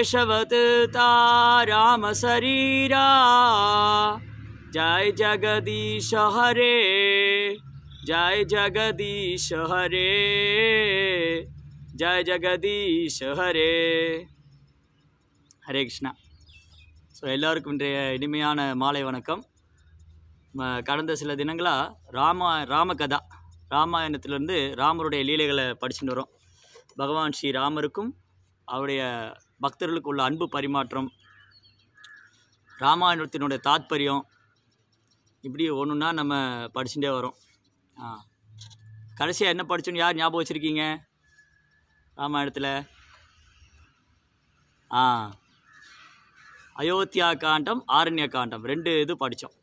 केशवत् तारामशरीरा जय जगदीश हरे जय जगदीश हरे जय जगदीश हरे ஹரே கிருஷ்ணா ஸோ எல்லோருக்கும் இன்றைய இனிமையான மாலை வணக்கம் கடந்த சில தினங்களாக ராமா ராமகதா ராமாயணத்துலேருந்து ராமருடைய லீலைகளை படிச்சுட்டு வரோம் பகவான் ஸ்ரீ ராமருக்கும் அவருடைய பக்தர்களுக்கு உள்ள அன்பு பரிமாற்றம் ராமாயணத்தினுடைய தாத்பரியம் இப்படி ஒன்றுன்னா நம்ம படிச்சுட்டே வரோம் ஆ கடைசியாக என்ன படிச்சோன்னு யார் ஞாபகம் வச்சுருக்கீங்க ராமாயணத்தில் ஆ அயோத்தியா காண்டம் ஆரண்ய காண்டம் ரெண்டு இது படித்தோம்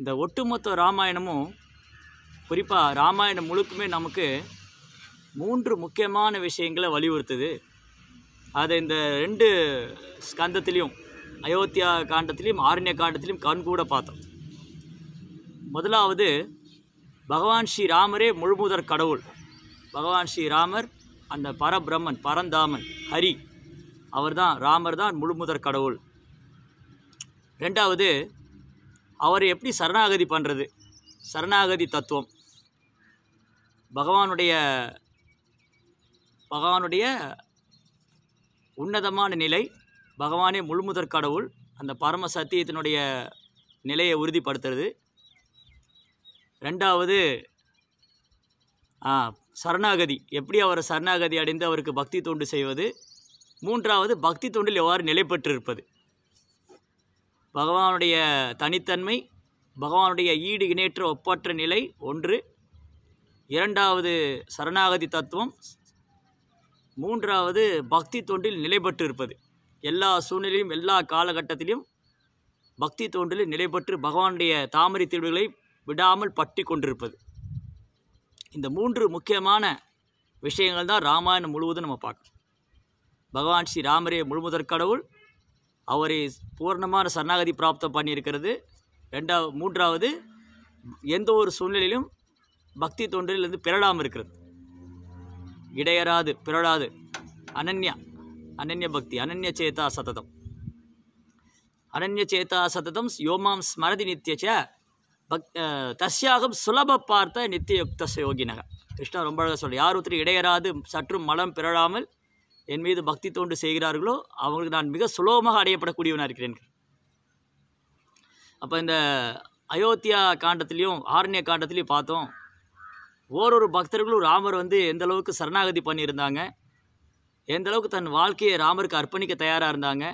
இந்த ஒட்டுமொத்த ராமாயணமும் குறிப்பாக ராமாயணம் முழுக்குமே நமக்கு மூன்று முக்கியமான விஷயங்களை வலியுறுத்துது அதை இந்த ரெண்டு ஸ்கந்தத்திலையும் அயோத்தியா காண்டத்திலையும் ஆரண்ய காண்டத்திலையும் கூட பார்த்தோம் முதலாவது பகவான் ஸ்ரீ ராமரே முழுமுதற் கடவுள் பகவான் ஸ்ரீ ராமர் அந்த பரபிரம்மன் பரந்தாமன் ஹரி அவர் தான் ராமர் தான் முழுமுதற் கடவுள் ரெண்டாவது அவரை எப்படி சரணாகதி பண்ணுறது சரணாகதி தத்துவம் பகவானுடைய பகவானுடைய உன்னதமான நிலை பகவானே முழுமுதற் கடவுள் அந்த பரம சத்தியத்தினுடைய நிலையை உறுதிப்படுத்துறது ரெண்டாவது சரணாகதி எப்படி அவரை சரணாகதி அடைந்து அவருக்கு பக்தி தொண்டு செய்வது மூன்றாவது பக்தி தொண்டில் எவ்வாறு நிலை பெற்றிருப்பது பகவானுடைய தனித்தன்மை பகவானுடைய ஈடு இணையற்ற ஒப்பற்ற நிலை ஒன்று இரண்டாவது சரணாகதி தத்துவம் மூன்றாவது பக்தி தொண்டில் நிலைபெற்று இருப்பது எல்லா சூழ்நிலையும் எல்லா காலகட்டத்திலையும் பக்தி தோன்றலில் நிலைபெற்று பகவானுடைய தாமரை தீவுகளை விடாமல் பற்றி கொண்டிருப்பது இந்த மூன்று முக்கியமான விஷயங்கள் தான் ராமாயணம் முழுவதும் நம்ம பார்க்கணும் பகவான் ஸ்ரீ ராமரே முழுமுதற் கடவுள் அவரை பூர்ணமான சரணாகதி பிராப்தம் பண்ணியிருக்கிறது ரெண்டாவது மூன்றாவது எந்த ஒரு சூழ்நிலையிலும் பக்தி தொண்டிலிருந்து பிறடாமல் இருக்கிறது இடையராது பிறழாது அனன்யா அனன்ய பக்தி அனன்ய சேதா சததம் அனன்ய சேதா சததம் யோமாம் ஸ்மரதி நித்தியச்ச பக் தஸ்யாகம் சுலப பார்த்த நித்தியுக்த யோகினக கிருஷ்ணா ரொம்ப அழகாக சொல்ல யார் ஒருத்தர் இடையராது சற்றும் மலம் பிறழாமல் என் மீது பக்தி தோண்டு செய்கிறார்களோ அவங்களுக்கு நான் மிக சுலபமாக அடையப்படக்கூடியவனாக இருக்கிறேன் அப்போ இந்த அயோத்தியா காண்டத்துலேயும் ஆரண்ய காண்டத்துலேயும் பார்த்தோம் ஓரொரு பக்தர்களும் ராமர் வந்து எந்த அளவுக்கு சரணாகதி பண்ணியிருந்தாங்க எந்த அளவுக்கு தன் வாழ்க்கையை ராமருக்கு அர்ப்பணிக்க தயாராக இருந்தாங்க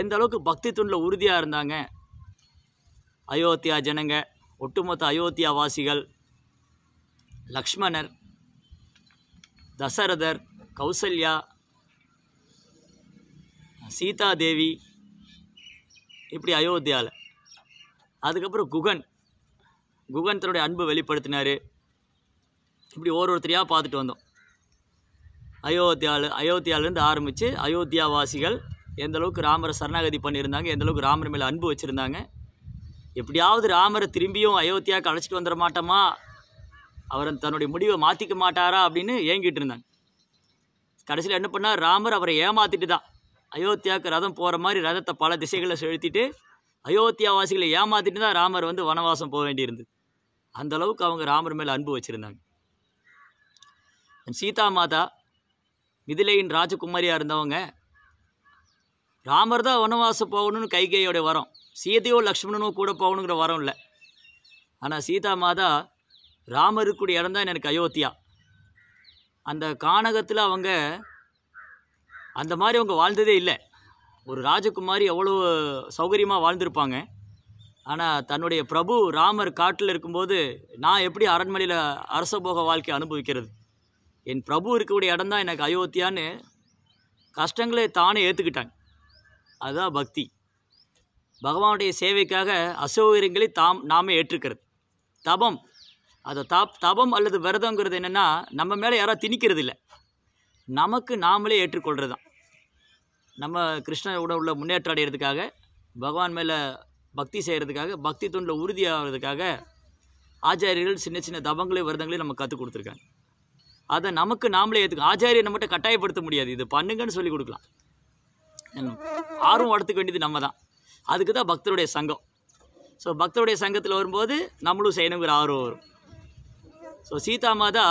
எந்த அளவுக்கு பக்தி துண்டில் உறுதியாக இருந்தாங்க அயோத்தியா ஜனங்க ஒட்டுமொத்த அயோத்தியா வாசிகள் லக்ஷ்மணர் தசரதர் கௌசல்யா சீதாதேவி இப்படி அயோத்தியாவில் அதுக்கப்புறம் குகன் குகன் தன்னுடைய அன்பு வெளிப்படுத்தினார் இப்படி ஒரு ஒருத்தரையாக பார்த்துட்டு வந்தோம் அயோத்தியாவில் அயோத்தியாவிலேருந்து ஆரம்பித்து அயோத்தியாவாசிகள் எந்தளவுக்கு ராமரை சரணாகதி பண்ணியிருந்தாங்க எந்தளவுக்கு ராமர் மேலே அன்பு வச்சுருந்தாங்க எப்படியாவது ராமரை திரும்பியும் அயோத்தியாவுக்கு அழைச்சிட்டு வந்துட மாட்டோமா அவர் தன்னுடைய முடிவை மாற்றிக்க மாட்டாரா அப்படின்னு ஏங்கிட்டு இருந்தாங்க கடைசியில் என்ன பண்ணால் ராமர் அவரை ஏமாற்றிட்டு தான் அயோத்தியாவுக்கு ரதம் போகிற மாதிரி ரதத்தை பல திசைகளில் செலுத்திட்டு அயோத்தியாவாசிகளை ஏமாற்றிட்டு தான் ராமர் வந்து வனவாசம் போக வேண்டியிருந்தது அந்தளவுக்கு அவங்க ராமர் மேலே அன்பு வச்சுருந்தாங்க சீதா மாதா மிதிலையின் ராஜகுமாரியாக இருந்தவங்க ராமர் தான் வனவாசம் போகணும்னு கைகையோடைய வரோம் சீதையோ லக்ஷ்மணனும் கூட போகணுங்கிற வரம் இல்லை ஆனால் சீதா மாதா ராமருக்குடைய இடம் தான் எனக்கு அயோத்தியா அந்த கானகத்தில் அவங்க அந்த மாதிரி அவங்க வாழ்ந்ததே இல்லை ஒரு ராஜகுமாரி எவ்வளோ சௌகரியமாக வாழ்ந்திருப்பாங்க ஆனால் தன்னுடைய பிரபு ராமர் காட்டில் இருக்கும்போது நான் எப்படி அரண்மனையில் அரசபோக வாழ்க்கை அனுபவிக்கிறது என் பிரபு இருக்கக்கூடிய இடம் தான் எனக்கு அயோத்தியான்னு கஷ்டங்களை தானே ஏற்றுக்கிட்டாங்க அதுதான் பக்தி பகவானுடைய சேவைக்காக அசௌகரியங்களை தாம் நாமே ஏற்றுக்கிறது தபம் அதை தாப் தபம் அல்லது விரதங்கிறது என்னென்னா நம்ம மேலே யாராவது திணிக்கிறது இல்லை நமக்கு நாமளே ஏற்றுக்கொள்கிறது தான் நம்ம கிருஷ்ணனோட உள்ள முன்னேற்றம் அடைகிறதுக்காக பகவான் மேலே பக்தி செய்கிறதுக்காக பக்தி தொண்டில் உறுதியாகிறதுக்காக ஆச்சாரியர்கள் சின்ன சின்ன தபங்களையும் விரதங்களையும் நம்ம கற்றுக் கொடுத்துருக்காங்க அதை நமக்கு நாமளே ஏற்றுக்க நம்ம நம்மகிட்ட கட்டாயப்படுத்த முடியாது இது பண்ணுங்கன்னு சொல்லி கொடுக்கலாம் ஆர்வம் வளர்த்துக்க வேண்டியது நம்ம தான் அதுக்கு தான் பக்தருடைய சங்கம் ஸோ பக்தருடைய சங்கத்தில் வரும்போது நம்மளும் செய்யணுங்கிற ஆர்வம் வரும் ஸோ சீதா மாதா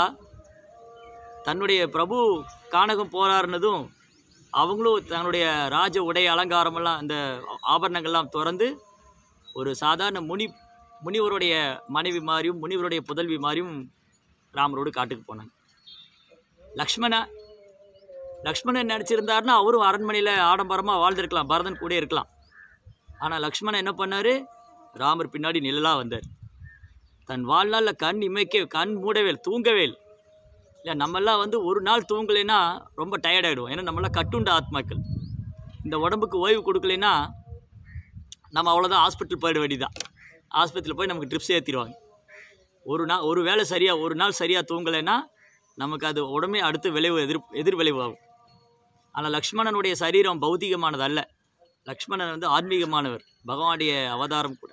தன்னுடைய பிரபு கானகம் போராடினதும் அவங்களும் தன்னுடைய ராஜ உடை அலங்காரமெல்லாம் அந்த ஆபரணங்கள்லாம் திறந்து ஒரு சாதாரண முனி முனிவருடைய மனைவி மாதிரியும் முனிவருடைய புதல்வி மாதிரியும் ராமரோடு காட்டுக்கு போனாங்க லக்ஷ்மணா லக்ஷ்மணன் நினச்சிருந்தாருன்னா அவரும் அரண்மனையில் ஆடம்பரமாக வாழ்ந்திருக்கலாம் பரதன் கூட இருக்கலாம் ஆனால் லக்ஷ்மணன் என்ன பண்ணார் ராமர் பின்னாடி நிழலாக வந்தார் தன் வாழ்நாளில் கண் இமைக்க கண் மூடவேல் தூங்கவேல் இல்லை நம்மெல்லாம் வந்து ஒரு நாள் தூங்கலைன்னா ரொம்ப டயர்டாகிடும் ஏன்னா நம்மளாம் கட்டுண்ட ஆத்மாக்கள் இந்த உடம்புக்கு ஓய்வு கொடுக்கலைன்னா நம்ம அவ்வளோதான் ஹாஸ்பிட்டல் போயிட வேண்டியதான் ஆஸ்பத்திரியில் போய் நமக்கு ட்ரிப்ஸ் ஏற்றிடுவாங்க ஒரு நாள் ஒரு வேளை சரியாக ஒரு நாள் சரியாக தூங்கலைன்னா நமக்கு அது உடனே அடுத்து விளைவு எதிர் எதிர் விளைவு ஆகும் ஆனால் லக்ஷ்மணனுடைய சரீரம் பௌத்திகமானது அல்ல லக்ஷ்மணன் வந்து ஆன்மீகமானவர் பகவானுடைய அவதாரம் கூட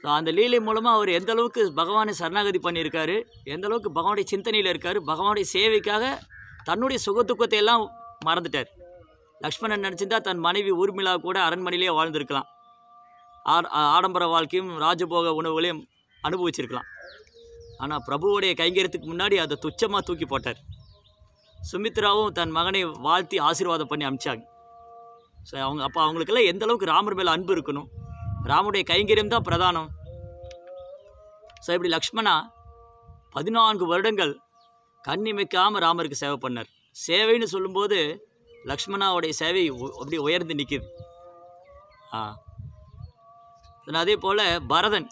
ஸோ அந்த லீலை மூலமாக அவர் எந்த அளவுக்கு பகவானை சரணாகதி பண்ணியிருக்காரு எந்த அளவுக்கு பகவானுடைய சிந்தனையில் இருக்கார் பகவானுடைய சேவைக்காக தன்னுடைய சுகத்துக்கத்தை எல்லாம் மறந்துட்டார் லக்ஷ்மணன் நினச்சிருந்தா தன் மனைவி ஊர்மிளா கூட அரண்மனையிலே வாழ்ந்திருக்கலாம் ஆடம்பர வாழ்க்கையும் ராஜபோக உணவுகளையும் அனுபவிச்சிருக்கலாம் ஆனால் பிரபுவுடைய கைங்கரியத்துக்கு முன்னாடி அதை துச்சமாக தூக்கி போட்டார் சுமித்ராவும் தன் மகனை வாழ்த்தி ஆசீர்வாதம் பண்ணி அமிச்சாங்க ஸோ அவங்க அப்போ அவங்களுக்கெல்லாம் எந்த அளவுக்கு ராமர் மேலே அன்பு இருக்கணும் ராமுடைய கைங்கரியம் தான் பிரதானம் ஸோ இப்படி லக்ஷ்மணா பதினான்கு வருடங்கள் கண்ணிமைக்காமல் ராமருக்கு சேவை பண்ணார் சேவைன்னு சொல்லும்போது லக்ஷ்மணாவுடைய சேவை அப்படி உயர்ந்து நிற்கிது ஆ அதே போல் பரதன்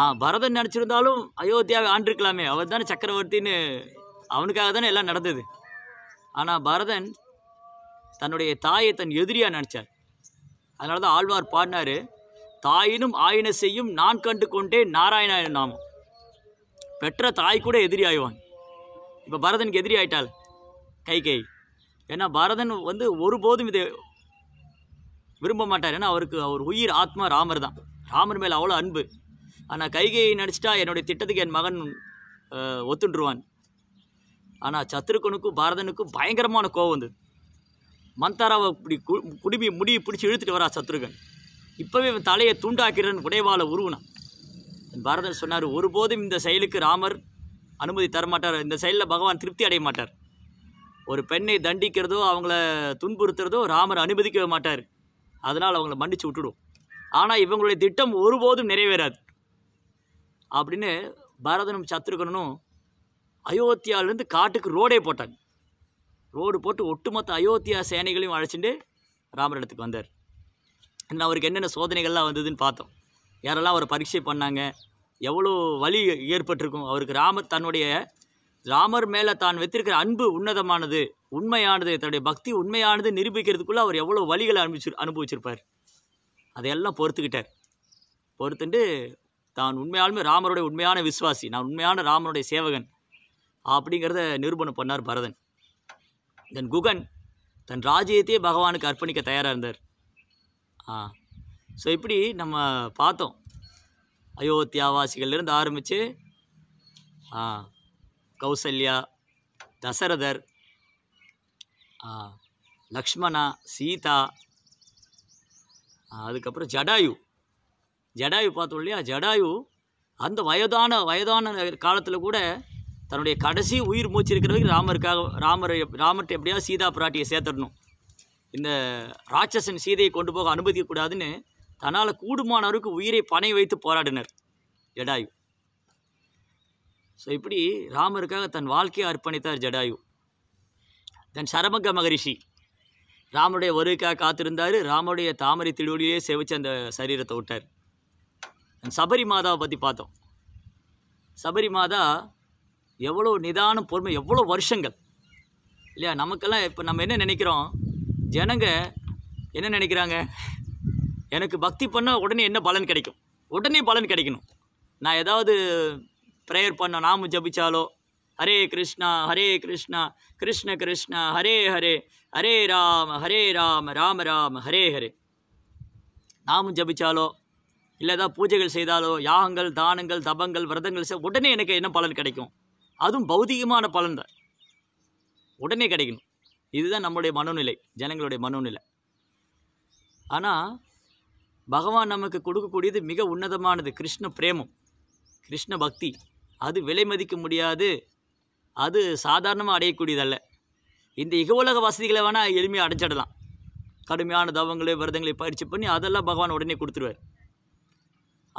ஆ பரதன் நினச்சிருந்தாலும் அயோத்தியாவை ஆண்டிருக்கலாமே அவர் தானே சக்கரவர்த்தின்னு அவனுக்காக தானே எல்லாம் நடந்தது ஆனால் பரதன் தன்னுடைய தாயை தன் எதிரியாக நினச்சார் அதனால தான் ஆழ்வார் பாடினார் தாயினும் ஆயின செய்யும் நான் கண்டு கொண்டே நாராயணாயன நாமம் பெற்ற தாய் கூட எதிரி ஆயிவான் இப்போ பரதனுக்கு எதிரி ஆயிட்டாள் கை கை ஏன்னா பரதன் வந்து ஒருபோதும் இதை விரும்ப மாட்டார் ஏன்னா அவருக்கு அவர் உயிர் ஆத்மா ராமர் தான் ராமர் மேலே அவ்வளோ அன்பு ஆனால் கைகையை நினச்சிட்டா என்னுடைய திட்டத்துக்கு என் மகன் ஒத்துண்டுருவான் ஆனால் சத்ருகனுக்கும் பாரதனுக்கும் பயங்கரமான கோவம் வந்தது மந்தாராவை இப்படி கு குடுமி முடி பிடிச்சி இழுத்துட்டு வரா சத்ருகன் இப்போவே இவன் தலையை துண்டாக்கிறன் உடைவாளை உருவினான் பாரதன் சொன்னார் ஒருபோதும் இந்த செயலுக்கு ராமர் அனுமதி தரமாட்டார் இந்த செயலில் பகவான் திருப்தி அடைய மாட்டார் ஒரு பெண்ணை தண்டிக்கிறதோ அவங்கள துன்புறுத்துறதோ ராமர் அனுமதிக்கவே மாட்டார் அதனால் அவங்கள மன்னிச்சு விட்டுடுவோம் ஆனால் இவங்களுடைய திட்டம் ஒருபோதும் நிறைவேறாது அப்படின்னு பரதனும் சத்ருகனும் அயோத்தியாவிலேருந்து காட்டுக்கு ரோடே போட்டாங்க ரோடு போட்டு ஒட்டுமொத்த அயோத்தியா சேனைகளையும் அழைச்சிட்டு ராமர் இடத்துக்கு வந்தார் அவருக்கு என்னென்ன சோதனைகள்லாம் வந்ததுன்னு பார்த்தோம் யாரெல்லாம் அவர் பரீட்சை பண்ணாங்க எவ்வளோ வழி ஏற்பட்டிருக்கும் அவருக்கு ராமர் தன்னுடைய ராமர் மேலே தான் வைத்திருக்கிற அன்பு உன்னதமானது உண்மையானது தன்னுடைய பக்தி உண்மையானது நிரூபிக்கிறதுக்குள்ளே அவர் எவ்வளோ வழிகளை அனுபவிச்சு அனுபவிச்சிருப்பார் அதையெல்லாம் பொறுத்துக்கிட்டார் பொறுத்துட்டு தான் உண்மையாலுமே ராமருடைய உண்மையான விசுவாசி நான் உண்மையான ராமனுடைய சேவகன் அப்படிங்கிறத நிரூபணம் பண்ணார் பரதன் தென் குகன் தன் ராஜ்யத்தையே பகவானுக்கு அர்ப்பணிக்க தயாராக இருந்தார் ஆ ஸோ இப்படி நம்ம பார்த்தோம் அயோத்தியாவாசிகள்லேருந்து ஆரம்பித்து கௌசல்யா தசரதர் லக்ஷ்மணா சீதா அதுக்கப்புறம் ஜடாயு ஜடாயு பார்த்தோம் இல்லையா ஜடாயு அந்த வயதான வயதான காலத்தில் கூட தன்னுடைய கடைசி உயிர் மூச்சு இருக்கிற வரைக்கும் ராமருக்காக ராமர் ராமர்கிட்ட எப்படியாவது சீதா பிராட்டியை சேர்த்துடணும் இந்த ராட்சசன் சீதையை கொண்டு போக அனுமதிக்கக்கூடாதுன்னு தன்னால் கூடுமானவருக்கு உயிரை பனை வைத்து போராடினர் ஜடாயு ஸோ இப்படி ராமருக்காக தன் வாழ்க்கையை அர்ப்பணித்தார் ஜடாயு தன் சரமங்க மகரிஷி ராமருடைய வருகைக்காக காத்திருந்தார் ராமருடைய தாமரை திருவடியிலே செவிச்சு அந்த சரீரத்தை விட்டார் சபரி மாதாவை பற்றி பார்த்தோம் சபரி மாதா எவ்வளோ நிதானம் பொறுமை எவ்வளோ வருஷங்கள் இல்லையா நமக்கெல்லாம் இப்போ நம்ம என்ன நினைக்கிறோம் ஜனங்க என்ன நினைக்கிறாங்க எனக்கு பக்தி பண்ணால் உடனே என்ன பலன் கிடைக்கும் உடனே பலன் கிடைக்கணும் நான் ஏதாவது ப்ரேயர் பண்ண நாமும் ஜபிச்சாலோ ஹரே கிருஷ்ணா ஹரே கிருஷ்ணா கிருஷ்ண கிருஷ்ணா ஹரே ஹரே ஹரே ராம ஹரே ராம ராம ராம ஹரே ஹரே நாமும் ஜபிச்சாலோ இல்லை ஏதாவது பூஜைகள் செய்தாலோ யாகங்கள் தானங்கள் தபங்கள் விரதங்கள் செய் உடனே எனக்கு என்ன பலன் கிடைக்கும் அதுவும் பௌதிகமான பலன் தான் உடனே கிடைக்கணும் இதுதான் நம்முடைய மனோநிலை ஜனங்களுடைய மனோநிலை ஆனால் பகவான் நமக்கு கொடுக்கக்கூடியது மிக உன்னதமானது கிருஷ்ண பிரேமம் கிருஷ்ண பக்தி அது விலை மதிக்க முடியாது அது சாதாரணமாக அடையக்கூடியதல்ல இந்த இகவுலக வசதிகளை வேணால் எளிமையாக அடைஞ்சிடலாம் கடுமையான தவங்களை விரதங்களை பயிற்சி பண்ணி அதெல்லாம் பகவான் உடனே கொடுத்துருவார்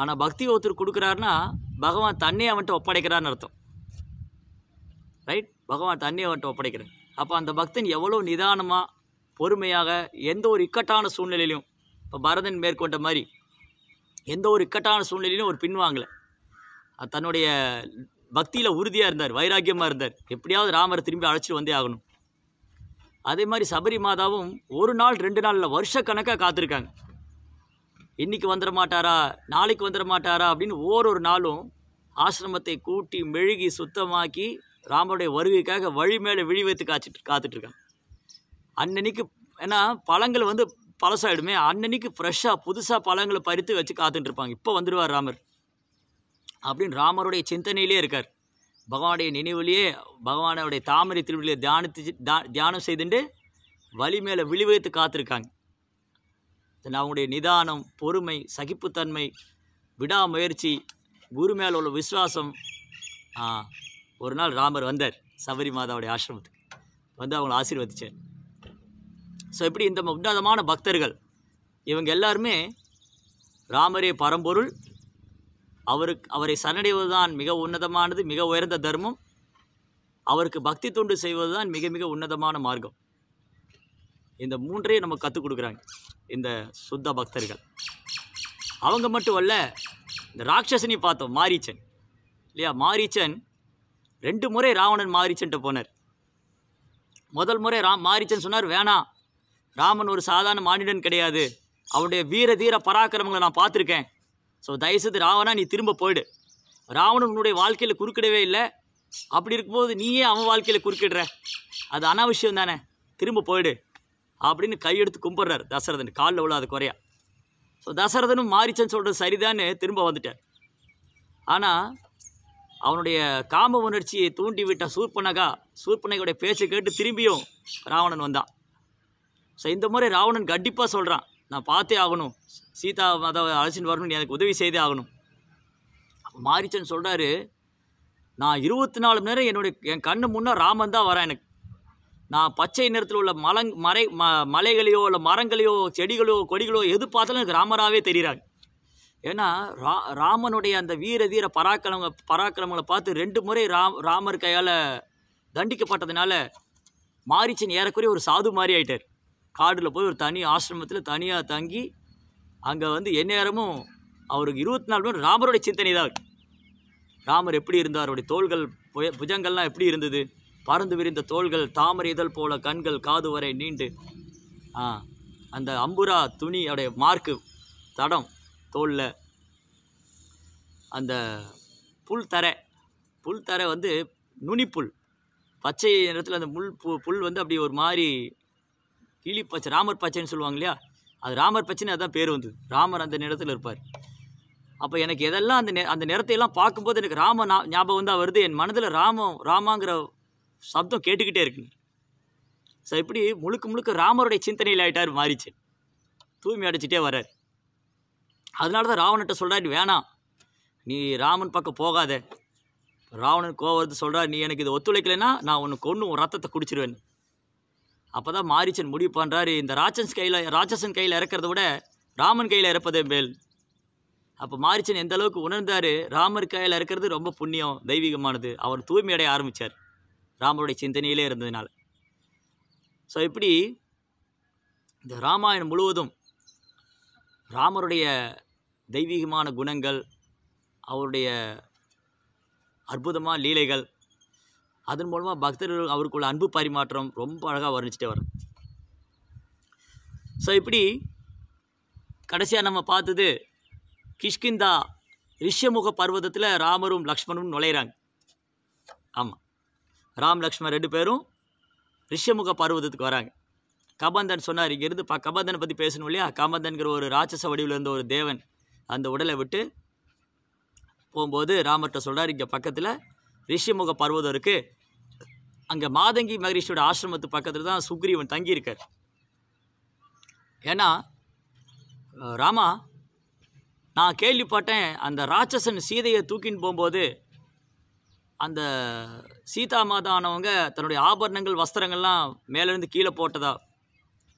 ஆனால் பக்தி ஒருத்தர் கொடுக்குறாருன்னா பகவான் தண்ணியை அவன்கிட்ட ஒப்படைக்கிறான்னு அர்த்தம் ரைட் பகவான் தன்னையே அவன்கிட்ட ஒப்படைக்கிறேன் அப்போ அந்த பக்தன் எவ்வளோ நிதானமாக பொறுமையாக எந்த ஒரு இக்கட்டான சூழ்நிலையிலும் இப்போ பரதன் மேற்கொண்ட மாதிரி எந்த ஒரு இக்கட்டான சூழ்நிலையிலும் ஒரு பின்வாங்கலை தன்னுடைய பக்தியில் உறுதியாக இருந்தார் வைராக்கியமாக இருந்தார் எப்படியாவது ராமரை திரும்பி அழைச்சிட்டு வந்தே ஆகணும் அதே மாதிரி சபரி மாதாவும் ஒரு நாள் ரெண்டு நாளில் வருஷக்கணக்காக காத்திருக்காங்க இன்றைக்கி வந்துட மாட்டாரா நாளைக்கு வந்துட மாட்டாரா அப்படின்னு ஒவ்வொரு நாளும் ஆசிரமத்தை கூட்டி மெழுகி சுத்தமாக்கி ராமருடைய வருகைக்காக வழி மேலே விழி வைத்து காய்ச்சிட்டு காத்துட்ருக்காங்க அன்னன்னைக்கு ஏன்னா பழங்கள் வந்து பழசாயிடுமே அன்னன்னைக்கு ஃப்ரெஷ்ஷாக புதுசாக பழங்களை பறித்து வச்சு காத்துட்ருப்பாங்க இப்போ வந்துடுவார் ராமர் அப்படின்னு ராமருடைய சிந்தனையிலே இருக்கார் பகவானுடைய நினைவுலேயே பகவானுடைய தாமரை திருவிழியை தியானித்து தியானம் செய்துட்டு வழி மேலே விழிவைத்து காத்திருக்காங்க அவங்களுடைய நிதானம் பொறுமை சகிப்புத்தன்மை விடாமுயற்சி குரு மேலே உள்ள விசுவாசம் ஒரு நாள் ராமர் வந்தார் சபரி மாதாவுடைய ஆசிரமத்துக்கு வந்து அவங்களை ஆசீர்வதிச்சார் ஸோ இப்படி இந்த உன்னதமான பக்தர்கள் இவங்க எல்லாருமே ராமரே பரம்பொருள் அவருக்கு அவரை தான் மிக உன்னதமானது மிக உயர்ந்த தர்மம் அவருக்கு பக்தி தொண்டு செய்வதுதான் மிக மிக உன்னதமான மார்க்கம் இந்த மூன்றே நமக்கு கற்றுக் கொடுக்குறாங்க இந்த சுத்த பக்தர்கள் அவங்க மட்டும் அல்ல இந்த ராட்சசனி பார்த்தோம் மாரிச்சன் இல்லையா மாரிச்சன் ரெண்டு முறை ராவணன் மாரிச்சன்ட்ட போனார் முதல் முறை ராம் மாரிச்சன் சொன்னார் வேணாம் ராமன் ஒரு சாதாரண மானிடன் கிடையாது அவனுடைய வீர தீர பராக்கிரமங்களை நான் பார்த்துருக்கேன் ஸோ தயவுசெய்து ராவணா நீ திரும்ப போயிடு ராவணன் உன்னுடைய வாழ்க்கையில் குறுக்கிடவே இல்லை அப்படி இருக்கும்போது நீயே அவன் வாழ்க்கையில் குறுக்கிடுற அது அனாவசியம் தானே திரும்ப போயிடு அப்படின்னு கையெடுத்து கும்பிட்றாரு தசரதன் காலில் உள்ளாத குறையா ஸோ தசரதனும் மாறிச்சன்னு சொல்கிறது சரிதான்னு திரும்ப வந்துட்டார் ஆனால் அவனுடைய காம உணர்ச்சியை தூண்டி விட்ட சூர்பனகா சூர்பனகையுடைய பேச்சை கேட்டு திரும்பியும் ராவணன் வந்தான் ஸோ இந்த முறை ராவணன் கண்டிப்பாக சொல்கிறான் நான் பார்த்தே ஆகணும் சீதா மாதாவை அரசின் வரணும் எனக்கு உதவி செய்தே ஆகணும் மாரிச்சன் சொல்கிறாரு நான் இருபத்தி நாலு மணி நேரம் என்னுடைய என் கண்ணு முன்னே ராமன் தான் வரேன் எனக்கு நான் பச்சை நிறத்தில் உள்ள மலங் மறை ம மலைகளையோ இல்லை மரங்களையோ செடிகளோ கொடிகளோ எது பார்த்தாலும் எனக்கு ராமராகவே தெரிகிறாங்க ஏன்னா ரா ராமனுடைய அந்த வீர வீர பராக்கிரம பராக்கிரமங்களை பார்த்து ரெண்டு முறை ரா ராமர் கையால் தண்டிக்கப்பட்டதுனால மாரிச்சன் ஏறக்குறைய ஒரு சாது மாதிரி ஆயிட்டார் காடில் போய் ஒரு தனி ஆசிரமத்தில் தனியாக தங்கி அங்கே வந்து எந்நேரமும் அவருக்கு இருபத்தி நாலு மணி ராமருடைய சிந்தனை தான் ராமர் எப்படி இருந்தார் அவருடைய தோள்கள் புஜங்கள்லாம் எப்படி இருந்தது பறந்து விரிந்த தோள்கள் தாமரை இதழ் போல கண்கள் காது வரை நீண்டு அந்த அம்புரா துணி உடைய மார்க்கு தடம் தோலில் அந்த புல் தர புல் தர வந்து நுனிப்புல் பச்சை நிறத்தில் அந்த முள் பு புல் வந்து அப்படி ஒரு மாதிரி கிளி பச்சை ராமர் பச்சைன்னு சொல்லுவாங்க இல்லையா அது ராமர் பச்சைன்னு அதான் பேர் வந்தது ராமர் அந்த நிறத்தில் இருப்பார் அப்போ எனக்கு எதெல்லாம் அந்த அந்த நிறத்தையெல்லாம் பார்க்கும்போது எனக்கு ராம ஞாபகம் தான் வருது என் மனதில் ராமம் ராமாங்கிற சப்தம் கேட்டுக்கிட்டே இருக்குங்க ஸோ இப்படி முழுக்க முழுக்க ராமருடைய சிந்தனையில் ஆகிட்டார் மாறிச்சு தூய்மை அடைச்சிட்டே வர்றார் அதனால தான் ராவணட்ட சொல்கிறாரு வேணாம் நீ ராமன் பக்கம் போகாத ராவணன் கோவத்து சொல்கிறார் நீ எனக்கு இது ஒத்துழைக்கலைன்னா நான் உன்னை கொன்று உன் ரத்தத்தை குடிச்சிருவேன் அப்போ தான் மாரிச்சன் முடிவு பண்ணுறாரு இந்த ராட்சஸ் கையில் ராட்சசன் கையில் இறக்கிறத விட ராமன் கையில் இறப்பதே மேல் அப்போ மாரிச்சன் எந்த அளவுக்கு உணர்ந்தார் ராமர் கையில் இறக்கிறது ரொம்ப புண்ணியம் தெய்வீகமானது அவர் தூய்மையடைய ஆரம்பித்தார் ராமருடைய சிந்தனையிலே இருந்ததுனால ஸோ இப்படி இந்த ராமாயணம் முழுவதும் ராமருடைய தெய்வீகமான குணங்கள் அவருடைய அற்புதமான லீலைகள் அதன் மூலமாக பக்தர்கள் அவருக்குள்ள அன்பு பரிமாற்றம் ரொம்ப அழகாக வர்ணிச்சிட்டே வரும் ஸோ இப்படி கடைசியாக நம்ம பார்த்தது கிஷ்கிந்தா ரிஷமுக பர்வதத்தில் ராமரும் லக்ஷ்மணும் நுழையிறாங்க ஆமாம் ராம் லக்ஷ்மண் ரெண்டு பேரும் ரிஷமுக பருவதத்துக்கு வராங்க கபந்தன் சொன்னார் இங்கேருந்து ப கபந்தனை பற்றி பேசணும் இல்லையா கபந்தன்கிற ஒரு ராட்சச வடிவில் இருந்த ஒரு தேவன் அந்த உடலை விட்டு போகும்போது ராமர்கிட்ட சொல்கிறார் இங்கே பக்கத்தில் ரிஷிமுக பர்வதம் இருக்குது அங்கே மாதங்கி மகரிஷியோட ஆசிரமத்து பக்கத்தில் தான் சுக்ரீவன் தங்கியிருக்கார் ஏன்னா ராமா நான் கேள்விப்பட்டேன் அந்த ராட்சசன் சீதையை தூக்கின்னு போகும்போது அந்த சீதா மாதா ஆனவங்க தன்னுடைய ஆபரணங்கள் வஸ்திரங்கள்லாம் மேலேருந்து கீழே போட்டதா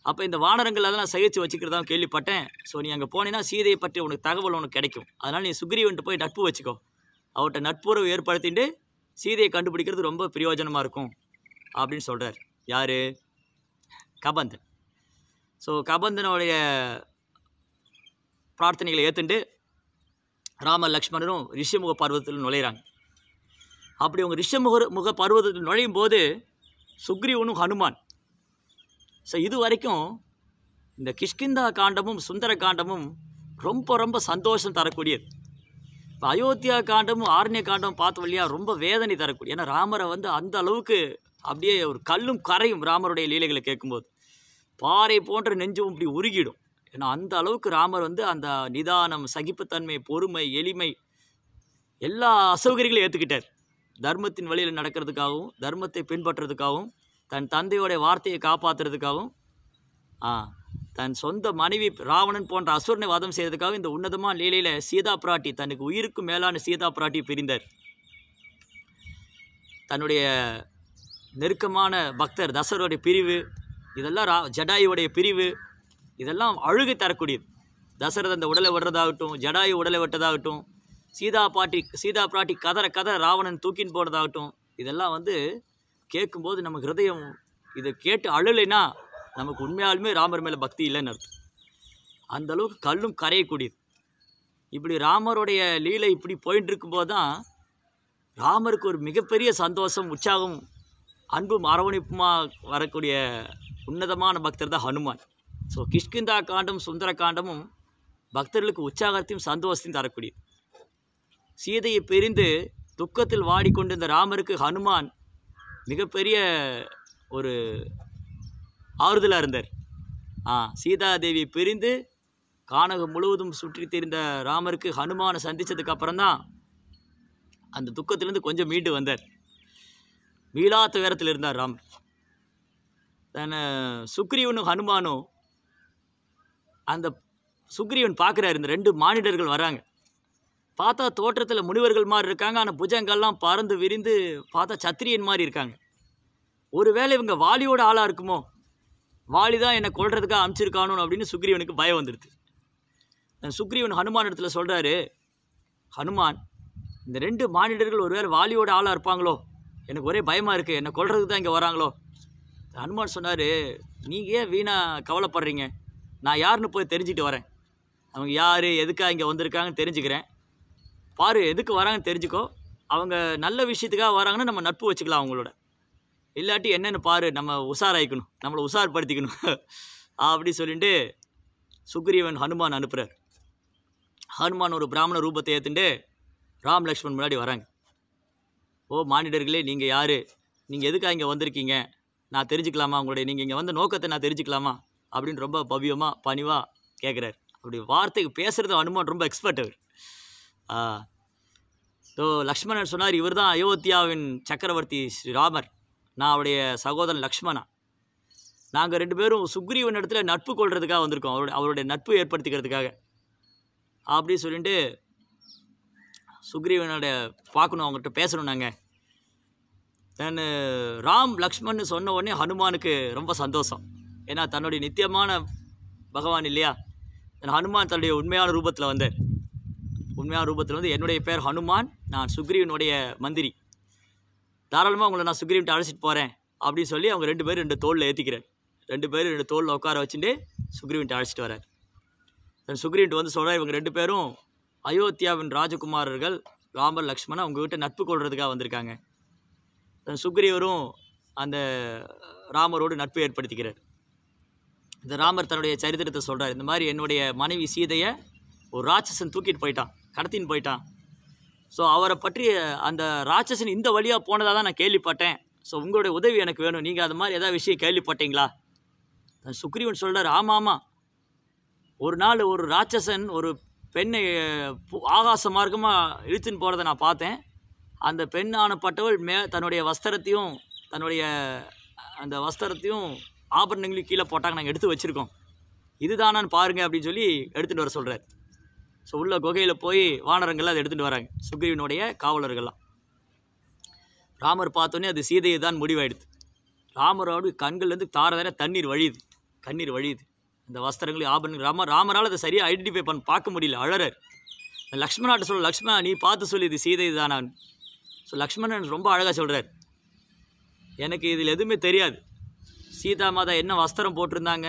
அப்போ இந்த வானரங்கள் அதெல்லாம் சகிச்சு வச்சுக்கிறதா கேள்விப்பட்டேன் ஸோ நீ அங்கே போனீங்கன்னா சீதையை பற்றி உனக்கு தகவல் உனக்கு கிடைக்கும் அதனால் நீ சுக்ரீவன் போய் நட்பு வச்சுக்கோ அவர்கிட்ட நட்புறவு ஏற்படுத்திட்டு சீதையை கண்டுபிடிக்கிறது ரொம்ப பிரயோஜனமாக இருக்கும் அப்படின்னு சொல்கிறார் யார் கபந்தன் ஸோ கபந்தனுடைய பிரார்த்தனைகளை ஏற்றுண்டு ராம லக்ஷ்மணரும் ரிஷிமுக பர்வத்தில் நுழைகிறாங்க அப்படி அவங்க ரிஷமுகர் முக பருவத்தில் நுழையும் போது சுக்ரீவனும் ஹனுமான் ஸோ இது வரைக்கும் இந்த கிஷ்கிந்தா காண்டமும் சுந்தர காண்டமும் ரொம்ப ரொம்ப சந்தோஷம் தரக்கூடியது இப்போ அயோத்தியா காண்டமும் ஆரண்ய காண்டமும் பார்த்த வழியாக ரொம்ப வேதனை தரக்கூடிய ஏன்னா ராமரை வந்து அந்த அளவுக்கு அப்படியே ஒரு கல்லும் கரையும் ராமருடைய லீலைகளை கேட்கும்போது பாறை போன்ற நெஞ்சும் இப்படி உருகிடும் ஏன்னா அந்த அளவுக்கு ராமர் வந்து அந்த நிதானம் சகிப்புத்தன்மை பொறுமை எளிமை எல்லா அசௌகரியங்களும் ஏற்றுக்கிட்டார் தர்மத்தின் வழியில் நடக்கிறதுக்காகவும் தர்மத்தை பின்பற்றுறதுக்காகவும் தன் தந்தையோடைய வார்த்தையை காப்பாற்றுறதுக்காகவும் தன் சொந்த மனைவி ராவணன் போன்ற அசுரனை வாதம் செய்கிறதுக்காக இந்த உன்னதமான லீலையில் சீதா பிராட்டி தனக்கு உயிருக்கு மேலான சீதா பிராட்டி பிரிந்தார் தன்னுடைய நெருக்கமான பக்தர் தசரோடைய பிரிவு இதெல்லாம் ரா ஜடாயுடைய பிரிவு இதெல்லாம் அழுகை தரக்கூடியது தசரத் அந்த உடலை விடுறதாகட்டும் ஜடாயு உடலை விட்டதாகட்டும் சீதா பாட்டி சீதா பாட்டி கதற கதற ராவணன் தூக்கின்னு போனதாகட்டும் இதெல்லாம் வந்து கேட்கும்போது நம்ம ஹிருதயம் இதை கேட்டு அழுலைன்னா நமக்கு உண்மையாலுமே ராமர் மேலே பக்தி இல்லைன்னு அர்த்தம் அந்தளவுக்கு கல்லும் கரையக்கூடியது இப்படி ராமருடைய லீலை இப்படி போயின்னு இருக்கும்போது தான் ராமருக்கு ஒரு மிகப்பெரிய சந்தோஷம் உற்சாகம் அன்பும் அரவணைப்புமாக வரக்கூடிய உன்னதமான பக்தர் தான் ஹனுமான் ஸோ கிஷ்கிந்தா காண்டமும் சுந்தர காண்டமும் பக்தர்களுக்கு உற்சாகத்தையும் சந்தோஷத்தையும் தரக்கூடியது சீதையை பிரிந்து துக்கத்தில் வாடிக்கொண்டிருந்த ராமருக்கு ஹனுமான் மிகப்பெரிய ஒரு ஆறுதலாக இருந்தார் ஆ சீதாதேவி பிரிந்து கானகம் முழுவதும் சுற்றி தெரிந்த ராமருக்கு ஹனுமானை சந்தித்ததுக்கு அப்புறம்தான் அந்த துக்கத்திலேருந்து கொஞ்சம் மீண்டு வந்தார் மீளாத்த வேரத்தில் இருந்தார் ராம் தன்னை சுக்ரீவனும் ஹனுமானும் அந்த சுக்ரீவன் பார்க்குறாரு இந்த ரெண்டு மானிடர்கள் வராங்க பார்த்தா தோற்றத்தில் முனிவர்கள் மாதிரி இருக்காங்க ஆனால் புஜங்கள்லாம் பறந்து விரிந்து பார்த்தா சத்திரியன் மாதிரி இருக்காங்க ஒருவேளை இவங்க வாலியோட ஆளாக இருக்குமோ வாலி தான் என்னை கொள்றதுக்காக அமுச்சிருக்கானு அப்படின்னு சுக்ரீவனுக்கு பயம் வந்துடுது சுக்ரீவன் ஹனுமான் இடத்துல சொல்கிறாரு ஹனுமான் இந்த ரெண்டு மானிடர்கள் ஒருவேளை வாலியோட ஆளாக இருப்பாங்களோ எனக்கு ஒரே பயமாக இருக்குது என்னை கொள்றதுக்கு தான் இங்கே வராங்களோ ஹனுமான் சொன்னார் நீங்கள் ஏன் வீணாக கவலைப்படுறீங்க நான் யாருன்னு போய் தெரிஞ்சுட்டு வரேன் அவங்க யார் எதுக்காக இங்கே வந்திருக்காங்கன்னு தெரிஞ்சுக்கிறேன் பாரு எதுக்கு வராங்கன்னு தெரிஞ்சுக்கோ அவங்க நல்ல விஷயத்துக்காக வராங்கன்னா நம்ம நட்பு வச்சுக்கலாம் அவங்களோட இல்லாட்டி என்னென்னு பாரு நம்ம உஷாராயிக்கணும் நம்மளை உஷார்படுத்திக்கணும் அப்படி சொல்லிட்டு சுக்ரீவன் ஹனுமான் அனுப்புகிறார் ஹனுமான் ஒரு பிராமண ரூபத்தை ஏற்றுண்டு ராம் லக்ஷ்மன் முன்னாடி வராங்க ஓ மானிடர்களே நீங்கள் யார் நீங்கள் எதுக்காக இங்கே வந்திருக்கீங்க நான் தெரிஞ்சுக்கலாமா உங்களுடைய நீங்கள் இங்கே வந்த நோக்கத்தை நான் தெரிஞ்சுக்கலாமா அப்படின்னு ரொம்ப பவ்யமாக பணிவாக கேட்குறாரு அப்படி வார்த்தைக்கு பேசுகிறது ஹனுமான் ரொம்ப எக்ஸ்பர்ட் அவர் ஸோ லக்ஷ்மணர் சொன்னார் இவர் தான் அயோத்தியாவின் சக்கரவர்த்தி ஸ்ரீ ராமர் நான் அவருடைய சகோதரன் லக்ஷ்மணா நாங்கள் ரெண்டு பேரும் சுக்ரீவன் இடத்துல நட்பு கொள்றதுக்காக வந்திருக்கோம் அவருடைய அவருடைய நட்பு ஏற்படுத்திக்கிறதுக்காக அப்படி சொல்லிட்டு சுக்ரீவனோட பார்க்கணும் அவங்ககிட்ட பேசணும் நாங்கள் தென் ராம் லக்ஷ்மன் சொன்ன உடனே ஹனுமானுக்கு ரொம்ப சந்தோஷம் ஏன்னா தன்னுடைய நித்தியமான பகவான் இல்லையா ஹனுமான் தன்னுடைய உண்மையான ரூபத்தில் வந்தேன் உண்மையான ரூபத்தில் வந்து என்னுடைய பேர் ஹனுமான் நான் சுக்ரீவனுடைய மந்திரி தாராளமாக உங்களை நான் சுக்ரீவன்ட்டு அழைச்சிட்டு போகிறேன் அப்படின்னு சொல்லி அவங்க ரெண்டு பேரும் ரெண்டு தோளில் ஏற்றிக்கிறார் ரெண்டு பேரும் ரெண்டு தோளில் உட்கார வச்சுட்டு சுக்ரீவன்ட்டு அழைச்சிட்டு வரார் தென் சுக்ரீவன்ட்டு வந்து சொல்கிறார் இவங்க ரெண்டு பேரும் அயோத்தியாவின் ராஜகுமாரர்கள் ராமர் லக்ஷ்மணன் அவங்ககிட்ட நட்பு கொள்றதுக்காக வந்திருக்காங்க சுக்ரீவரும் அந்த ராமரோடு நட்பு ஏற்படுத்திக்கிறார் இந்த ராமர் தன்னுடைய சரித்திரத்தை சொல்கிறார் இந்த மாதிரி என்னுடைய மனைவி சீதையை ஒரு ராட்சசன் தூக்கிட்டு போயிட்டான் கடத்தின்னு போயிட்டான் ஸோ அவரை பற்றி அந்த ராட்சசன் இந்த வழியாக போனதாக தான் நான் கேள்விப்பட்டேன் ஸோ உங்களுடைய உதவி எனக்கு வேணும் நீங்கள் அது மாதிரி எதாவது விஷயம் கேள்விப்பட்டீங்களா சுக்ரீவன் சொல்கிறார் ஆமாம் ஆமாம் ஒரு நாள் ஒரு ராட்சசன் ஒரு பெண்ணை ஆகாச மார்க்கமாக இழுத்துன்னு போகிறத நான் பார்த்தேன் அந்த பெண்ணானப்பட்டவள் மே தன்னுடைய வஸ்திரத்தையும் தன்னுடைய அந்த வஸ்திரத்தையும் ஆபரணங்களையும் கீழே போட்டாங்க நாங்கள் எடுத்து வச்சுருக்கோம் இதுதானான்னு பாருங்கள் அப்படின்னு சொல்லி எடுத்துகிட்டு வர சொல்கிறார் ஸோ உள்ள குகையில் போய் வானரங்கள்லாம் அதை எடுத்துகிட்டு வராங்க சுக்ரீவனுடைய காவலர்கள்லாம் ராமர் பார்த்தோன்னே அது சீதையை தான் முடிவாயிடுது ராமரோட கண்கள்லேருந்து தார தார தண்ணீர் வழியுது கண்ணீர் வழியுது அந்த வஸ்திரங்களையும் ஆபரணங்கள் ராம ராமரால் அதை சரியாக ஐடென்டிஃபை பண்ண பார்க்க முடியல அழறர் லக்ஷ்மணாட்ட சொல்ல லக்ஷ்மணா நீ பார்த்து சொல்லி இது சீதை தான் ஸோ லக்ஷ்மணன் ரொம்ப அழகாக சொல்கிறார் எனக்கு இதில் எதுவுமே தெரியாது சீதா மாதா என்ன வஸ்திரம் போட்டிருந்தாங்க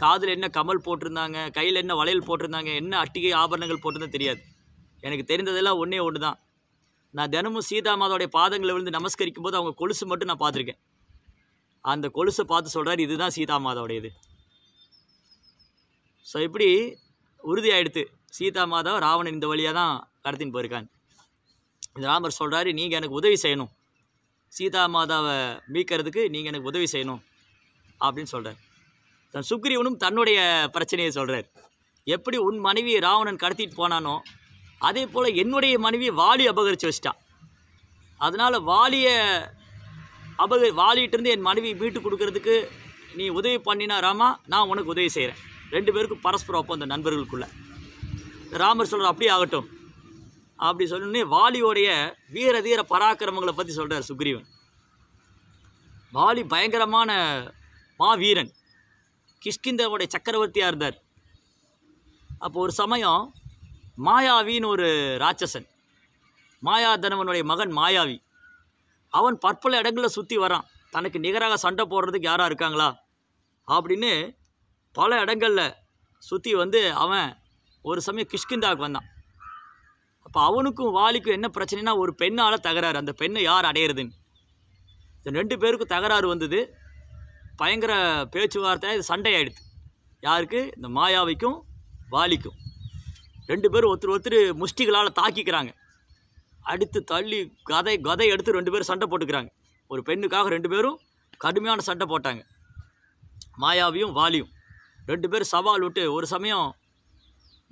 காதில் என்ன கமல் போட்டிருந்தாங்க கையில் என்ன வளையல் போட்டிருந்தாங்க என்ன அட்டிகை ஆபரணங்கள் போட்டிருந்தா தெரியாது எனக்கு தெரிந்ததெல்லாம் ஒன்றே ஒன்று தான் நான் தினமும் சீதா மாதாவுடைய பாதங்களை விழுந்து நமஸ்கரிக்கும் போது அவங்க கொலுசு மட்டும் நான் பார்த்துருக்கேன் அந்த கொலுசை பார்த்து சொல்கிறார் இதுதான் சீதா மாதாவுடைய இது ஸோ இப்படி உறுதியாயிடுத்து சீதா மாதா ராவணன் இந்த வழியாக தான் கடத்தின்னு போயிருக்காங்க இந்த ராமர் சொல்கிறாரு நீங்கள் எனக்கு உதவி செய்யணும் சீதா மாதாவை மீட்கிறதுக்கு நீங்கள் எனக்கு உதவி செய்யணும் அப்படின்னு சொல்கிறார் தன் சுக்ரீவனும் தன்னுடைய பிரச்சனையை சொல்கிறார் எப்படி உன் மனைவி ராவணன் கடத்திட்டு போனானோ அதே போல் என்னுடைய மனைவி வாலி அபகரித்து வச்சிட்டான் அதனால் வாலியை அபக வாலிகிட்டேருந்து என் மனைவி வீட்டு கொடுக்கறதுக்கு நீ உதவி பண்ணினா ராமா நான் உனக்கு உதவி செய்கிறேன் ரெண்டு பேருக்கும் பரஸ்பரம் ஒப்பந்த நண்பர்களுக்குள்ளே ராமர் சொல்கிற அப்படியே ஆகட்டும் அப்படி சொன்னோடனே வாலியோடைய வீர தீர பராக்கிரமங்களை பற்றி சொல்கிறார் சுக்ரீவன் வாலி பயங்கரமான மாவீரன் கிஷ்கிந்தாவுடைய சக்கரவர்த்தியாக இருந்தார் அப்போ ஒரு சமயம் மாயாவின்னு ஒரு ராட்சசன் மாயாதனவனுடைய மகன் மாயாவி அவன் பற்பல இடங்களில் சுற்றி வரான் தனக்கு நிகராக சண்டை போடுறதுக்கு யாராக இருக்காங்களா அப்படின்னு பல இடங்களில் சுற்றி வந்து அவன் ஒரு சமயம் கிஷ்கிந்தாவுக்கு வந்தான் அப்போ அவனுக்கும் வாலிக்கும் என்ன பிரச்சனைனா ஒரு பெண்ணால் தகராறு அந்த பெண்ணை யார் அடையிறதுன்னு இந்த ரெண்டு பேருக்கும் தகராறு வந்தது பயங்கர பேச்சுவார்த்தை சண்டை ஆகிடுது யாருக்கு இந்த மாயாவைக்கும் வாலிக்கும் ரெண்டு பேரும் ஒருத்தர் ஒருத்தர் முஷ்டிகளால் தாக்கிக்கிறாங்க அடுத்து தள்ளி கதை கதை எடுத்து ரெண்டு பேரும் சண்டை போட்டுக்கிறாங்க ஒரு பெண்ணுக்காக ரெண்டு பேரும் கடுமையான சண்டை போட்டாங்க மாயாவியும் வாலியும் ரெண்டு பேரும் சவால் விட்டு ஒரு சமயம்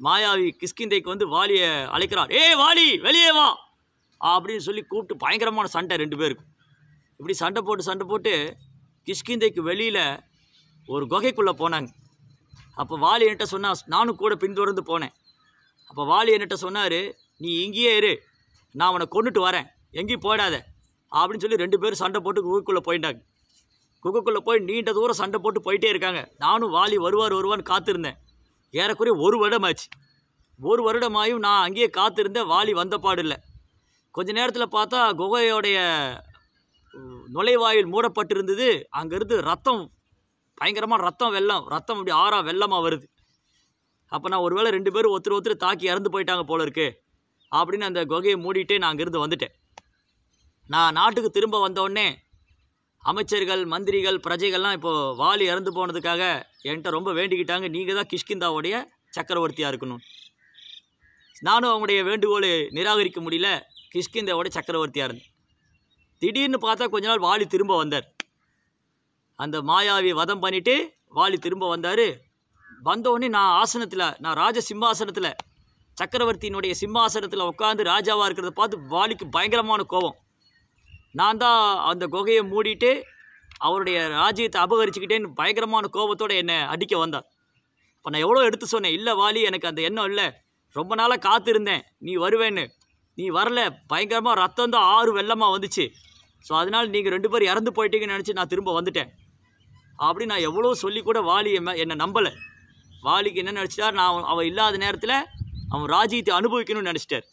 மாயாவி கிஸ்கிந்தைக்கு வந்து வாலியை அழைக்கிறார் ஏ வாலி வெளியே வா அப்படின்னு சொல்லி கூப்பிட்டு பயங்கரமான சண்டை ரெண்டு பேருக்கும் இப்படி சண்டை போட்டு சண்டை போட்டு கிஷ்கிந்தைக்கு வெளியில் ஒரு குகைக்குள்ளே போனாங்க அப்போ வாலி என்கிட்ட சொன்னால் நானும் கூட பின்தொடர்ந்து போனேன் அப்போ வாலி என்கிட்ட சொன்னார் நீ இங்கேயே இரு நான் அவனை கொண்டுட்டு வரேன் எங்கேயும் போயிடாத அப்படின்னு சொல்லி ரெண்டு பேரும் சண்டை போட்டு குகைக்குள்ளே போயிட்டாங்க குகைக்குள்ளே போய் நீண்ட தூரம் சண்டை போட்டு போயிட்டே இருக்காங்க நானும் வாலி வருவார் வருவான்னு காத்திருந்தேன் ஏறக்குறைய ஒரு வருடம் ஆச்சு ஒரு வருடமாயும் நான் அங்கேயே காத்திருந்தேன் வாலி வந்த பாடு இல்லை கொஞ்ச நேரத்தில் பார்த்தா குகையோடைய நுழைவாயில் மூடப்பட்டிருந்தது அங்கேருந்து ரத்தம் பயங்கரமாக ரத்தம் வெள்ளம் ரத்தம் அப்படி ஆறாக வெள்ளமாக வருது அப்போ நான் ஒருவேளை ரெண்டு பேரும் ஒருத்தர் ஒருத்தர் தாக்கி இறந்து போயிட்டாங்க போல இருக்கு அப்படின்னு அந்த குகையை மூடிட்டு நான் அங்கேருந்து வந்துட்டேன் நான் நாட்டுக்கு திரும்ப வந்தோடனே அமைச்சர்கள் மந்திரிகள் பிரஜைகள்லாம் இப்போது வாலி இறந்து போனதுக்காக என்கிட்ட ரொம்ப வேண்டிக்கிட்டாங்க நீங்கள் தான் கிஷ்கிந்தாவுடைய சக்கரவர்த்தியாக இருக்கணும் நானும் அவங்களுடைய வேண்டுகோளை நிராகரிக்க முடியல கிஷ்கிந்தாவோட சக்கரவர்த்தியாக இருந்தேன் திடீர்னு பார்த்தா கொஞ்ச நாள் வாலி திரும்ப வந்தார் அந்த மாயாவி வதம் பண்ணிவிட்டு வாலி திரும்ப வந்தார் வந்தோடனே நான் ஆசனத்தில் நான் ராஜ சிம்மாசனத்தில் சக்கரவர்த்தியினுடைய சிம்மாசனத்தில் உட்காந்து ராஜாவாக இருக்கிறத பார்த்து வாலிக்கு பயங்கரமான கோபம் நான் தான் அந்த குகையை மூடிட்டு அவருடைய ராஜ்யத்தை அபகரிச்சுக்கிட்டேன்னு பயங்கரமான கோபத்தோடு என்னை அடிக்க வந்தார் இப்போ நான் எவ்வளோ எடுத்து சொன்னேன் இல்லை வாலி எனக்கு அந்த எண்ணம் இல்லை ரொம்ப நாளாக காத்திருந்தேன் நீ வருவேன்னு நீ வரல பயங்கரமாக ரத்தம் தான் ஆறு வெள்ளமாக வந்துச்சு ஸோ அதனால் நீங்கள் ரெண்டு பேர் இறந்து போயிட்டீங்கன்னு நினச்சி நான் திரும்ப வந்துட்டேன் அப்படி நான் எவ்வளோ சொல்லி கூட வாலி என்னை நம்பலை வாலிக்கு என்ன நினச்சிட்டார் நான் அவன் இல்லாத நேரத்தில் அவன் ராஜ்யத்தை அனுபவிக்கணும்னு நினச்சிட்டார்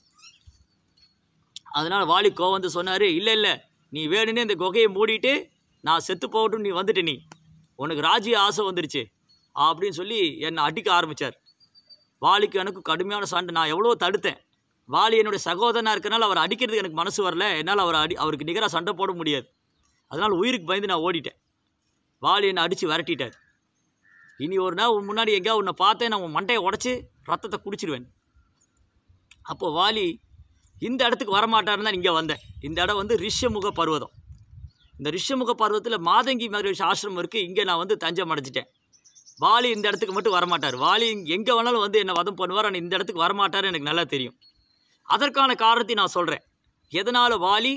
அதனால் வாலி கோ வந்து சொன்னார் இல்லை இல்லை நீ வேணும்னு இந்த குகையை மூடிட்டு நான் செத்து போகட்டும் நீ வந்துட்டு நீ உனக்கு ராஜ்ய ஆசை வந்துடுச்சு அப்படின்னு சொல்லி என்னை அடிக்க ஆரம்பித்தார் வாலிக்கு எனக்கு கடுமையான சண்டை நான் எவ்வளோ தடுத்தேன் வாலி என்னுடைய சகோதரனாக இருக்கனால அவர் அடிக்கிறதுக்கு எனக்கு மனசு வரல என்னால் அவர் அடி அவருக்கு நிகராக சண்டை போட முடியாது அதனால் உயிருக்கு பயந்து நான் ஓடிட்டேன் வாலி என்னை அடித்து விரட்டிட்டார் இனி ஒரு நாள் உன் முன்னாடி எங்கே உன்னை பார்த்தேன் நான் உன் மண்டையை உடச்சி ரத்தத்தை குடிச்சிடுவேன் அப்போது வாலி இந்த இடத்துக்கு வரமாட்டார்னு தான் இங்கே வந்தேன் இந்த இடம் வந்து ரிஷமுக பருவதம் இந்த ரிஷமுக பருவத்தில் மாதங்கி மகரிஷி ஆசிரமம் இருக்குது இங்கே நான் வந்து தஞ்சம் அடைஞ்சிட்டேன் வாலி இந்த இடத்துக்கு மட்டும் வரமாட்டார் வாலி எங்கே வேணாலும் வந்து என்னை வதம் பண்ணுவார் ஆனால் இந்த இடத்துக்கு வரமாட்டார் எனக்கு நல்லா தெரியும் அதற்கான காரணத்தை நான் சொல்கிறேன் எதனால் வாலி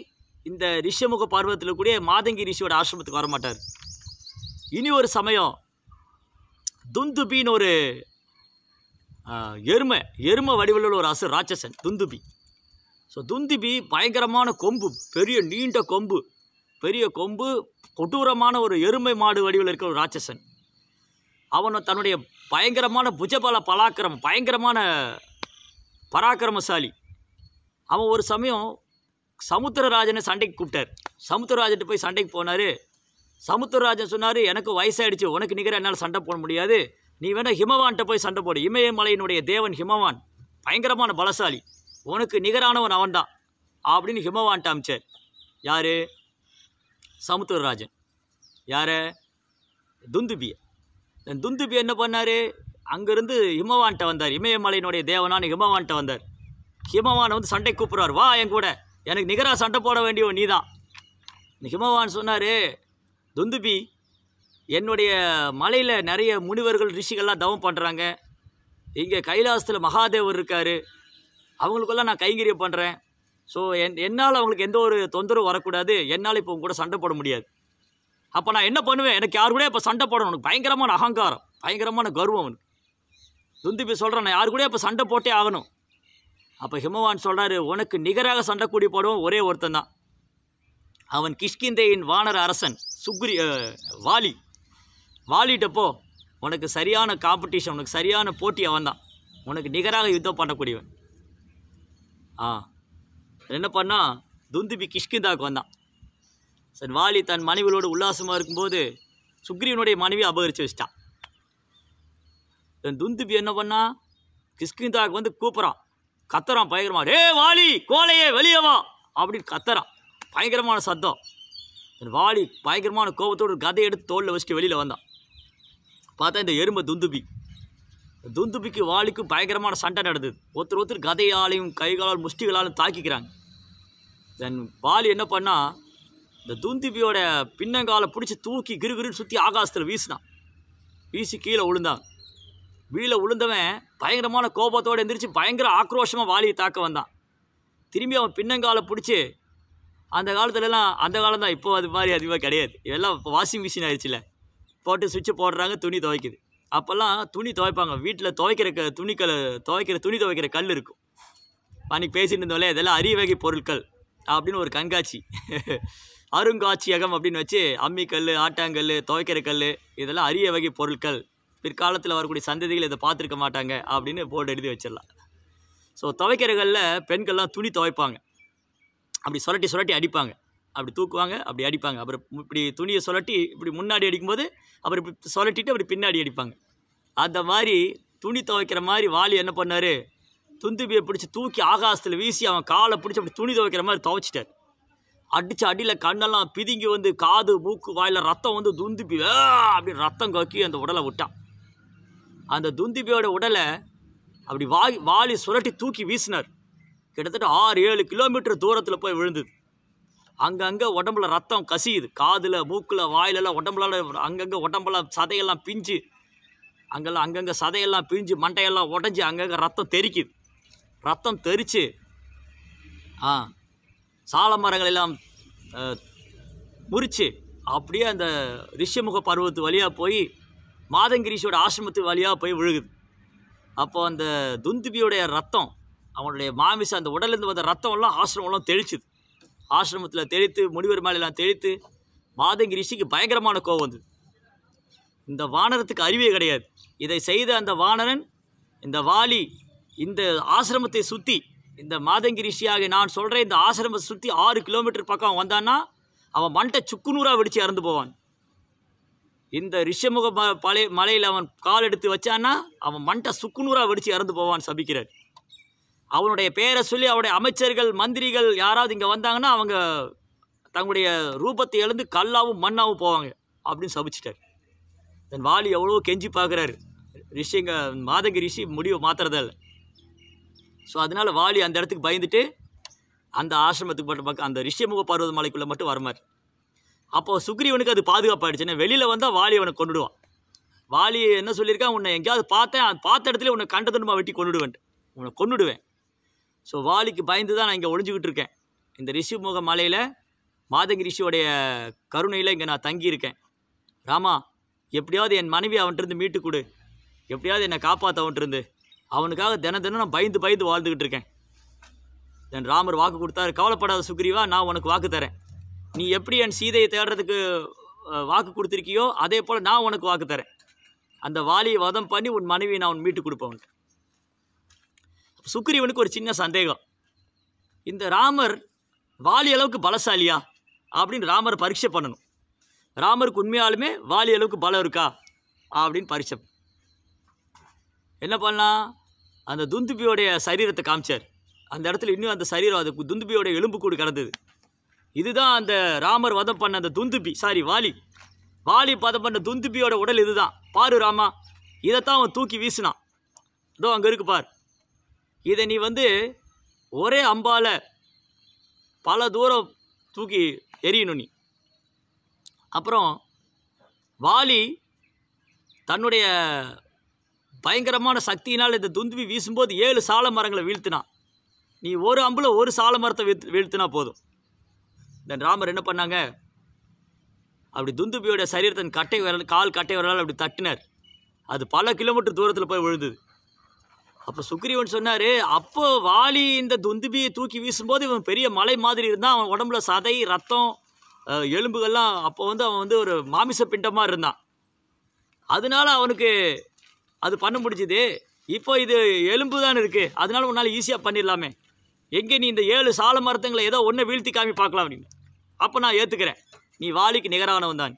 இந்த ரிஷமுக பார்வத்தில் கூடிய மாதங்கி ரிஷியோட ஆசிரமத்துக்கு வரமாட்டார் இனி ஒரு சமயம் துந்துபின்னு ஒரு எருமை எருமை வடிவில் உள்ள ஒரு அசு ராட்சசன் துந்துபி ஸோ துந்துபி பயங்கரமான கொம்பு பெரிய நீண்ட கொம்பு பெரிய கொம்பு கொடூரமான ஒரு எருமை மாடு வடிவில் இருக்கிற ஒரு ராட்சசன் அவன் தன்னுடைய பயங்கரமான புஜபல பலாக்கிரம் பயங்கரமான பராக்கிரமசாலி அவன் ஒரு சமயம் சமுத்திரராஜனை சண்டைக்கு கூப்பிட்டார் சமுத்திரராஜன்ட்டு போய் சண்டைக்கு போனார் சமுத்திரராஜன் சொன்னார் எனக்கு வயசாகிடுச்சு உனக்கு நிகர என்னால் சண்டை போட முடியாது நீ வேணால் ஹிமவான்கிட்ட போய் சண்டை போடு இமயமலையினுடைய தேவன் ஹிமவான் பயங்கரமான பலசாலி உனக்கு நிகரானவன் அவன்தான் அப்படின்னு ஹிமவான்ட்ட அமிச்சார் யார் சமுத்திரராஜன் யார் துந்துபிய துந்துபி என்ன பண்ணார் அங்கேருந்து ஹிமவான்ட்ட வந்தார் இமயமலையினுடைய தேவனான ஹிமவான்ட்ட வந்தார் ஹிமவான் வந்து சண்டை கூப்பிட்றாரு வா என் கூட எனக்கு நிகராக சண்டை போட வேண்டியவன் நீ தான் ஹிமவான் சொன்னார் துந்துபி என்னுடைய மலையில் நிறைய முனிவர்கள் ரிஷிகள்லாம் தவம் பண்ணுறாங்க இங்கே கைலாசத்தில் மகாதேவர் இருக்கார் அவங்களுக்கெல்லாம் நான் கைங்கரியம் பண்ணுறேன் ஸோ என் என்னால் அவங்களுக்கு எந்த ஒரு தொந்தரவு வரக்கூடாது என்னால் இப்போ உங்க கூட சண்டை போட முடியாது அப்போ நான் என்ன பண்ணுவேன் எனக்கு யார் கூட இப்போ சண்டை போடணும் உனக்கு பயங்கரமான அகங்காரம் பயங்கரமான கர்வம் அவனுக்கு துந்துபி சொல்கிறேன் நான் யார் கூட இப்போ சண்டை போட்டே ஆகணும் அப்போ ஹிமவான் சொல்கிறாரு உனக்கு நிகராக சண்டை கூடி போடுவோம் ஒரே ஒருத்தன் தான் அவன் கிஷ்கிந்தையின் வானர அரசன் சுக்ரி வாலி வாலிட்டப்போ உனக்கு சரியான காம்படிஷன் உனக்கு சரியான போட்டி அவன் தான் உனக்கு நிகராக யுத்தம் பண்ணக்கூடியவன் ஆ என்ன பண்ணால் துந்துபி கிஷ்கிந்தாவுக்கு வந்தான் சரி வாலி தன் மனைவியோடு உல்லாசமாக இருக்கும்போது சுக்ரீவனுடைய மனைவி அபகரித்து வச்சிட்டான் துந்துபி என்ன பண்ணால் கிஷ்கிந்தாவுக்கு வந்து கூப்பிட்றான் கத்துறான் பயங்கரமாக டே வாலி கோலையே வெளியே வா அப்படின்னு கத்துறான் பயங்கரமான சத்தம் வாலி பயங்கரமான கோபத்தோடு கதையை எடுத்து தோளில் வச்சுட்டு வெளியில் வந்தான் பார்த்தா இந்த எறும்பை துந்துப்பி துந்துப்பிக்கு வாலிக்கும் பயங்கரமான சண்டை நடந்தது ஒருத்தர் ஒருத்தர் கதையாலையும் கைகளாலும் முஷ்டிகளாலும் தாக்கிக்கிறாங்க தென் வாலி என்ன பண்ணால் இந்த துந்துப்பியோட பின்னங்காலை பிடிச்சி தூக்கி கிருகிருன்னு சுற்றி ஆகாசத்தில் வீசினான் வீசி கீழே விழுந்தான் வீழ உளுந்தவன் பயங்கரமான கோபத்தோடு எந்திரிச்சு பயங்கர ஆக்ரோஷமாக வாலியை தாக்க வந்தான் திரும்பி அவன் பின்னங்காலை பிடிச்சி அந்த காலத்துலலாம் அந்த காலம் தான் இப்போ அது மாதிரி அதிகமாக கிடையாது எல்லாம் வாஷிங் மிஷின் ஆயிடுச்சுல போட்டு சுவிட்சு போடுறாங்க துணி துவைக்குது அப்போல்லாம் துணி துவைப்பாங்க வீட்டில் துவைக்கிற க துணிக்கல் துவைக்கிற துணி துவைக்கிற கல் இருக்கும் அன்றைக்கி பேசிட்டு இருந்தோம்ல இதெல்லாம் அரிய வகை பொருட்கள் அப்படின்னு ஒரு கண்காட்சி அருங்காட்சியகம் அப்படின்னு வச்சு அம்மிக்கல் ஆட்டாங்கல் துவைக்கிற கல் இதெல்லாம் அரிய வகை பொருட்கள் பிற்காலத்தில் வரக்கூடிய சந்ததிகள் இதை பார்த்துருக்க மாட்டாங்க அப்படின்னு போர்டு எழுதி வச்சிடலாம் ஸோ துவைக்கிறகளில் பெண்கள்லாம் துணி துவைப்பாங்க அப்படி சுரட்டி சுரட்டி அடிப்பாங்க அப்படி தூக்குவாங்க அப்படி அடிப்பாங்க அப்புறம் இப்படி துணியை சுழட்டி இப்படி முன்னாடி அடிக்கும்போது அப்புறம் இப்படி சுழட்டிட்டு அப்படி பின்னாடி அடிப்பாங்க அந்த மாதிரி துணி துவைக்கிற மாதிரி வாலி என்ன பண்ணார் துந்துபியை பிடிச்சி தூக்கி ஆகாசத்தில் வீசி அவன் காலை பிடிச்சி அப்படி துணி துவைக்கிற மாதிரி துவைச்சிட்டார் அடித்து அடியில் கண்ணெல்லாம் பிதுங்கி வந்து காது மூக்கு வாயில் ரத்தம் வந்து துந்துப்பி அப்படி ரத்தம் கக்கி அந்த உடலை விட்டான் அந்த துந்திபியோட உடலை அப்படி வாய் வாலி சுரட்டி தூக்கி வீசினார் கிட்டத்தட்ட ஆறு ஏழு கிலோமீட்டர் தூரத்தில் போய் விழுந்தது அங்கங்கே உடம்புல ரத்தம் கசியுது காதில் மூக்கில் வாயிலெல்லாம் உடம்புலாம் அங்கங்கே உடம்புலாம் சதையெல்லாம் பிஞ்சு அங்கெல்லாம் அங்கங்கே சதையெல்லாம் பிஞ்சு மண்டையெல்லாம் உடஞ்சி அங்கங்கே ரத்தம் தெரிக்குது ரத்தம் தெரித்து ஆ சால மரங்களெல்லாம் முறித்து அப்படியே அந்த ரிஷமுக பருவத்து வழியாக போய் மாதங்கிரீஷோட ஆசிரமத்து வழியாக போய் விழுகுது அப்போ அந்த துந்துபியோடைய ரத்தம் அவனுடைய மாமிசம் அந்த உடலேருந்து வந்த ரத்தம்லாம் ஆசிரமெல்லாம் தெளிச்சுது ஆசிரமத்தில் தெளித்து முனிவர் மேலெல்லாம் தெளித்து மாதங்கிரிஷிக்கு பயங்கரமான கோவம் வந்தது இந்த வானரத்துக்கு அறிவே கிடையாது இதை செய்த அந்த வானரன் இந்த வாலி இந்த ஆசிரமத்தை சுற்றி இந்த மாதங்கிரிஷியாக நான் சொல்கிறேன் இந்த ஆசிரமத்தை சுற்றி ஆறு கிலோமீட்டர் பக்கம் வந்தான்னா அவன் மண்டை சுக்குநூறாக வெடித்து இறந்து போவான் இந்த ரிஷமுக பழைய மலையில் அவன் கால் எடுத்து வச்சான்னா அவன் மண்டை சுக்குநூறாக வெடித்து இறந்து போவான் சபிக்கிறார் அவனுடைய பேரை சொல்லி அவனுடைய அமைச்சர்கள் மந்திரிகள் யாராவது இங்கே வந்தாங்கன்னா அவங்க தங்களுடைய ரூபத்தை எழுந்து கல்லாவும் மண்ணாகவும் போவாங்க அப்படின்னு சபிச்சிட்டார் தன் வாலி எவ்வளோ கெஞ்சி பார்க்குறாரு ரிஷிங்க மாதங்கி ரிஷி முடிவு மாத்துறதில்ல ஸோ அதனால் வாலி அந்த இடத்துக்கு பயந்துட்டு அந்த ஆசிரமத்துக்கு மட்டும் அந்த ரிஷிமுக பருவத மலைக்குள்ளே மட்டும் வரமாதிரி அப்போது சுக்ரீவனுக்கு அது பாதுகாப்பாயிடுச்சுன்னா வெளியில் வந்தால் வாலி அவனை கொண்டுடுவான் வாலி என்ன சொல்லியிருக்கா உன்னை எங்கேயாவது பார்த்தேன் அது பார்த்த இடத்துல உன்னை கண்டதுன்னு வெட்டி கொண்டுடுவேன் உன்னை கொண்டுடுவேன் ஸோ வாலிக்கு பயந்து தான் நான் இங்கே ஒழிஞ்சிக்கிட்டு இருக்கேன் இந்த முக மலையில் மாதங்கி ரிஷியோடைய கருணையில் இங்கே நான் தங்கியிருக்கேன் ராமா எப்படியாவது என் மனைவி அவன்கிட்ட மீட்டு கொடு எப்படியாவது என்னை காப்பாற்ற இருந்து அவனுக்காக தினம் தினம் நான் பயந்து பயந்து வாழ்ந்துக்கிட்டு இருக்கேன் தென் ராமர் வாக்கு கொடுத்தாரு கவலைப்படாத சுக்ரீவா நான் உனக்கு வாக்கு தரேன் நீ எப்படி என் சீதையை தேடுறதுக்கு வாக்கு கொடுத்துருக்கியோ அதே போல் நான் உனக்கு வாக்கு தரேன் அந்த வாலியை வதம் பண்ணி உன் மனைவியை நான் உன் மீட்டு கொடுப்பவன் சுக்ரீவனுக்கு ஒரு சின்ன சந்தேகம் இந்த ராமர் வாலி அளவுக்கு பலசாலியா அப்படின்னு ராமர் பரீட்சை பண்ணணும் ராமருக்கு உண்மையாலுமே வாலி அளவுக்கு பலம் இருக்கா அப்படின்னு பரீட்சை என்ன பண்ணலாம் அந்த துந்துபியோடைய சரீரத்தை காமிச்சார் அந்த இடத்துல இன்னும் அந்த சரீரம் அது துந்துபியோடைய எலும்பு கூடு கிடந்தது இதுதான் அந்த ராமர் வதம் பண்ண அந்த துந்துப்பி சாரி வாலி வாலி பதம் பண்ண துந்துப்பியோட உடல் இதுதான் பாரு ராமா இதைத்தான் அவன் தூக்கி வீசினான் இதோ அங்கே இருக்கு பார் இதை நீ வந்து ஒரே அம்பால் பல தூரம் தூக்கி எரியணும் நீ அப்புறம் வாலி தன்னுடைய பயங்கரமான சக்தியினால் இந்த துந்துவி வீசும்போது ஏழு சால மரங்களை வீழ்த்தினான் நீ ஒரு அம்பில் ஒரு சால மரத்தை வீழ்த்தினா போதும் தென் ராமர் என்ன பண்ணாங்க அப்படி துந்துபியோட சரீரத்தின் கட்டை விரல் கால் கட்டை விரலால் அப்படி தட்டினார் அது பல கிலோமீட்டர் தூரத்தில் போய் விழுந்தது அப்போ சுக்ரீவன் சொன்னார் அப்போ வாலி இந்த துந்துபியை தூக்கி வீசும்போது இவன் பெரிய மலை மாதிரி இருந்தான் அவன் உடம்புல சதை ரத்தம் எலும்புகள்லாம் அப்போ வந்து அவன் வந்து ஒரு மாமிச பிண்டமாக இருந்தான் அதனால அவனுக்கு அது பண்ண முடிஞ்சுது இப்போ இது எலும்பு தான் இருக்குது அதனால உன்னால் ஈஸியாக பண்ணிடலாமே எங்கே நீ இந்த ஏழு சால மரத்துங்களை ஏதோ ஒன்றை வீழ்த்தி காமி பார்க்கலாம் அப்படின்னு அப்போ நான் ஏற்றுக்கிறேன் நீ வாலிக்கு நிகரானவன் தான்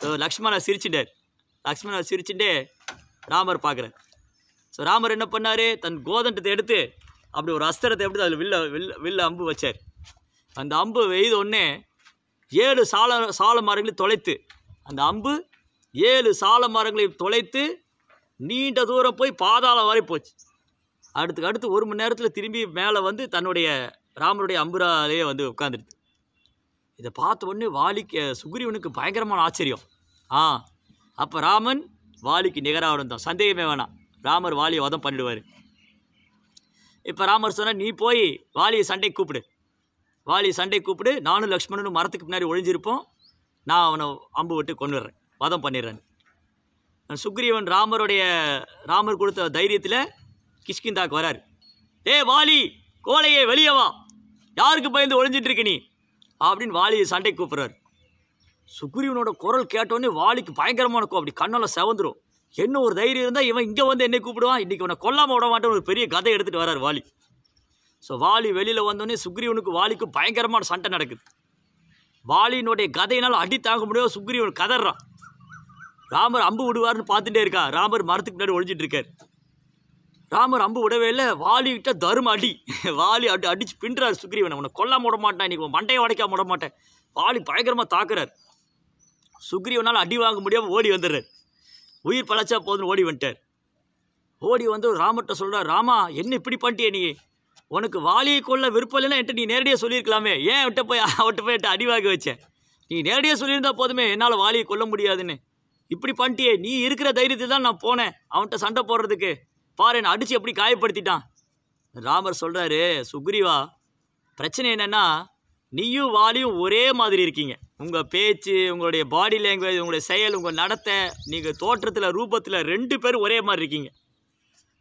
ஸோ லக்ஷ்மணா சிரிச்சுட்டார் லக்ஷ்மணா சிரிச்சுட்டே ராமர் பார்க்குறார் ஸோ ராமர் என்ன பண்ணார் தன் கோதண்டத்தை எடுத்து அப்படி ஒரு அஸ்திரத்தை எப்படி அதில் வில்ல வில்ல வில்ல அம்பு வச்சார் அந்த அம்பு வெய்த உடனே ஏழு சால சால மரங்களையும் தொலைத்து அந்த அம்பு ஏழு சால மரங்களையும் தொலைத்து நீண்ட தூரம் போய் பாதாளம் வரை போச்சு அடுத்துக்கு அடுத்து ஒரு மணி நேரத்தில் திரும்பி மேலே வந்து தன்னுடைய ராமருடைய அம்புராலேயே வந்து உட்காந்துருது இதை பார்த்த உடனே வாலிக்கு சுக்ரீவனுக்கு பயங்கரமான ஆச்சரியம் ஆ அப்போ ராமன் வாலிக்கு நிகராக தான் சந்தேகமே வேணாம் ராமர் வாலியை வதம் பண்ணிடுவார் இப்போ ராமர் சொன்னால் நீ போய் வாலியை சண்டை கூப்பிடு வாலி சண்டை கூப்பிடு நானும் லக்ஷ்மணனும் மரத்துக்கு பின்னாடி ஒழிஞ்சிருப்போம் நான் அவனை அம்பு விட்டு கொண்டுடுறேன் வதம் பண்ணிடுறேன் சுக்ரீவன் ராமருடைய ராமர் கொடுத்த தைரியத்தில் கிஷ்கிந்தாக்கு வரார் ஏ வாலி கோலையே வெளியவா யாருக்கு பயந்து ஒழிஞ்சிட்டு நீ அப்படின்னு வாலியை சண்டை கூப்பிட்றாரு சுக்ரீவனோட குரல் கேட்டோன்னே வாலிக்கு பயங்கரமாக இருக்கும் அப்படி கண்ணெல்லாம் செவந்துடும் என்ன ஒரு தைரியம் இருந்தால் இவன் இங்கே வந்து என்னை கூப்பிடுவான் இன்றைக்கி உன்னை கொல்லாமல் விட மாட்டேன்னு ஒரு பெரிய கதை எடுத்துகிட்டு வரார் வாலி ஸோ வாலி வெளியில் வந்தோடனே சுக்ரீவனுக்கு வாலிக்கும் பயங்கரமான சண்டை நடக்குது வாலியினுடைய கதையினால் அடி தாங்க முடியாது சுக்ரீவன் கதறான் ராமர் அம்பு விடுவார்னு பார்த்துட்டே இருக்கா ராமர் மரத்துக்கு முன்னாடி ஒழிஞ்சிட்டு இருக்கார் ராமர் அம்பு விடவே இல்லை விட்ட தரும அடி வாலி அப்படி அடிச்சு பின்றார் சுக்ரீவனை உன்னை கொல்ல விட மாட்டேன் இன்றைக்கி மண்டையை உடைக்க விட மாட்டேன் வாலி பயங்கரமாக தாக்குறார் சுக்ரீவனால் அடி வாங்க முடியாமல் ஓடி வந்துடுறார் உயிர் பழச்சா போதுன்னு ஓடி வந்துட்டார் ஓடி வந்து ராமர்கிட்ட சொல்கிறார் ராமா என்ன இப்படி பண்ணிட்டியே நீ உனக்கு வாலியை கொள்ள விருப்பம் இல்லைன்னா என்கிட்ட நீ நேரடியாக சொல்லியிருக்கலாமே ஏன் அவட்ட போய் அவட்ட போய் அடி வாங்க வச்சேன் நீ நேரடியாக சொல்லியிருந்தா போதுமே என்னால் வாலியை கொல்ல முடியாதுன்னு இப்படி பண்ணிட்டியே நீ இருக்கிற தைரியத்தில் தான் நான் போனேன் அவன்கிட்ட சண்டை போடுறதுக்கு பாரு என்ன அடித்து எப்படி காயப்படுத்திட்டான் ராமர் சொல்கிறாரு சுக்ரீவா பிரச்சனை என்னென்னா நீயும் வாலியும் ஒரே மாதிரி இருக்கீங்க உங்கள் பேச்சு உங்களுடைய பாடி லாங்குவேஜ் உங்களுடைய செயல் உங்கள் நடத்தை நீங்கள் தோற்றத்தில் ரூபத்தில் ரெண்டு பேரும் ஒரே மாதிரி இருக்கீங்க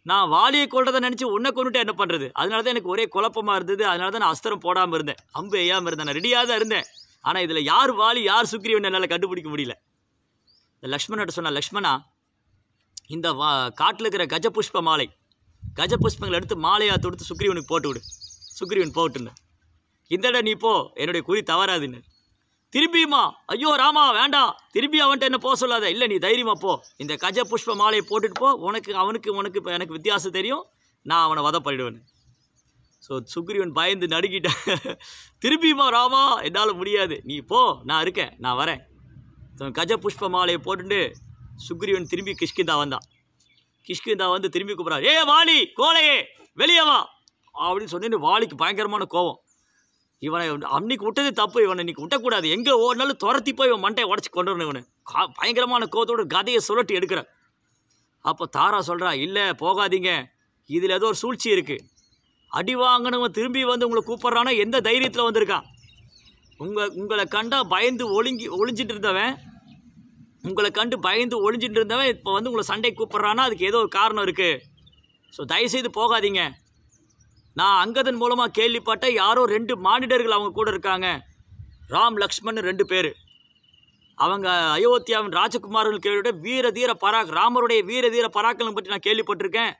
நான் வாலியை கொள்றதை நினச்சி உன்னை கொண்டுட்டு என்ன பண்ணுறது அதனால தான் எனக்கு ஒரே குழப்பமாக இருந்தது அதனால தான் நான் அஸ்திரம் போடாமல் இருந்தேன் அம்பு எய்யாமல் இருந்தேன் நான் ரெடியாக தான் இருந்தேன் ஆனால் இதில் யார் வாலி யார் சுக்ரீவன் என்னால் கண்டுபிடிக்க முடியல இந்த லக்ஷ்மணோட சொன்னால் லக்ஷ்மணா இந்த வா காட்டில் இருக்கிற கஜ புஷ்ப மாலை கஜ புஷ்பங்களை எடுத்து மாலையாக தொடுத்து சுக்ரீவனுக்கு போட்டு விடு சுக்ரீவன் போட்டுன்னு இந்தட நீ போ என்னுடைய குறி தவறாதுன்னு திரும்பியுமா ஐயோ ராமா வேண்டாம் திரும்பி அவன்கிட்ட என்ன போக சொல்லாத இல்லை நீ தைரியமாக போ இந்த கஜ புஷ்ப மாலையை போட்டுட்டு போ உனக்கு அவனுக்கு உனக்கு இப்போ எனக்கு வித்தியாசம் தெரியும் நான் அவனை வத பண்ணிடுவேன் ஸோ சுக்ரீவன் பயந்து நடுக்கிட்டேன் திரும்பியுமா ராமா என்னால் முடியாது நீ போ நான் இருக்கேன் நான் வரேன் கஜ புஷ்ப மாலையை போட்டுட்டு சுக்ரீவன் திரும்பி கிஷ்கிந்தா வந்தான் கிஷ்கிந்தா வந்து திரும்பி கூப்பிட்றா ஏ வாலி கோலையே வெளியே வா அப்படின்னு சொன்னேன்னு வாலிக்கு பயங்கரமான கோவம் இவனை அன்னைக்கு விட்டது தப்பு இவனை இன்னைக்கு விட்டக்கூடாது எங்கே ஓடினாலும் துரத்தி போய் இவன் மண்டையை உடச்சி கொண்டு இவனு கா பயங்கரமான கோவத்தோடு கதையை சுழட்டி எடுக்கிறான் அப்போ தாரா சொல்கிறா இல்லை போகாதீங்க இதில் ஏதோ ஒரு சூழ்ச்சி இருக்குது அடி வாங்கினவன் திரும்பி வந்து உங்களை கூப்பிட்றானா எந்த தைரியத்தில் வந்திருக்கான் உங்கள் உங்களை கண்டால் பயந்து ஒழுங்கி ஒழிஞ்சிட்டு இருந்தவன் உங்களை கண்டு பயந்து ஒழிஞ்சுட்டு இருந்தவன் இப்போ வந்து உங்களை சண்டை கூப்பிட்றான்னா அதுக்கு ஏதோ ஒரு காரணம் இருக்குது ஸோ தயவுசெய்து போகாதீங்க நான் அங்கதன் மூலமாக கேள்விப்பட்ட யாரோ ரெண்டு மானிடர்கள் அவங்க கூட இருக்காங்க ராம் லக்ஷ்மன் ரெண்டு பேர் அவங்க அயோத்தியாவின் ராஜகுமார்கள் கேள்வியோட வீர தீர பராக் ராமருடைய வீர தீர பராக்களை பற்றி நான் கேள்விப்பட்டிருக்கேன்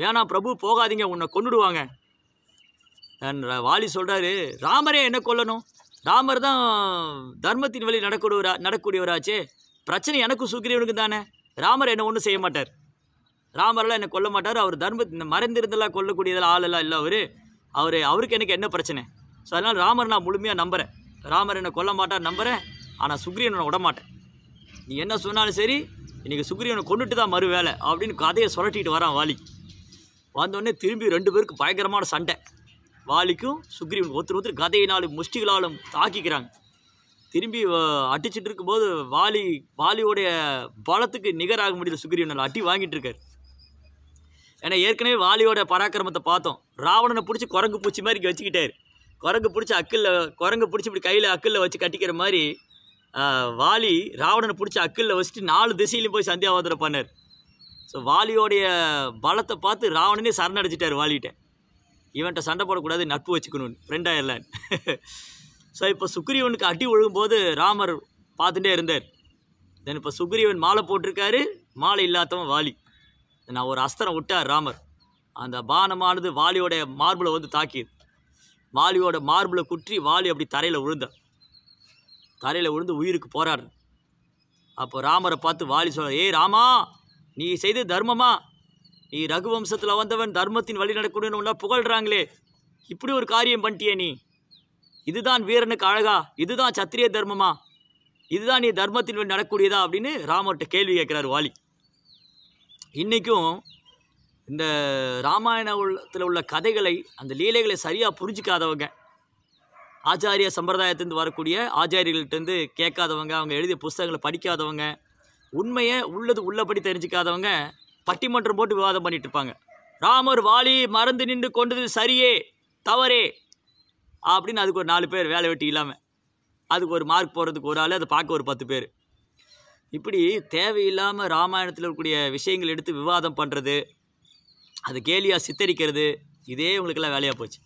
வேணாம் பிரபு போகாதீங்க உன்னை கொண்டுடுவாங்க வாலி சொல்கிறாரு ராமரே என்ன கொல்லணும் ராமர் தான் தர்மத்தின் வழி நடக்கூடிய நடக்கூடியவராச்சே பிரச்சனை எனக்கும் சுக்ரீவனுக்கு தானே ராமர் என்ன ஒன்றும் செய்ய மாட்டார் ராமரெல்லாம் என்னை கொல்ல மாட்டார் அவர் தர்ம இந்த மறைந்திருந்தெல்லாம் கொல்லக்கூடியதெல்லாம் ஆளெல்லாம் இல்லை அவர் அவர் அவருக்கு எனக்கு என்ன பிரச்சனை ஸோ அதனால் ராமர் நான் முழுமையாக நம்புகிறேன் ராமர் என்னை கொல்ல மாட்டார் நம்புகிறேன் ஆனால் சுக்ரீவனை விடமாட்டேன் நீ என்ன சொன்னாலும் சரி இன்றைக்கி சுக்ரீவனை கொண்டுட்டு தான் மறு வேலை அப்படின்னு கதையை சுரட்டிட்டு வரான் வாலி வந்தோடனே திரும்பி ரெண்டு பேருக்கு பயங்கரமான சண்டை வாலிக்கும் சுக்ரீவன் ஒருத்தர் ஒருத்தர் கதையினாலும் முஷ்டிகளாலும் தாக்கிக்கிறாங்க திரும்பி அடிச்சுட்டு இருக்கும்போது வாலி வாலியோடைய பலத்துக்கு நிகராக முடியல சுக்ரீவனால் அட்டி வாங்கிட்டு இருக்காரு ஏன்னா ஏற்கனவே வாலியோட பராக்கிரமத்தை பார்த்தோம் ராவணனை பிடிச்சி குரங்கு பூச்சி மாதிரி இங்கே வச்சுக்கிட்டாரு குரங்கு பிடிச்சி அக்கில் குரங்கு பிடிச்சி இப்படி கையில் அக்கில் வச்சு கட்டிக்கிற மாதிரி வாலி ராவணனை பிடிச்சி அக்கில் வச்சுட்டு நாலு திசையிலையும் போய் சந்தியாவதனை பண்ணார் ஸோ வாலியோடைய பலத்தை பார்த்து ராவணனே சரணடைச்சிட்டார் வாலிகிட்ட இவன்கிட்ட சண்டை போடக்கூடாது நட்பு வச்சுக்கணும்னு இல்லைன்னு ஸோ இப்போ சுக்ரீவனுக்கு அட்டி ஒழுகும்போது ராமர் பார்த்துட்டே இருந்தார் தென் இப்போ சுக்ரீவன் மாலை போட்டிருக்காரு மாலை இல்லாதவன் வாலி நான் ஒரு அஸ்திரம் விட்டார் ராமர் அந்த பானமானது வாலியோடைய மார்பில் வந்து தாக்கியது வாலியோட மார்பில் குற்றி வாலி அப்படி தரையில் விழுந்தார் தரையில் விழுந்து உயிருக்கு போகிறார் அப்போ ராமரை பார்த்து வாலி சொல்ல ஏய் ராமா நீ செய்த தர்மமா நீ ரகுவம்சத்தில் வந்தவன் தர்மத்தின் வழி நடக்கணும்னு ஒன்றா புகழ்கிறாங்களே இப்படி ஒரு காரியம் பண்ணிட்டியே நீ இதுதான் வீரனுக்கு அழகா இதுதான் சத்திரிய தர்மமா இதுதான் நீ தர்மத்தில் நடக்கூடியதா அப்படின்னு ராமர்கிட்ட கேள்வி கேட்குறாரு வாலி இன்றைக்கும் இந்த ராமாயண உள்ளத்தில் உள்ள கதைகளை அந்த லீலைகளை சரியாக புரிஞ்சிக்காதவங்க ஆச்சாரிய சம்பிரதாயத்திலேருந்து வரக்கூடிய ஆச்சாரியர்கள்ட்டேருந்து கேட்காதவங்க அவங்க எழுதிய புஸ்தகங்களை படிக்காதவங்க உண்மையை உள்ளது உள்ளபடி தெரிஞ்சிக்காதவங்க பட்டிமன்றம் போட்டு விவாதம் பண்ணிகிட்டு இருப்பாங்க ராமர் வாலி மறந்து நின்று கொண்டது சரியே தவறே அப்படின்னு அதுக்கு ஒரு நாலு பேர் வேலை வெட்டி இல்லாமல் அதுக்கு ஒரு மார்க் போகிறதுக்கு ஒரு ஆள் அதை பார்க்க ஒரு பத்து பேர் இப்படி தேவையில்லாமல் ராமாயணத்தில் இருக்கக்கூடிய விஷயங்கள் எடுத்து விவாதம் பண்ணுறது அது கேலியாக சித்தரிக்கிறது இதே உங்களுக்கெல்லாம் வேலையாக போச்சு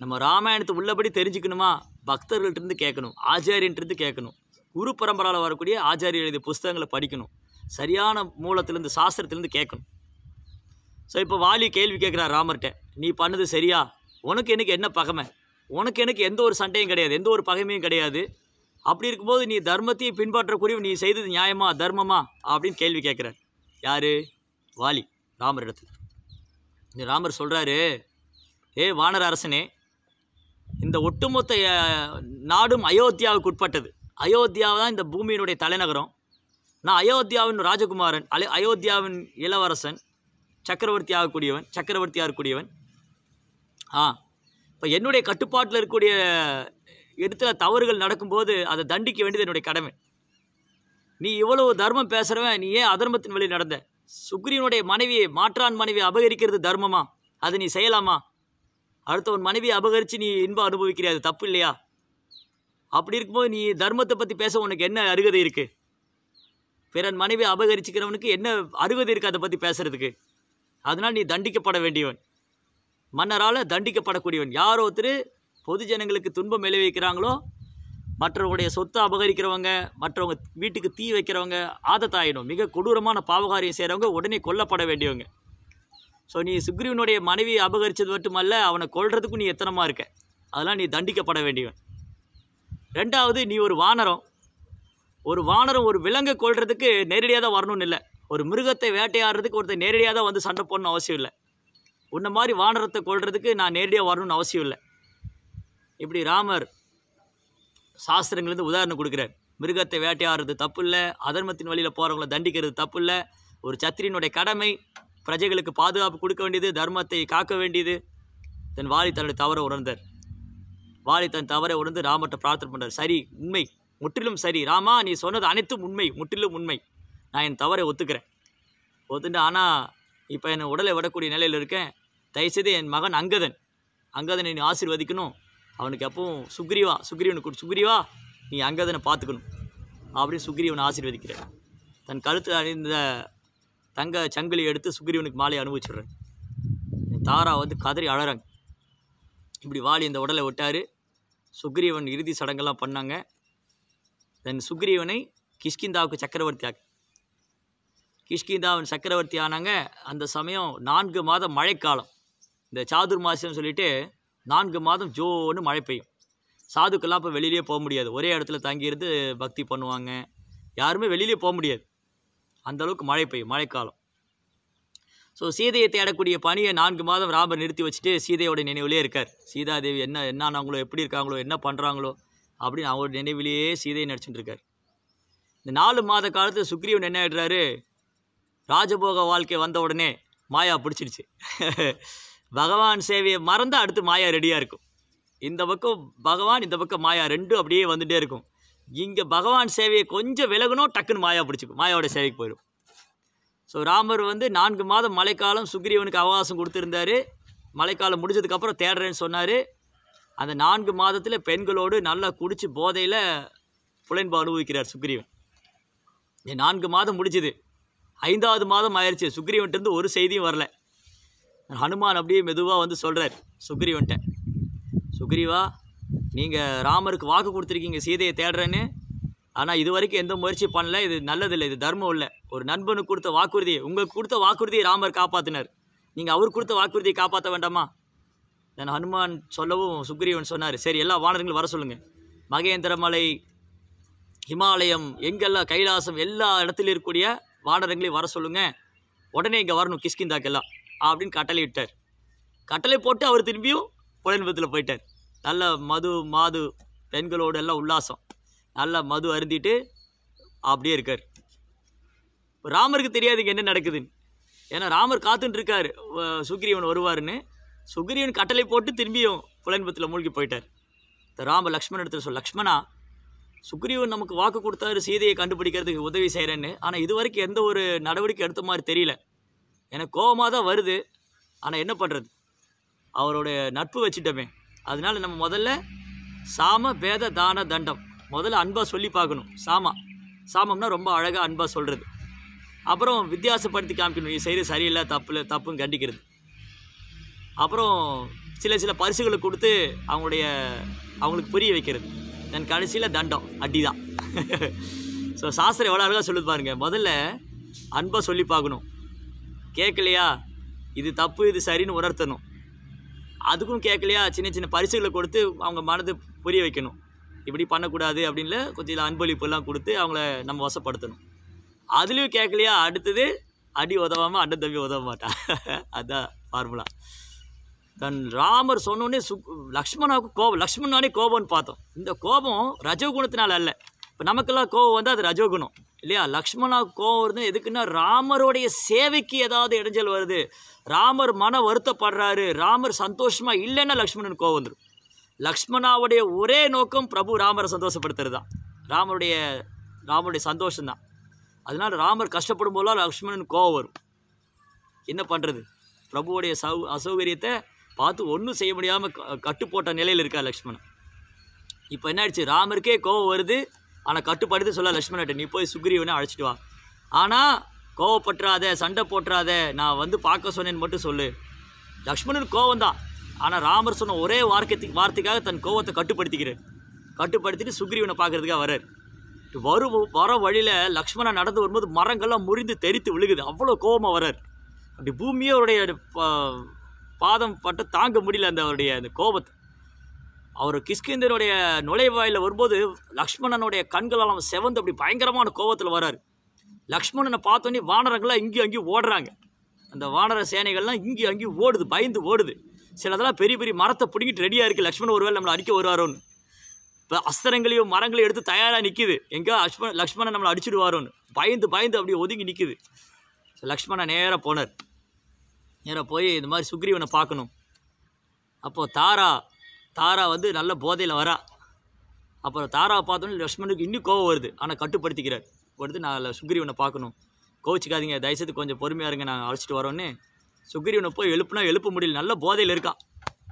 நம்ம ராமாயணத்தை உள்ளபடி தெரிஞ்சுக்கணுமா பக்தர்கள்ட்டருந்து கேட்கணும் ஆச்சாரியன்ட்டு கேட்கணும் குரு பரம்பராவில் வரக்கூடிய ஆச்சாரிய எழுதிய புஸ்தகங்களை படிக்கணும் சரியான மூலத்திலேருந்து சாஸ்திரத்துலேருந்து கேட்கணும் ஸோ இப்போ வாலி கேள்வி கேட்குறா ராமர்கிட்ட நீ பண்ணது சரியா உனக்கு எனக்கு என்ன பகமை உனக்கு எனக்கு எந்த ஒரு சண்டையும் கிடையாது எந்த ஒரு பகைமையும் கிடையாது அப்படி இருக்கும்போது நீ தர்மத்தையும் பின்பற்றக்கூடிய நீ செய்தது நியாயமா தர்மமா அப்படின்னு கேள்வி கேட்குறார் யார் வாலி ராமர் இடத்துல இந்த ராமர் சொல்கிறாரு ஏ வானர அரசனே இந்த ஒட்டுமொத்த நாடும் அயோத்தியாவுக்கு உட்பட்டது அயோத்தியாவை தான் இந்த பூமியினுடைய தலைநகரம் நான் அயோத்தியாவின் ராஜகுமாரன் அலை அயோத்தியாவின் இளவரசன் சக்கரவர்த்தி ஆகக்கூடியவன் சக்கரவர்த்தி ஆகக்கூடியவன் ஆ இப்போ என்னுடைய கட்டுப்பாட்டில் இருக்கக்கூடிய இடத்துல தவறுகள் நடக்கும்போது அதை தண்டிக்க வேண்டியது என்னுடைய கடமை நீ இவ்வளவு தர்மம் பேசுகிறவன் நீ ஏன் அதர்மத்தின் வழி நடந்த சுக்ரீனுடைய மனைவியை மாற்றான் மனைவியை அபகரிக்கிறது தர்மமா அது நீ செய்யலாமா அடுத்த உன் மனைவியை அபகரித்து நீ இன்பம் அனுபவிக்கிறியா அது தப்பு இல்லையா அப்படி இருக்கும்போது நீ தர்மத்தை பற்றி பேச உனக்கு என்ன அருகதை இருக்குது பிறன் மனைவி அபகரிச்சுக்கிறவனுக்கு என்ன அருகதை இருக்குது அதை பற்றி பேசுகிறதுக்கு அதனால் நீ தண்டிக்கப்பட வேண்டியவன் மன்னரால் தண்டிக்கப்படக்கூடியவன் யார் ஒருத்தர் பொது ஜனங்களுக்கு துன்பம் விளைவிக்கிறாங்களோ மற்றவங்களுடைய சொத்தை அபகரிக்கிறவங்க மற்றவங்க வீட்டுக்கு தீ வைக்கிறவங்க ஆதத்தாயிடும் மிக கொடூரமான பாவகாரியம் செய்கிறவங்க உடனே கொல்லப்பட வேண்டியவங்க ஸோ நீ சுக்ரீவனுடைய மனைவி அபகரித்தது மட்டுமல்ல அவனை கொள்றதுக்கும் நீ எத்தனமாக இருக்க அதெல்லாம் நீ தண்டிக்கப்பட வேண்டியவன் ரெண்டாவது நீ ஒரு வானரம் ஒரு வானரம் ஒரு விலங்கை கொள்றதுக்கு நேரடியாக தான் வரணும்னு இல்லை ஒரு மிருகத்தை வேட்டையாடுறதுக்கு ஒருத்தர் நேரடியாக தான் வந்து சண்டை போடணும்னு அவசியம் இல்லை உன்ன மாதிரி வானரத்தை கொள்றதுக்கு நான் நேரடியாக வரணும்னு அவசியம் இல்லை இப்படி ராமர் சாஸ்திரங்கள்லேருந்து உதாரணம் கொடுக்குறார் மிருகத்தை வேட்டையாடுறது தப்பு இல்லை அதர்மத்தின் வழியில் போகிறவங்களை தண்டிக்கிறது தப்பு இல்லை ஒரு சத்திரியனுடைய கடமை பிரஜைகளுக்கு பாதுகாப்பு கொடுக்க வேண்டியது தர்மத்தை காக்க வேண்டியது தன் வாலி தன்னுடைய தவறை உணர்ந்தார் வாலி தன் தவறை உணர்ந்து ராமர்கிட்ட பிரார்த்தனை பண்ணுறார் சரி உண்மை முற்றிலும் சரி ராமா நீ சொன்னது அனைத்தும் உண்மை முற்றிலும் உண்மை நான் என் தவறை ஒத்துக்கிறேன் ஒத்துட்டு ஆனால் இப்போ என்னை உடலை விடக்கூடிய நிலையில் இருக்கேன் தயவுசெய்து என் மகன் அங்கதன் அங்கதனை நீ ஆசீர்வதிக்கணும் அவனுக்கு எப்பவும் சுக்ரீவா சுக்ரீவனுக்கு சுக்ரீவா நீ அங்கதனை பார்த்துக்கணும் அப்படின்னு சுக்ரீவனை ஆசீர்வதிக்கிறேன் தன் கழுத்தில் அணிந்த தங்க சங்கிலி எடுத்து சுக்ரீவனுக்கு மாலையை அனுபவிச்சிடுறேன் தாரா வந்து கதறி அழறாங்க இப்படி வாலி இந்த உடலை விட்டார் சுக்ரீவன் இறுதி சடங்கெல்லாம் பண்ணாங்க தென் சுக்ரீவனை கிஷ்கிந்தாவுக்கு சக்கரவர்த்தியாக கிஷ்கிந்தாவின் சக்கரவர்த்தி ஆனாங்க அந்த சமயம் நான்கு மாதம் மழைக்காலம் இந்த சாதுர் மாதம்னு சொல்லிட்டு நான்கு மாதம் ஜோன்னு மழை பெய்யும் சாதுக்கெல்லாம் இப்போ வெளியிலே போக முடியாது ஒரே இடத்துல தங்கியிருந்து பக்தி பண்ணுவாங்க யாருமே வெளியிலே போக முடியாது அந்தளவுக்கு மழை பெய்யும் மழைக்காலம் ஸோ சீதையை தேடக்கூடிய பணியை நான்கு மாதம் ராமர் நிறுத்தி வச்சுட்டு சீதையோட நினைவுலேயே இருக்கார் சீதாதேவி என்ன என்னானாங்களோ எப்படி இருக்காங்களோ என்ன பண்ணுறாங்களோ அப்படின்னு அவங்களோட நினைவிலேயே சீதையை நடிச்சுட்டு இருக்கார் இந்த நாலு மாத காலத்தில் சுக்ரீவன் என்ன ஆகிடுறாரு ராஜபோக வாழ்க்கை வந்த உடனே மாயா பிடிச்சிடுச்சு பகவான் சேவையை மறந்தால் அடுத்து மாயா ரெடியாக இருக்கும் இந்த பக்கம் பகவான் இந்த பக்கம் மாயா ரெண்டும் அப்படியே வந்துகிட்டே இருக்கும் இங்கே பகவான் சேவையை கொஞ்சம் விலகணும் டக்குன்னு மாயா பிடிச்சிக்கும் மாயாவோட சேவைக்கு போயிடும் ஸோ ராமர் வந்து நான்கு மாதம் மழைக்காலம் சுக்ரீவனுக்கு அவகாசம் கொடுத்துருந்தாரு மழைக்காலம் முடிஞ்சதுக்கப்புறம் தேடுறேன்னு சொன்னார் அந்த நான்கு மாதத்தில் பெண்களோடு நல்லா குடித்து போதையில் புலன்பு அனுபவிக்கிறார் சுக்ரீவன் நான்கு மாதம் முடிஞ்சுது ஐந்தாவது மாதம் ஆயிடுச்சு சுக்ரீவன்ட்டு ஒரு செய்தியும் வரல ஹனுமான் அப்படியே மெதுவாக வந்து சொல்கிறார் சுக்ரீவன்ட்ட சுக்ரீவா நீங்கள் ராமருக்கு வாக்கு கொடுத்துருக்கீங்க சீதையை தேடுறேன்னு ஆனால் இது வரைக்கும் எந்த முயற்சி பண்ணல இது நல்லதில்லை இது தர்மம் இல்லை ஒரு நண்பனுக்கு கொடுத்த வாக்குறுதியை உங்களுக்கு கொடுத்த வாக்குறுதியை ராமர் காப்பாற்றினார் நீங்கள் அவர் கொடுத்த வாக்குறுதியை காப்பாற்ற வேண்டாமா நான் ஹனுமான் சொல்லவும் சுக்ரீவன் சொன்னார் சரி எல்லா வானரங்களும் வர சொல்லுங்கள் மகேந்திரமலை ஹிமாலயம் எங்கெல்லாம் கைலாசம் எல்லா இடத்துல இருக்கக்கூடிய வானரங்களையும் வர சொல்லுங்கள் உடனே இங்கே வரணும் கிஷ்கிந்தாக்கெல்லாம் அப்படின்னு கட்டளை விட்டார் கட்டளை போட்டு அவர் திரும்பியும் புலன்பத்தில் போயிட்டார் நல்ல மது மாது பெண்களோடு எல்லாம் உல்லாசம் நல்ல மது அருந்திட்டு அப்படியே இருக்கார் ராமருக்கு தெரியாது இங்கே என்ன நடக்குதுன்னு ஏன்னா ராமர் காத்துட்டு இருக்கார் சுக்ரீவன் வருவார்னு சுக்ரீவன் கட்டளை போட்டு திரும்பியும் புலன்பத்தில் மூழ்கி போயிட்டார் ராம லக்ஷ்மண எடுத்து சொல் லக்ஷ்மணா சுக்ரீவன் நமக்கு வாக்கு கொடுத்தாரு சீதையை கண்டுபிடிக்கிறதுக்கு உதவி செய்கிறேன்னு ஆனால் இது வரைக்கும் எந்த ஒரு நடவடிக்கை எடுத்த மாதிரி தெரியல எனக்கு கோபமாக தான் வருது ஆனால் என்ன பண்ணுறது அவருடைய நட்பு வச்சுட்டோமே அதனால் நம்ம முதல்ல சாம பேத தான தண்டம் முதல்ல அன்பாக சொல்லி பார்க்கணும் சாமா சாமம்னா ரொம்ப அழகாக அன்பாக சொல்கிறது அப்புறம் வித்தியாசப்படுத்தி காமிக்கணும் இது செய்கிறது சரியில்லை தப்பு தப்புன்னு கண்டிக்கிறது அப்புறம் சில சில பரிசுகளை கொடுத்து அவங்களுடைய அவங்களுக்கு புரிய வைக்கிறது தென் கடைசியில் தண்டம் அடி தான் ஸோ சாஸ்திரம் எவ்வளோ அழகாக சொல்லி பாருங்கள் முதல்ல அன்பை சொல்லி பார்க்கணும் கேட்கலையா இது தப்பு இது சரின்னு உணர்த்தணும் அதுக்கும் கேட்கலையா சின்ன சின்ன பரிசுகளை கொடுத்து அவங்க மனதை புரிய வைக்கணும் இப்படி பண்ணக்கூடாது அப்படின்னு கொஞ்சம் அன்பளிப்புலாம் கொடுத்து அவங்கள நம்ம வசப்படுத்தணும் அதுலேயும் கேட்கலையா அடுத்தது அடி உதவாமல் அண்ணன் தம்பி உதவ மாட்டான் அதுதான் ஃபார்முலா தன் ராமர் சொன்னோடனே சு லக்ஷ்மணாவுக்கு கோபம் லக்ஷ்மணானே கோபம்னு பார்த்தோம் இந்த கோபம் ரஜகுணத்தினால் அல்ல இப்போ நமக்கெல்லாம் கோபம் வந்து அது ரஜகுணம் இல்லையா லக்ஷ்மணாவுக்கு கோபம் வருது எதுக்குன்னா ராமருடைய சேவைக்கு ஏதாவது இடைஞ்சல் வருது ராமர் மன வருத்தப்படுறாரு ராமர் சந்தோஷமாக இல்லைன்னா லக்ஷ்மணன் கோபம் வந்துடும் லக்ஷ்மணாவுடைய ஒரே நோக்கம் பிரபு ராமரை சந்தோஷப்படுத்துறது தான் ராமருடைய ராமருடைய சந்தோஷம்தான் அதனால் ராமர் கஷ்டப்படும் போதெல்லாம் லக்ஷ்மணன் கோபம் வரும் என்ன பண்ணுறது பிரபுவுடைய சௌ அசௌகரியத்தை பார்த்து ஒன்றும் செய்ய முடியாமல் கட்டு போட்ட நிலையில் இருக்கா லக்ஷ்மணன் இப்போ என்ன ஆயிடுச்சு ராமருக்கே கோவம் வருது ஆனால் கட்டுப்படுத்து சொல்ல லக்ஷ்மணட்ட நீ போய் சுக்ரீவனை அழைச்சிட்டு வா ஆனால் கோவப்பட்டுறாத சண்டை போட்டுறாத நான் வந்து பார்க்க சொன்னேன்னு மட்டும் சொல்லு லக்ஷ்மணன் கோவம் தான் ஆனால் ராமர் சொன்ன ஒரே வார்க்கத்துக்கு வார்த்தைக்காக தன் கோவத்தை கட்டுப்படுத்திக்கிறேன் கட்டுப்படுத்திட்டு சுக்ரீவனை பார்க்குறதுக்காக வர்றார் வரும் வர வழியில் லக்ஷ்மணன் நடந்து வரும்போது மரங்கள்லாம் முறிந்து தெரித்து விழுகுது அவ்வளோ கோபமாக வர்றார் அப்படி பூமியே அவருடைய பாதம் பட்டு தாங்க முடியல அந்த அவருடைய அந்த கோபத்தை அவர் கிஷ்கிந்தருடைய நுழைவாயில் வரும்போது லக்ஷ்மணனுடைய கண்களால் அவன் செவந்து அப்படி பயங்கரமான கோபத்தில் வரார் லக்ஷ்மணனை பார்த்தோன்னே வானரங்கள்லாம் இங்கேயும் அங்கேயும் ஓடுறாங்க அந்த வானர சேனைகள்லாம் இங்கேயும் அங்கேயும் ஓடுது பயந்து ஓடுது சிலதெல்லாம் பெரிய பெரிய மரத்தை பிடிக்கிட்டு ரெடியாக இருக்குது லக்ஷ்மணன் ஒருவேளை நம்மளை அடிக்க வருவாரோன்னு இப்போ அஸ்திரங்களையும் மரங்களையும் எடுத்து தயாராக நிற்கிது எங்கே லக்ஷ்மண் லக்ஷ்மணன் நம்மளை அடிச்சுடுவாரோன்னு பயந்து பயந்து அப்படியே ஒதுங்கி நிற்கிது லக்ஷ்மணன் நேராக போனார் இவனை போய் இந்த மாதிரி சுக்ரீவனை பார்க்கணும் அப்போது தாரா தாரா வந்து நல்ல போதையில் வரா அப்புறம் தாராவை பார்த்தோன்னே லக்ஷ்மணுக்கு இன்னும் கோவம் வருது ஆனால் கட்டுப்படுத்திக்கிறார் வருது நான் சுக்ரீவனை பார்க்கணும் கோவிச்சுக்காதீங்க தயசத்து கொஞ்சம் பொறுமையாக இருங்க நான் அழைச்சிட்டு வரோன்னு சுக்ரீவனை போய் எழுப்புனா எழுப்ப முடியல நல்ல போதையில் இருக்கான்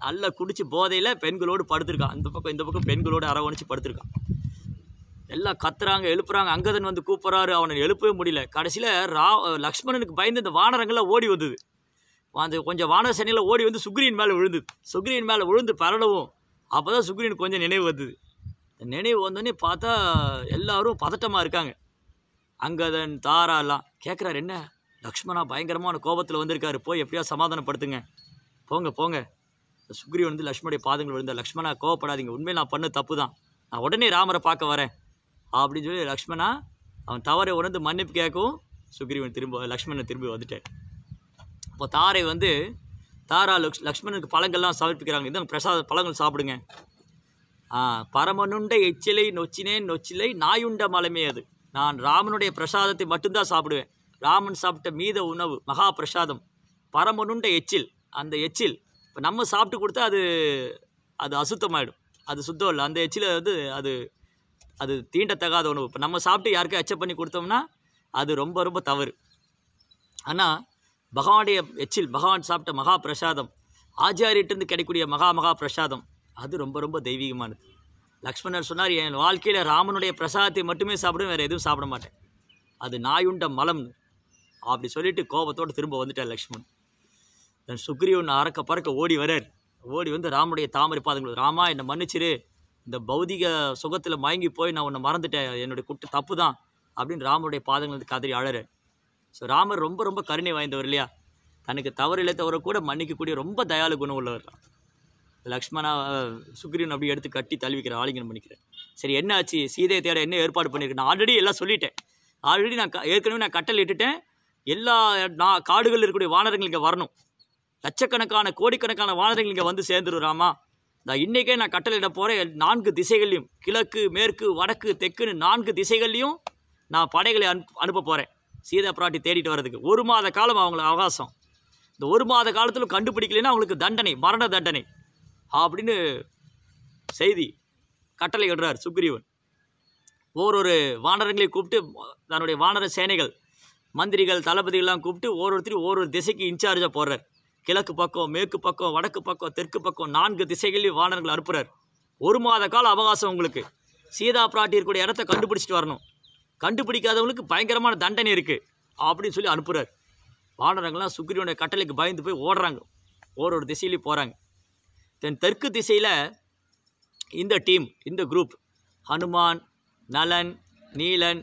நல்லா குடிச்சு போதையில் பெண்களோடு படுத்திருக்கான் அந்த பக்கம் இந்த பக்கம் பெண்களோடு அரவணைச்சு படுத்திருக்கான் எல்லாம் கத்துறாங்க எழுப்புறாங்க அங்கதன் வந்து கூப்பிட்றாரு அவனை எழுப்பவே முடியல கடைசியில் ரா லக்ஷ்மணனுக்கு பயந்து இந்த வானரங்கள்லாம் ஓடி வந்தது வந்து கொஞ்சம் வானசனையில் ஓடி வந்து சுக்ரீன் மேலே விழுந்தது சுக்ரீன் மேலே விழுந்து பரடவும் அப்போ தான் சுக்ரீன் கொஞ்சம் நினைவு வந்தது நினைவு வந்தோடனே பார்த்தா எல்லோரும் பதட்டமாக இருக்காங்க அங்கதன் தாரா எல்லாம் கேட்குறாரு என்ன லக்ஷ்மணா பயங்கரமான கோபத்தில் வந்திருக்காரு போய் எப்படியாவது சமாதானப்படுத்துங்க போங்க போங்க சுக்ரி வந்து லக்ஷ்மணுடைய பாதங்கள் விழுந்த லக்ஷ்மணா கோவப்படாதீங்க உண்மையில் நான் பண்ண தப்பு தான் நான் உடனே ராமரை பார்க்க வரேன் அப்படின்னு சொல்லி லக்ஷ்மணா அவன் தவறை உணர்ந்து மன்னிப்பு கேட்கவும் சுக்ரீவன் திரும்ப லக்ஷ்மணன் திரும்பி வந்துட்டேன் இப்போ தாரை வந்து தாரா லக்ஷ் லக்ஷ்மணனுக்கு பழங்கள்லாம் சமர்ப்பிக்கிறாங்க இதுதான் பிரசாத பழங்கள் சாப்பிடுங்க பரமனுண்ட எச்சிலை நொச்சினேன் நொச்சிலை நாயுண்ட மலமே அது நான் ராமனுடைய பிரசாதத்தை மட்டும்தான் சாப்பிடுவேன் ராமன் சாப்பிட்ட மீத உணவு மகா பிரசாதம் பரமனுண்ட எச்சில் அந்த எச்சில் இப்போ நம்ம சாப்பிட்டு கொடுத்தா அது அது அசுத்தமாயிடும் அது சுத்தம் இல்லை அந்த எச்சில் வந்து அது அது தீண்டத்தகாத உணவு இப்போ நம்ம சாப்பிட்டு யாருக்கும் அச்சப் பண்ணி கொடுத்தோம்னா அது ரொம்ப ரொம்ப தவறு ஆனால் பகவானுடைய எச்சில் பகவான் சாப்பிட்ட மகா பிரசாதம் ஆச்சாரியிட்டிருந்து கிடைக்கூடிய மகா மகா பிரசாதம் அது ரொம்ப ரொம்ப தெய்வீகமானது லக்ஷ்மணர் சொன்னார் என் வாழ்க்கையில் ராமனுடைய பிரசாதத்தை மட்டுமே சாப்பிடுவேன் வேறு எதுவும் சாப்பிட மாட்டேன் அது நாயுண்ட மலம்னு அப்படி சொல்லிட்டு கோபத்தோடு திரும்ப வந்துட்டார் லக்ஷ்மண் தன் சுக்ரீவன் அறக்க பறக்க ஓடி வரார் ஓடி வந்து ராமனுடைய தாமரை பாதங்கள் ராமா என்னை மன்னிச்சிரு இந்த பௌதிக சுகத்தில் மயங்கி போய் நான் உன்னை மறந்துட்டேன் என்னுடைய குட்டு தப்பு தான் அப்படின்னு ராமனுடைய பாதங்கள் கதறி அழறார் ஸோ ராமர் ரொம்ப ரொம்ப கருணை வாய்ந்தவர் இல்லையா தனக்கு தவறு தவிர கூட மன்னிக்கக்கூடிய ரொம்ப தயாலு குணம் உள்ளவர் தான் லக்ஷ்மணா சுக்ரீன் அப்படி எடுத்து கட்டி தழுவிக்கிறேன் ஆலிங்கனம் பண்ணிக்கிறேன் சரி என்ன ஆச்சு சீதையை தேட என்ன ஏற்பாடு பண்ணியிருக்கேன் நான் ஆல்ரெடி எல்லாம் சொல்லிட்டேன் ஆல்ரெடி நான் ஏற்கனவே நான் கட்டல் இட்டுட்டேன் எல்லா நான் காடுகளில் இருக்கக்கூடிய வானரங்கள் இங்கே வரணும் லட்சக்கணக்கான கோடிக்கணக்கான வானரங்கள் இங்கே வந்து ராமா நான் இன்றைக்கே நான் கட்டளையிட போகிறேன் நான்கு திசைகள்லையும் கிழக்கு மேற்கு வடக்கு தெற்குன்னு நான்கு திசைகள்லையும் நான் படைகளை அனுப் அனுப்ப போகிறேன் சீதா பிராட்டி தேடிட்டு வர்றதுக்கு ஒரு மாத காலம் அவங்களுக்கு அவகாசம் இந்த ஒரு மாத காலத்தில் கண்டுபிடிக்கலைன்னா அவங்களுக்கு தண்டனை மரண தண்டனை அப்படின்னு செய்தி கட்டளை கட்டுறார் சுக்ரீவன் ஓர் ஒரு வானரங்களை கூப்பிட்டு தன்னுடைய வானர சேனைகள் மந்திரிகள் தளபதிகள்லாம் கூப்பிட்டு ஒவ்வொருத்தரும் ஒரு ஒரு திசைக்கு இன்சார்ஜாக போடுறார் கிழக்கு பக்கம் மேற்கு பக்கம் வடக்கு பக்கம் தெற்கு பக்கம் நான்கு திசைகளையும் வானரங்கள் அனுப்புகிறார் ஒரு மாத கால அவகாசம் உங்களுக்கு சீதா பிராட்டி இருக்கக்கூடிய இடத்த கண்டுபிடிச்சிட்டு வரணும் கண்டுபிடிக்காதவங்களுக்கு பயங்கரமான தண்டனை இருக்குது அப்படின்னு சொல்லி அனுப்புகிறார் வானரங்கள்லாம் சுக்ரீவனுடைய கட்டளைக்கு பயந்து போய் ஓடுறாங்க ஒரு ஒரு திசையிலையும் போகிறாங்க தென் தெற்கு திசையில் இந்த டீம் இந்த குரூப் ஹனுமான் நலன் நீலன்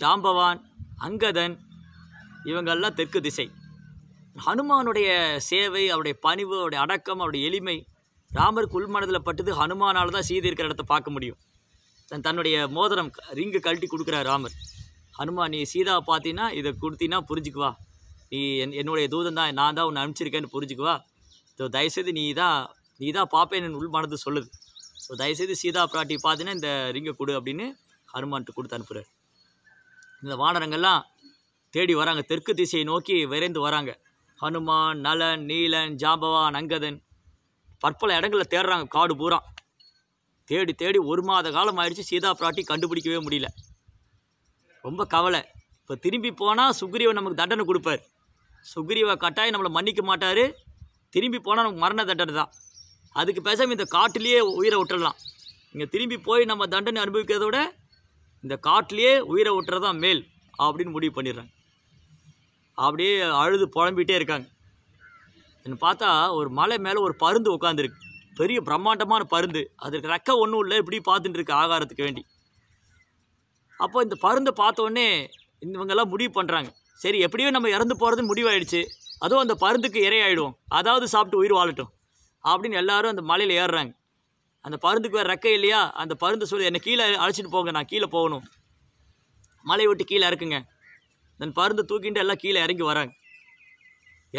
சாம்பவான் அங்கதன் இவங்கெல்லாம் தெற்கு திசை ஹனுமானுடைய சேவை அவருடைய பணிவு அவருடைய அடக்கம் அவருடைய எளிமை ராமருக்கு உள்மனதில் பட்டது ஹனுமானால் தான் சீதை இருக்கிற இடத்த பார்க்க முடியும் தன் தன்னுடைய மோதிரம் ரிங்கு கழட்டி கொடுக்குறார் ராமர் ஹனுமான் நீ சீதாவை பார்த்தீங்கன்னா இதை கொடுத்தீங்கன்னா புரிஞ்சுக்குவா நீ என் என்னுடைய தூதம் தான் நான் தான் உன்னை அனுப்பிச்சிருக்கேன்னு புரிஞ்சுக்குவா ஸோ தயவுசெய்து நீ தான் நீ தான் பார்ப்பேன் என் உள் மனது சொல்லுது ஸோ தயவுசெய்து சீதா பிராட்டி பார்த்தீங்கன்னா இந்த ரிங்கை கொடு அப்படின்னு ஹனுமான்ட்டு கொடுத்து அனுப்புகிறார் இந்த வானரங்கள்லாம் தேடி வராங்க தெற்கு திசையை நோக்கி விரைந்து வராங்க ஹனுமான் நலன் நீலன் ஜாம்பவான் அங்கதன் பற்பல இடங்களில் தேடுறாங்க காடு பூரா தேடி தேடி ஒரு மாத காலம் ஆயிடுச்சு சீதா பிராட்டி கண்டுபிடிக்கவே முடியல ரொம்ப கவலை இப்போ திரும்பி போனால் சுக்ரீவன் நமக்கு தண்டனை கொடுப்பார் சுக்ரீவை கட்டாயம் நம்மளை மன்னிக்க மாட்டார் திரும்பி போனால் நமக்கு மரண தண்டனை தான் அதுக்கு பேசாமல் இந்த காட்டிலேயே உயிரை விட்டுடலாம் இங்கே திரும்பி போய் நம்ம தண்டனை அனுபவிக்கிறத விட இந்த காட்டிலேயே உயிரை விட்டுறது தான் மேல் அப்படின்னு முடிவு பண்ணிடுறாங்க அப்படியே அழுது புலம்பிகிட்டே இருக்காங்க என்ன பார்த்தா ஒரு மலை மேலே ஒரு பருந்து உட்காந்துருக்கு பெரிய பிரம்மாண்டமான பருந்து அதுக்கு ரெக்க ஒன்றும் இல்லை இப்படி பார்த்துட்டு இருக்கு ஆகாரத்துக்கு வேண்டி அப்போ இந்த பருந்தை பார்த்தோன்னே இவங்கெல்லாம் முடிவு பண்ணுறாங்க சரி எப்படியோ நம்ம இறந்து போகிறது முடிவாயிடுச்சு அதுவும் அந்த பருந்துக்கு இரையாயிடுவோம் அதாவது சாப்பிட்டு உயிர் வாழட்டும் அப்படின்னு எல்லாரும் அந்த மலையில் ஏறுறாங்க அந்த பருந்துக்கு வேறு ரெக்கை இல்லையா அந்த பருந்து சொல்லி என்னை கீழே அழைச்சிட்டு போங்க நான் கீழே போகணும் மலை விட்டு கீழே இறக்குங்க தன் பருந்து தூக்கிட்டு எல்லாம் கீழே இறங்கி வராங்க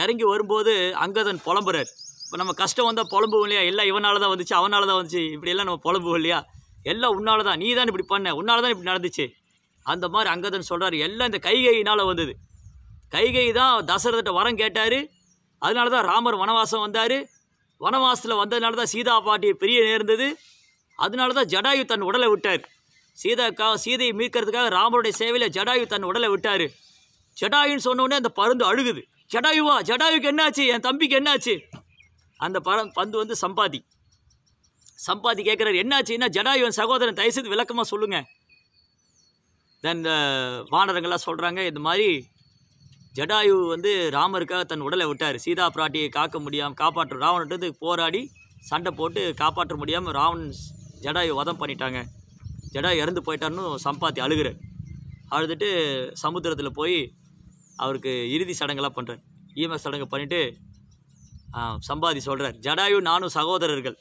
இறங்கி வரும்போது அங்கே தன் புலம்புறார் இப்போ நம்ம கஷ்டம் வந்தால் புலம்புவோம் இல்லையா எல்லாம் இவனால தான் வந்துச்சு அவனால தான் வந்துச்சு இப்படியெல்லாம் நம்ம புலம்புவோம் இல்லையா எல்லாம் உன்னால தான் நீ தான் இப்படி பண்ண உன்னால தான் இப்படி நடந்துச்சு அந்த மாதிரி அங்கதன் சொல்கிறார் எல்லாம் இந்த கைகையினால் வந்தது கைகை தான் தசரதட்ட வரம் கேட்டார் அதனால தான் ராமர் வனவாசம் வந்தார் வனவாசத்தில் வந்ததுனால தான் சீதா பாட்டி பெரிய நேர்ந்தது அதனால தான் ஜடாயு தன் உடலை விட்டார் சீதாக்கா சீதையை மீட்கிறதுக்காக ராமருடைய சேவையில் ஜடாயு தன் உடலை விட்டார் ஜடாயுன்னு சொன்னோடனே அந்த பருந்து அழுகுது ஜடாயுவா ஜடாயுக்கு என்னாச்சு என் தம்பிக்கு என்னாச்சு அந்த படம் பந்து வந்து சம்பாதி சம்பாதி கேட்குறாரு என்னாச்சுன்னா ஜடாயுவன் சகோதரன் செய்து விளக்கமாக சொல்லுங்கள் தென் இந்த uh, வானரங்கள்லாம் சொல்கிறாங்க இந்த மாதிரி ஜடாயு வந்து ராமருக்காக தன் உடலை விட்டார் சீதா பிராட்டியை காக்க முடியாமல் காப்பாற்ற ராவணட்டு போராடி சண்டை போட்டு காப்பாற்ற முடியாமல் ராவணன் ஜடாயு வதம் பண்ணிட்டாங்க ஜடாய் இறந்து போயிட்டார்னு சம்பாத்தி அழுகிற அழுதுட்டு சமுத்திரத்தில் போய் அவருக்கு இறுதி சடங்கெல்லாம் பண்ணுறேன் ஈம சடங்கு பண்ணிவிட்டு சம்பாதி சொல்கிறார் ஜடாயு நானும் சகோதரர்கள்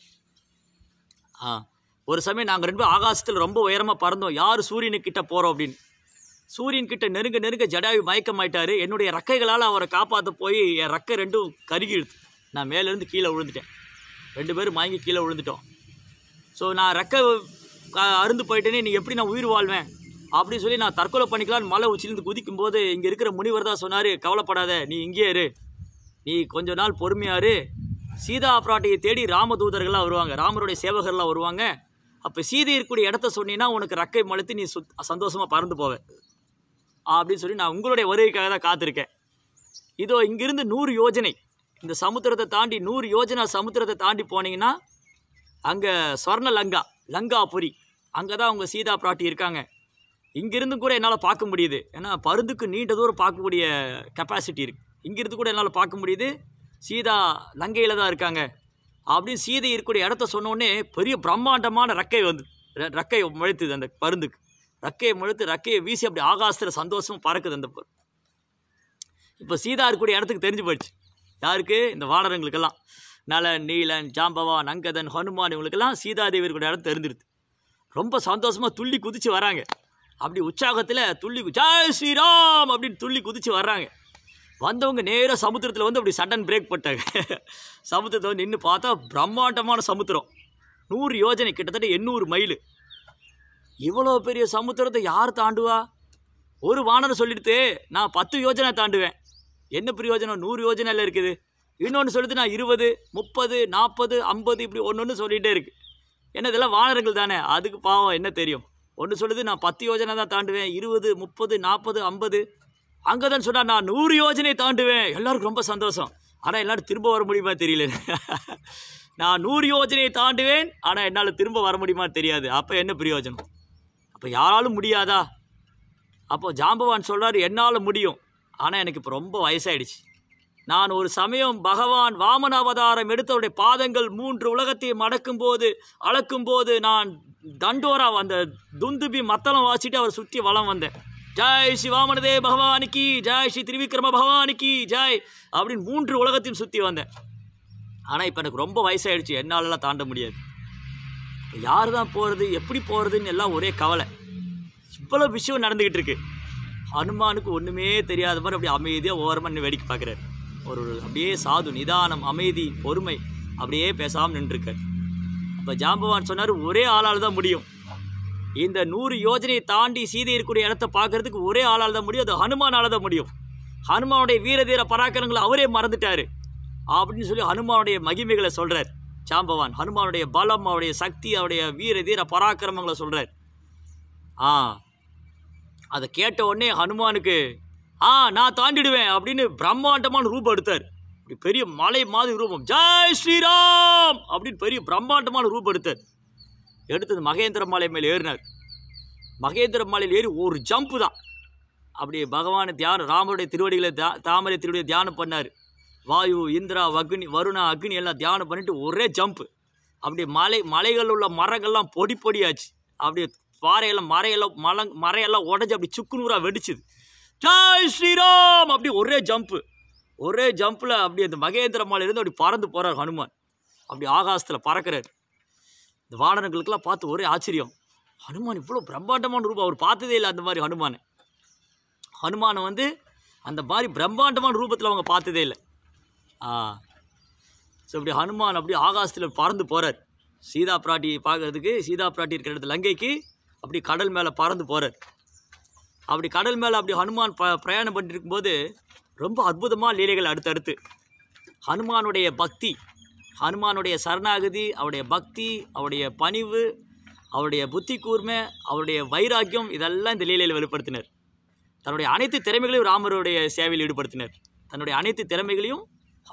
ஒரு சமயம் நாங்கள் ரெண்டு ஆகாசத்தில் ரொம்ப உயரமாக பறந்தோம் யார் சூரியனுக்கிட்ட போகிறோம் அப்படின்னு சூரியன் கிட்ட நெருங்க நெருங்க ஜடாயு மயக்கமாயிட்டார் என்னுடைய ரக்கைகளால் அவரை காப்பாற்ற போய் என் ரக்கை ரெண்டும் கருகிழுது நான் மேலேருந்து கீழே விழுந்துட்டேன் ரெண்டு பேரும் மயங்கி கீழே விழுந்துட்டோம் ஸோ நான் ரெக்கை அருந்து போயிட்டேனே நீ எப்படி நான் உயிர் வாழ்வேன் அப்படின்னு சொல்லி நான் தற்கொலை பண்ணிக்கலான்னு மலை உச்சிலிருந்து குதிக்கும்போது இங்கே இருக்கிற முனிவர் தான் சொன்னார் கவலைப்படாத நீ இங்கேயே இரு நீ கொஞ்ச நாள் பொறுமையாரு சீதா பிராட்டியை தேடி ராமதூதர்கள்லாம் வருவாங்க ராமருடைய சேவகர்லாம் வருவாங்க அப்போ சீதை இருக்கக்கூடிய இடத்த சொன்னீங்கன்னா உனக்கு ரக்கை மழுத்து நீ சுத் சந்தோஷமாக பறந்து போவேன் அப்படின்னு சொல்லி நான் உங்களுடைய வருகைக்காக தான் காத்திருக்கேன் இதோ இங்கிருந்து நூறு யோஜனை இந்த சமுத்திரத்தை தாண்டி நூறு யோஜனை சமுத்திரத்தை தாண்டி போனீங்கன்னா அங்கே ஸ்வர்ண லங்கா லங்காபுரி அங்கே தான் அவங்க சீதா பிராட்டி இருக்காங்க இங்கிருந்து கூட என்னால் பார்க்க முடியுது ஏன்னா பருந்துக்கு நீண்ட தூரம் பார்க்கக்கூடிய கெப்பாசிட்டி இருக்குது இங்கிருந்து கூட என்னால் பார்க்க முடியுது சீதா லங்கையில் தான் இருக்காங்க அப்படின்னு சீதை இருக்கக்கூடிய இடத்த சொன்னோடனே பெரிய பிரம்மாண்டமான ரக்கை வந்து ரக்கை முழுத்துது அந்த பருந்துக்கு ரக்கையை முழுத்து ரக்கையை வீசி அப்படி ஆகாசத்தில் சந்தோஷமாக பறக்குது அந்த பொருள் இப்போ சீதா இருக்கக்கூடிய இடத்துக்கு தெரிஞ்சு போயிடுச்சு யாருக்கு இந்த வானரங்களுக்கெல்லாம் நலன் நீலன் ஜாம்பவான் அங்கதன் ஹனுமான் இவங்களுக்கெல்லாம் சீதாதேவி இருக்கக்கூடிய இடம் தெரிஞ்சிருது ரொம்ப சந்தோஷமாக துள்ளி குதித்து வராங்க அப்படி உற்சாகத்தில் துள்ளி ஜாய் ஸ்ரீராம் அப்படின்னு துள்ளி குதித்து வர்றாங்க வந்தவங்க நேராக சமுத்திரத்தில் வந்து அப்படி சடன் பிரேக் போட்டாங்க சமுத்திரத்தை வந்து நின்று பார்த்தா பிரம்மாண்டமான சமுத்திரம் நூறு யோஜனை கிட்டத்தட்ட எண்ணூறு மைல் இவ்வளோ பெரிய சமுத்திரத்தை யார் தாண்டுவா ஒரு வானரை சொல்லிட்டு நான் பத்து யோஜனை தாண்டுவேன் என்ன பிரயோஜனம் நூறு யோஜனையில் இருக்குது இன்னொன்று சொல்லிட்டு நான் இருபது முப்பது நாற்பது ஐம்பது இப்படி ஒன்று ஒன்று சொல்லிகிட்டே இருக்குது என்ன இதெல்லாம் வானரங்கள் தானே அதுக்கு பாவம் என்ன தெரியும் ஒன்று சொல்லுது நான் பத்து யோஜனை தான் தாண்டுவேன் இருபது முப்பது நாற்பது ஐம்பது அங்கதான் சொன்னா நான் நூறு யோஜனை தாண்டுவேன் எல்லாருக்கும் ரொம்ப சந்தோஷம் ஆனால் எல்லாரும் திரும்ப வர முடியுமா தெரியல நான் நூறு யோஜனையை தாண்டுவேன் ஆனால் என்னால் திரும்ப வர முடியுமா தெரியாது அப்போ என்ன பிரயோஜனம் அப்போ யாராலும் முடியாதா அப்போ ஜாம்பவான் சொல்கிறார் என்னால் முடியும் ஆனால் எனக்கு இப்போ ரொம்ப வயசாயிடுச்சு நான் ஒரு சமயம் பகவான் வாமன அவதாரம் எடுத்தவருடைய பாதங்கள் மூன்று உலகத்தையும் அடக்கும் போது அளக்கும் போது நான் தண்டோரா அந்த துந்துபி மத்தளம் வாசிட்டு அவர் சுற்றி வளம் வந்தேன் ஜாய் சிவாமனதே பகவானிக்கு ஜாய் ஸ்ரீ திருவிக்ரம பகவானிக்கு ஜாய் அப்படின்னு மூன்று உலகத்தையும் சுற்றி வந்தேன் ஆனால் இப்போ எனக்கு ரொம்ப வயசாகிடுச்சு என்னாலெல்லாம் தாண்ட முடியாது இப்போ யார் தான் போகிறது எப்படி போகிறதுன்னு எல்லாம் ஒரே கவலை இவ்வளோ விஷயம் நடந்துக்கிட்டு இருக்கு ஹனுமானுக்கு ஒன்றுமே தெரியாத மாதிரி அப்படியே அமைதியாக ஓரமாக வேடிக்கை பார்க்குறாரு ஒரு அப்படியே சாது நிதானம் அமைதி பொறுமை அப்படியே பேசாமல் நின்றுருக்கார் அப்போ ஜாம்பவான் சொன்னார் ஒரே ஆளால் தான் முடியும் இந்த நூறு யோஜனையை தாண்டி சீதை இருக்கக்கூடிய இடத்த பார்க்கறதுக்கு ஒரே ஆளால் தான் முடியும் அது ஹனுமானால் தான் முடியும் ஹனுமானுடைய வீர தீர பராக்கிரங்களை அவரே மறந்துட்டார் அப்படின்னு சொல்லி ஹனுமானுடைய மகிமைகளை சொல்கிறார் சாம்பவான் ஹனுமானுடைய பலம் அவருடைய சக்தி அவருடைய வீர தீர பராக்கிரமங்களை சொல்கிறார் ஆ அதை கேட்ட உடனே ஹனுமானுக்கு ஆ நான் தாண்டிடுவேன் அப்படின்னு பிரம்மாண்டமான ரூபம் எடுத்தார் இப்படி பெரிய மலை மாதிரி ரூபம் ஜெய் ஸ்ரீராம் அப்படின்னு பெரிய பிரம்மாண்டமான ரூபம் எடுத்தார் எடுத்தது மகேந்திர மலை மேலே ஏறினார் மகேந்திர மலையில் ஏறி ஒரு ஜம்ப்பு தான் அப்படி பகவான் தியானம் ராமருடைய திருவடிகளை தா தாமரை திருவடியை தியானம் பண்ணார் வாயு இந்திரா அக்னி வருணா அக்னி எல்லாம் தியானம் பண்ணிட்டு ஒரே ஜம்ப்பு அப்படி மலை மலைகளில் உள்ள மரங்கள்லாம் பொடி பொடியாச்சு அப்படியே பாறையெல்லாம் மரையெல்லாம் மலங் மரையெல்லாம் உடஞ்சி அப்படி சுக்குநூறாக வெடிச்சுது ஜாய் ஸ்ரீராம் அப்படி ஒரே ஜம்ப்பு ஒரே ஜம்ப்பில் அப்படி அந்த மகேந்திர மலையிலேருந்து அப்படி பறந்து போகிறார் ஹனுமான் அப்படி ஆகாசத்தில் பறக்கிறார் இந்த வானரங்களுக்கெல்லாம் பார்த்து ஒரே ஆச்சரியம் ஹனுமான் இவ்வளோ பிரம்மாண்டமான ரூபம் அவர் பார்த்ததே இல்லை அந்த மாதிரி ஹனுமான் ஹனுமானை வந்து அந்த மாதிரி பிரம்மாண்டமான ரூபத்தில் அவங்க பார்த்ததே இல்லை ஆ ஸோ இப்படி ஹனுமான் அப்படியே ஆகாசத்தில் பறந்து போகிறார் சீதா பிராட்டி பார்க்கறதுக்கு சீதா பிராட்டி இருக்கிற இடத்துல லங்கைக்கு அப்படி கடல் மேலே பறந்து போகிறார் அப்படி கடல் மேலே அப்படி ஹனுமான் ப பிரயாணம் பண்ணிட்டு இருக்கும்போது ரொம்ப அற்புதமாக லீலைகள் அடுத்தடுத்து ஹனுமானுடைய பக்தி ஹனுமானுடைய சரணாகதி அவருடைய பக்தி அவருடைய பணிவு அவருடைய புத்தி கூர்மை அவருடைய வைராக்கியம் இதெல்லாம் இந்த லீலையில் வெளிப்படுத்தினர் தன்னுடைய அனைத்து திறமைகளையும் ராமருடைய சேவையில் ஈடுபடுத்தினர் தன்னுடைய அனைத்து திறமைகளையும்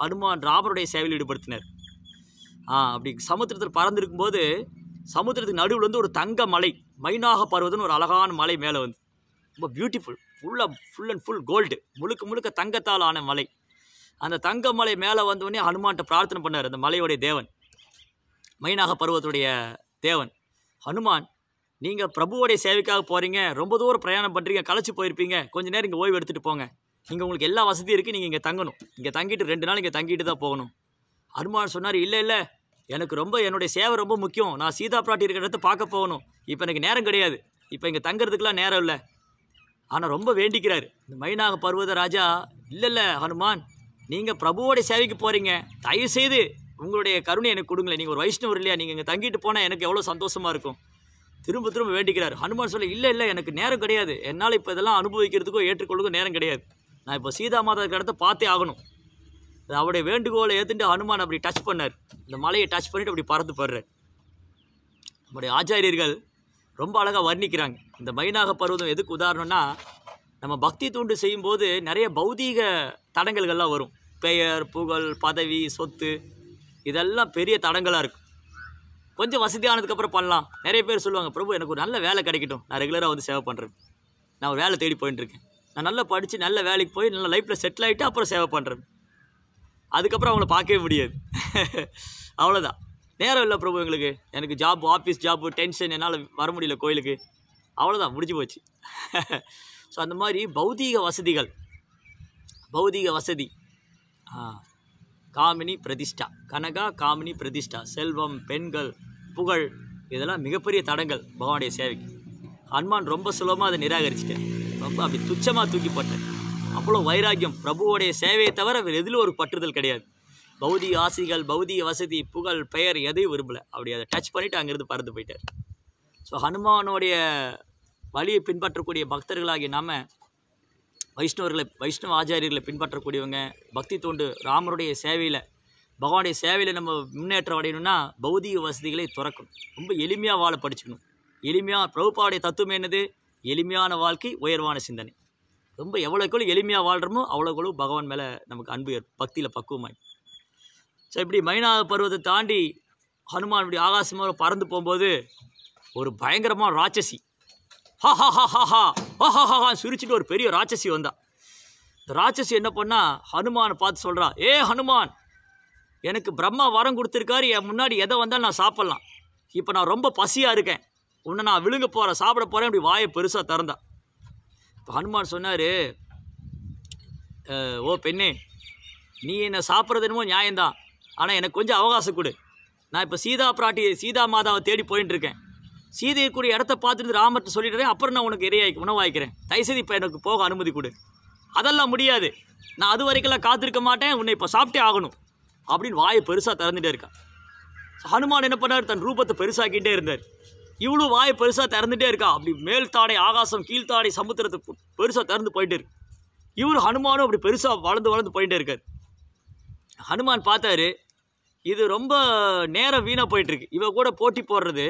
ஹனுமான் ராமருடைய சேவையில் ஈடுபடுத்தினர் அப்படி சமுத்திரத்தில் பறந்துருக்கும்போது சமுத்திரத்துக்கு நடுவில் வந்து ஒரு தங்க மலை மைனாக பருவதுன்னு ஒரு அழகான மலை மேலே வந்து ரொம்ப பியூட்டிஃபுல் ஃபுல்லாக ஃபுல் அண்ட் ஃபுல் கோல்டு முழுக்க முழுக்க தங்கத்தால் ஆன மலை அந்த மலை மேலே வந்தோடனே ஹனுமான்கிட்ட பிரார்த்தனை பண்ணார் அந்த மலையுடைய தேவன் மைனாக பருவத்துடைய தேவன் ஹனுமான் நீங்கள் பிரபுவோடைய சேவைக்காக போகிறீங்க ரொம்ப தூரம் பிரயாணம் பண்ணுறீங்க களைச்சி போயிருப்பீங்க கொஞ்சம் நேரம் இங்கே ஓய்வு எடுத்துகிட்டு போங்க இங்கே உங்களுக்கு எல்லா வசதியும் இருக்குது நீங்கள் இங்கே தங்கணும் இங்கே தங்கிட்டு ரெண்டு நாள் இங்கே தங்கிட்டு தான் போகணும் ஹனுமான் சொன்னார் இல்லை இல்லை எனக்கு ரொம்ப என்னுடைய சேவை ரொம்ப முக்கியம் நான் சீதா பிராட்டி இருக்கிற இடத்த பார்க்க போகணும் இப்போ எனக்கு நேரம் கிடையாது இப்போ இங்கே தங்கிறதுக்கெலாம் நேரம் இல்லை ஆனால் ரொம்ப வேண்டிக்கிறார் இந்த மைனாக பருவத ராஜா இல்லை இல்லை ஹனுமான் நீங்கள் பிரபுவோடைய சேவைக்கு போகிறீங்க தயவுசெய்து உங்களுடைய கருணை எனக்கு கொடுங்களேன் நீங்கள் ஒரு வைஷ்ணவர் இல்லையா நீங்கள் இங்கே தங்கிட்டு போனால் எனக்கு எவ்வளோ சந்தோஷமாக இருக்கும் திரும்ப திரும்ப வேண்டிக்கிறார் ஹனுமான் சொல்ல இல்லை இல்லை எனக்கு நேரம் கிடையாது என்னால் இப்போ இதெல்லாம் அனுபவிக்கிறதுக்கோ ஏற்றுக்கொள்ளுக்கோ நேரம் கிடையாது நான் இப்போ சீதா மாதா இடத்த பார்த்தே ஆகணும் அவருடைய வேண்டுகோளை ஏற்றுட்டு ஹனுமான் அப்படி டச் பண்ணார் இந்த மலையை டச் பண்ணிவிட்டு அப்படி பறந்து போடுறார் நம்முடைய ஆச்சாரியர்கள் ரொம்ப அழகாக வர்ணிக்கிறாங்க இந்த மைனாக பருவதம் எதுக்கு உதாரணம்னா நம்ம பக்தி தூண்டு செய்யும்போது நிறைய பௌதீக தடங்கல்கள்லாம் வரும் பெயர் புகழ் பதவி சொத்து இதெல்லாம் பெரிய தடங்களாக இருக்கும் கொஞ்சம் வசதியானதுக்கப்புறம் பண்ணலாம் நிறைய பேர் சொல்லுவாங்க பிரபு எனக்கு ஒரு நல்ல வேலை கிடைக்கட்டும் நான் ரெகுலராக வந்து சேவை பண்ணுறேன் நான் ஒரு வேலை தேடி போயிட்டுருக்கேன் நான் நல்லா படித்து நல்ல வேலைக்கு போய் நல்ல லைஃப்பில் செட்டில் ஆகிட்டு அப்புறம் சேவை பண்ணுறேன் அதுக்கப்புறம் அவங்கள பார்க்கவே முடியாது அவ்வளோதான் நேரம் இல்லை பிரபு எங்களுக்கு எனக்கு ஜாப் ஆஃபீஸ் ஜாப்பு டென்ஷன் என்னால் வர முடியல கோயிலுக்கு அவ்வளோதான் முடிஞ்சு போச்சு ஸோ அந்த மாதிரி பௌதீக வசதிகள் பௌதிக வசதி காமினி பிரதிஷ்டா கனகா காமினி பிரதிஷ்டா செல்வம் பெண்கள் புகழ் இதெல்லாம் மிகப்பெரிய தடங்கள் பகவானுடைய சேவைக்கு ஹனுமான் ரொம்ப சுலபமாக அதை நிராகரிச்சிட்டேன் ரொம்ப அப்படி துச்சமாக தூக்கிப்பட்டேன் அவ்வளோ வைராக்கியம் பிரபுவோடைய சேவையை தவிர அவர் எதிலும் ஒரு பற்றுதல் கிடையாது பௌதிக ஆசைகள் பௌதிக வசதி புகழ் பெயர் எதையும் விரும்பலை அப்படி அதை டச் பண்ணிவிட்டு அங்கேருந்து பறந்து போயிட்டார் ஸோ ஹனுமானுடைய வழியை பின்பற்றக்கூடிய பக்தர்களாகிய நாம் வைஷ்ணவர்களை வைஷ்ணவ ஆச்சாரியர்களை பின்பற்றக்கூடியவங்க பக்தி தோண்டு ராமருடைய சேவையில் பகவானுடைய சேவையில் நம்ம முன்னேற்றம் அடையணும்னா பௌதிக வசதிகளை துறக்கணும் ரொம்ப எளிமையாக வாழ படிச்சுக்கணும் எளிமையாக பிரபுப்பாவுடைய தத்துவம் என்னது எளிமையான வாழ்க்கை உயர்வான சிந்தனை ரொம்ப எவ்வளோக்குள்ள எளிமையாக வாழ்கிறோமோ அவ்வளோக்குள்ள பகவான் மேலே நமக்கு அன்பு பக்தியில் பக்குவமாய் ஸோ இப்படி மைனாக பருவத்தை தாண்டி ஹனுமானுடைய ஆகாசமாக பறந்து போகும்போது ஒரு பயங்கரமான ராட்சசி ஹா ஹா ஹா ஹா ஹா ஹா ஹா ஹா சிரிச்சுட்டு ஒரு பெரிய ராட்சசி வந்தா இந்த ராட்சசி என்ன பண்ணா ஹனுமானை பார்த்து சொல்கிறா ஏ ஹனுமான் எனக்கு பிரம்மா வரம் கொடுத்துருக்காரு என் முன்னாடி எதை வந்தாலும் நான் சாப்பிட்லாம் இப்போ நான் ரொம்ப பசியாக இருக்கேன் உன்னை நான் விழுங்க போகிறேன் சாப்பிட போகிறேன் அப்படி வாயை பெருசாக திறந்தா இப்போ ஹனுமான் சொன்னார் ஓ பெண்ணே நீ என்னை சாப்பிட்றது என்னமோ நியாயம்தான் ஆனால் எனக்கு கொஞ்சம் அவகாசம் கொடு நான் இப்போ சீதா பிராட்டி சீதா மாதாவை தேடி போயின்னு சீதை இடத்த பார்த்துட்டு ராமர்கிட்ட சொல்லிட்டு அப்புறம் நான் உனக்கு இரையாய் உணவாய்க்கிறேன் தயசதி இப்போ எனக்கு போக அனுமதி கொடு அதெல்லாம் முடியாது நான் அது வரைக்கெல்லாம் காத்திருக்க மாட்டேன் உன்னை இப்போ சாப்பிட்டே ஆகணும் அப்படின்னு வாயை பெருசாக திறந்துட்டே இருக்கான் ஹனுமான் என்ன பண்ணார் தன் ரூபத்தை பெருசாக்கிட்டே இருந்தார் இவ்வளோ வாயை பெருசாக திறந்துட்டே இருக்கா அப்படி மேல் தாடை ஆகாசம் கீழ்த்தாடை சமுத்திரத்தை பெருசாக திறந்து போயிட்டு இருக்கு இவர் ஹனுமானும் அப்படி பெருசாக வளர்ந்து வளர்ந்து போயிட்டே இருக்கார் ஹனுமான் பார்த்தாரு இது ரொம்ப நேரம் வீணாக போயிட்டுருக்கு இவ கூட போட்டி போடுறது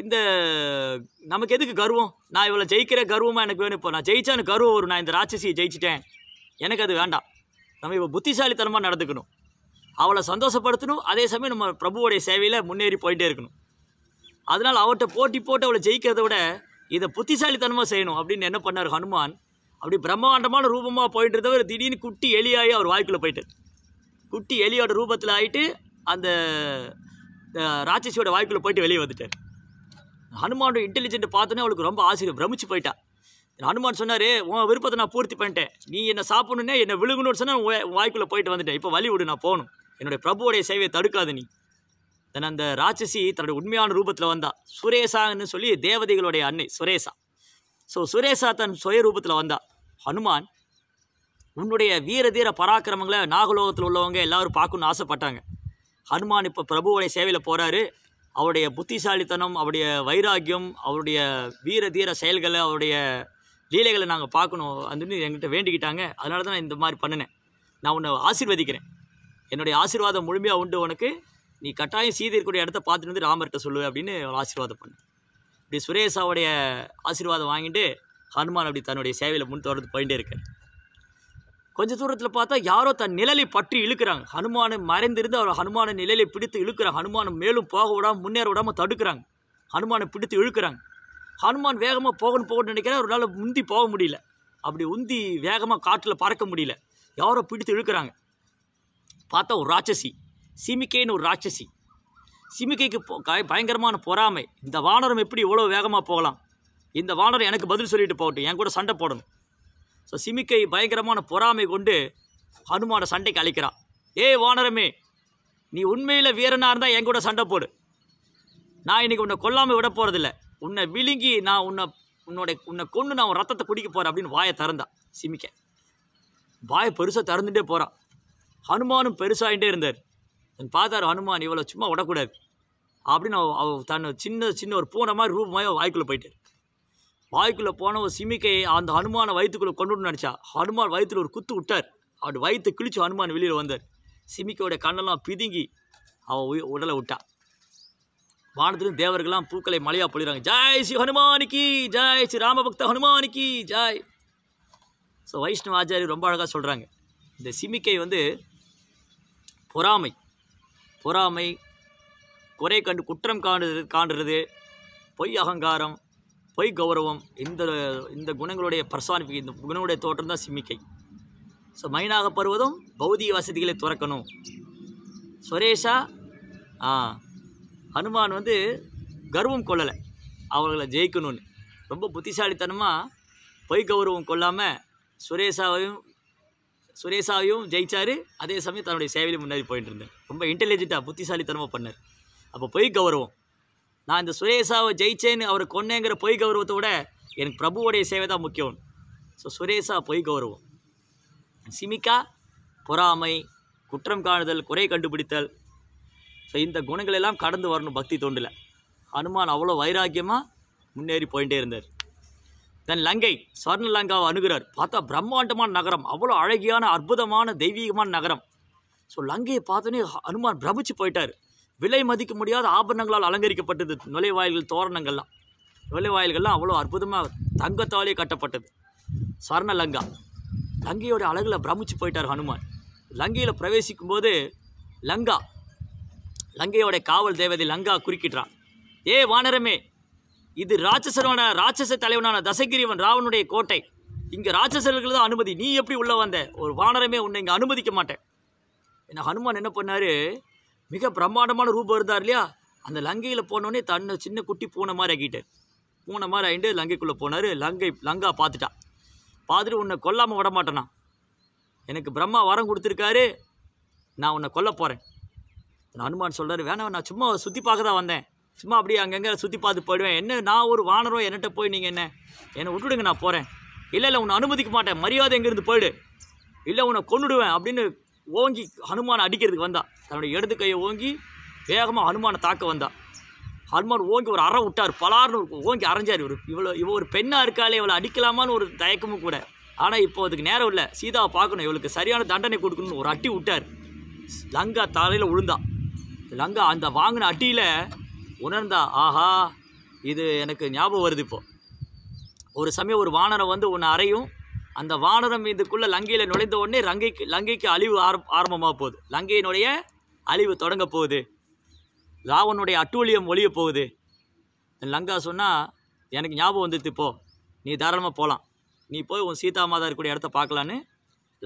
இந்த நமக்கு எதுக்கு கர்வம் நான் இவ்வளோ ஜெயிக்கிற கர்வமாக எனக்கு வேணும் இப்போ நான் ஜெயிச்சா கர்வம் வரும் நான் இந்த ராட்சசியை ஜெயிச்சிட்டேன் எனக்கு அது வேண்டாம் நம்ம இப்போ புத்திசாலித்தனமாக நடந்துக்கணும் அவளை சந்தோஷப்படுத்தணும் அதே சமயம் நம்ம பிரபுவோடைய சேவையில் முன்னேறி போயிட்டே இருக்கணும் அதனால் அவட்ட போட்டி போட்டு அவளை ஜெயிக்கிறத விட இதை புத்திசாலித்தனமாக செய்யணும் அப்படின்னு என்ன பண்ணார் ஹனுமான் அப்படி பிரம்மாண்டமான ரூபமாக போயிட்டு இருந்தவர் திடீர்னு குட்டி எலியாகி அவர் வாய்க்குள்ளே போயிட்டார் குட்டி எலியோட ரூபத்தில் ஆகிட்டு அந்த ராட்சசியோட வாய்க்குள்ளே போயிட்டு வெளியே வந்துட்டார் ஹனுமானோட இன்டெலிஜென்ட் பார்த்தோன்னே அவளுக்கு ரொம்ப ஆசிரியர் பிரமிச்சு போயிட்டா ஹனுமான் சொன்னார் உன் விருப்பத்தை நான் பூர்த்தி பண்ணிட்டேன் நீ என்னை சாப்பிடணுன்னே என்னை விழுகணும்னு சொன்னால் வாய்க்குள்ளே போயிட்டு வந்துட்டேன் இப்போ வழி விடு நான் போகணும் என்னுடைய பிரபுவோடைய சேவையை தடுக்காது நீ தன் அந்த ராட்சசி தன்னுடைய உண்மையான ரூபத்தில் வந்தா சுரேஷான்னு சொல்லி தேவதைகளுடைய அன்னை சுரேஷா ஸோ சுரேஷா தன் சுய ரூபத்தில் வந்தா ஹனுமான் உன்னுடைய வீர தீர பராக்கிரமங்களை நாகலோகத்தில் உள்ளவங்க எல்லாரும் பார்க்கணும்னு ஆசைப்பட்டாங்க ஹனுமான் இப்போ பிரபுவோடைய சேவையில் போகிறாரு அவருடைய புத்திசாலித்தனம் அவருடைய வைராக்கியம் அவருடைய வீர தீர செயல்களை அவருடைய லீலைகளை நாங்கள் பார்க்கணும் அப்படின்னு எங்கிட்ட வேண்டிக்கிட்டாங்க அதனால தான் நான் இந்த மாதிரி பண்ணினேன் நான் உன்னை ஆசிர்வதிக்கிறேன் என்னுடைய ஆசீர்வாதம் முழுமையாக உண்டு உனக்கு நீ கட்டாயம் சீதிருக்கூடிய இடத்த பார்த்துட்டு வந்து ராமர்கிட்ட சொல்லுவேன் அப்படின்னு ஆசீர்வாதம் பண்ணேன் இப்படி சுரேஷாவுடைய ஆசீர்வாதம் வாங்கிட்டு ஹனுமான் அப்படி தன்னுடைய சேவையில் முன் தொடர்ந்து போயிட்டே இருக்கேன் கொஞ்ச தூரத்தில் பார்த்தா யாரோ தன் நிழலை பற்றி இழுக்கிறாங்க ஹனுமானை மறைந்திருந்து அவர் ஹனுமான நிழலை பிடித்து இழுக்கிறாங்க ஹனுமானை மேலும் போக விடாமல் முன்னேற விடாமல் தடுக்கிறாங்க ஹனுமானை பிடித்து இழுக்கிறாங்க ஹனுமான் வேகமாக போகணும் போகணும்னு நினைக்கிறேன் அவரால் முந்தி போக முடியல அப்படி உந்தி வேகமாக காற்றில் பறக்க முடியல யாரோ பிடித்து இழுக்கிறாங்க பார்த்தா ஒரு ராட்சசி சிமிக்கைன்னு ஒரு ராட்சசி சிமிக்கைக்கு பயங்கரமான பொறாமை இந்த வானரம் எப்படி இவ்வளோ வேகமாக போகலாம் இந்த வானரம் எனக்கு பதில் சொல்லிட்டு போகட்டும் என் கூட சண்டை போடணும் ஸோ சிமிக்கை பயங்கரமான பொறாமை கொண்டு ஹனுமான சண்டைக்கு அழைக்கிறான் ஏ வானரமே நீ உண்மையில் வீரனாக இருந்தால் என் கூட சண்டை போடு நான் இன்றைக்கி உன்னை கொல்லாமல் விட போகிறதில்ல உன்னை விழுங்கி நான் உன்னை உன்னோடைய உன்னை கொண்டு நான் உன் ரத்தத்தை குடிக்க போகிறேன் அப்படின்னு வாயை திறந்தான் சிமிக்க வாயை பெருசாக திறந்துட்டே போகிறான் ஹனுமானும் பெருசாகிட்டே இருந்தார் என் பார்த்தார் ஹனுமான் இவ்வளோ சும்மா விடக்கூடாது அப்படின்னு அவ தன் சின்ன சின்ன ஒரு பூனை மாதிரி ரூபமாக வாய்க்குள்ளே போயிட்டார் வாய்க்குள்ளே போனவன் சிமிக்கையை அந்த ஹனுமானை வயிற்றுக்குள்ளே கொண்டு நினச்சா ஹனுமான் வயிற்றுல ஒரு குத்து விட்டார் அப்படி வயிற்று கிழிச்சு ஹனுமான் வெளியில் வந்தார் சிமிக்கையோட கண்ணெல்லாம் பிதுங்கி அவன் உடலை விட்டான் வானத்திலும் தேவர்கள்லாம் பூக்களை மலையாக பொழிகிறாங்க ஜாய் ஸ்ரீ ஹனுமானிக்கு ஜாய் ஸ்ரீ ராமபக்த ஹனுமானிக்கு ஜாய் ஸோ வைஷ்ணவ ஆச்சாரி ரொம்ப அழகாக சொல்கிறாங்க இந்த சிமிக்கை வந்து பொறாமை பொறாமை குறை கண்டு குற்றம் காண்டு காண்றது பொய் அகங்காரம் பொய் கௌரவம் இந்த இந்த குணங்களுடைய பர்சானிஃபி இந்த குணங்களுடைய தோற்றம் தான் சிம்மிக்கை ஸோ மைனாக பருவதும் பௌதிக வசதிகளை துறக்கணும் சுரேஷா ஹனுமான் வந்து கர்வம் கொள்ளலை அவர்களை ஜெயிக்கணும்னு ரொம்ப புத்திசாலித்தனமாக பொய் கௌரவம் கொள்ளாமல் சுரேஷாவையும் சுரேஷாவையும் ஜெயித்தார் அதே சமயம் தன்னுடைய சேவையில் முன்னாடி போயிட்டு இருந்தேன் ரொம்ப இன்டெலிஜென்ட்டாக புத்திசாலித்தனமாக பண்ணார் அப்போ பொய் கௌரவம் நான் இந்த சுரேஷாவை ஜெயிச்சேன்னு அவரை கொன்னேங்கிற பொய் கௌரவத்தை விட எனக்கு பிரபுவோடைய சேவை தான் முக்கியம் ஸோ சுரேஷா பொய் கௌரவம் சிமிக்கா பொறாமை குற்றம் காணுதல் குறை கண்டுபிடித்தல் ஸோ இந்த குணங்களெல்லாம் கடந்து வரணும் பக்தி தொண்டில் ஹனுமான் அவ்வளோ வைராக்கியமாக முன்னேறி போயிட்டே இருந்தார் தன் லங்கை ஸ்வர்ண லங்காவை அணுகிறார் பார்த்தா பிரம்மாண்டமான நகரம் அவ்வளோ அழகியான அற்புதமான தெய்வீகமான நகரம் ஸோ லங்கையை பார்த்தோன்னே ஹனுமான் பிரமிச்சு போயிட்டார் விலை மதிக்க முடியாத ஆபரணங்களால் அலங்கரிக்கப்பட்டது நுழைவாயில்கள் தோரணங்கள்லாம் நுழைவாயில்கள்லாம் அவ்வளோ அற்புதமாக தங்கத்தாலே கட்டப்பட்டது சரண லங்கா லங்கையோட அழகில் பிரமிச்சு போயிட்டார் ஹனுமான் லங்கையில் பிரவேசிக்கும் போது லங்கா லங்கையோட காவல் தேவதை லங்கா குறுக்கிட்டான் ஏ வானரமே இது ராட்சசனான ராட்சச தலைவனான தசகிரிவன் ராவனுடைய கோட்டை இங்கே ராட்சசர்களுக்கு தான் அனுமதி நீ எப்படி உள்ளே வந்த ஒரு வானரமே உன்னை இங்கே அனுமதிக்க மாட்டேன் ஏன்னா ஹனுமான் என்ன பண்ணார் மிக பிரம்மாண்டமான ரூபம் இருந்தார் இல்லையா அந்த லங்கையில் போனோடனே தன்னை சின்ன குட்டி பூனை மாதிரி ஆகிட்டேன் பூனை மாதிரி ஆகிட்டு லங்கைக்குள்ளே போனார் லங்கை லங்கா பார்த்துட்டா பார்த்துட்டு உன்னை கொல்லாமல் விட மாட்டேனா எனக்கு பிரம்மா வரம் கொடுத்துருக்காரு நான் உன்னை கொல்ல போகிறேன் அனுமான் சொல்கிறார் வேணாம் நான் சும்மா சுற்றி பார்க்க தான் வந்தேன் சும்மா அப்படியே அங்கங்கே சுற்றி பார்த்து போயிடுவேன் என்ன நான் ஒரு வானரம் என்னட்ட போய் நீங்கள் என்ன என்னை விட்டுடுங்க நான் போகிறேன் இல்லை இல்லை உன்னை அனுமதிக்க மாட்டேன் மரியாதை எங்கேருந்து போயிடு இல்லை உன்னை கொண்டுடுவேன் அப்படின்னு ஓங்கி ஹனுமான் அடிக்கிறதுக்கு வந்தா தன்னுடைய இடது கையை ஓங்கி வேகமாக ஹனுமானை தாக்க வந்தா ஹனுமான் ஓங்கி ஒரு அற விட்டார் பலார்னு ஓங்கி அரைஞ்சார் இவர் இவ்வளோ இவ ஒரு பெண்ணாக இருக்காளே இவ்வளோ அடிக்கலாமான்னு ஒரு தயக்கமும் கூட ஆனால் இப்போ அதுக்கு நேரம் இல்லை சீதாவை பார்க்கணும் இவளுக்கு சரியான தண்டனை கொடுக்கணும்னு ஒரு அட்டி விட்டார் லங்கா தலையில் உழுந்தா லங்கா அந்த வாங்கின அட்டியில் உணர்ந்தா ஆஹா இது எனக்கு ஞாபகம் வருது இப்போது ஒரு சமயம் ஒரு வானரை வந்து ஒன்று அறையும் அந்த வானரம் இதுக்குள்ளே லங்கையில் நுழைந்த உடனே லங்கைக்கு லங்கைக்கு அழிவு ஆர ஆரம்பமாக போகுது லங்கையினுடைய அழிவு தொடங்க போகுது ராவனுடைய அட்டூழியம் ஒழிய போகுது லங்கா சொன்னால் எனக்கு ஞாபகம் வந்துடுது போ நீ தாராளமாக போகலாம் நீ போய் உன் சீதா மாதா இருக்கக்கூடிய இடத்த பார்க்கலான்னு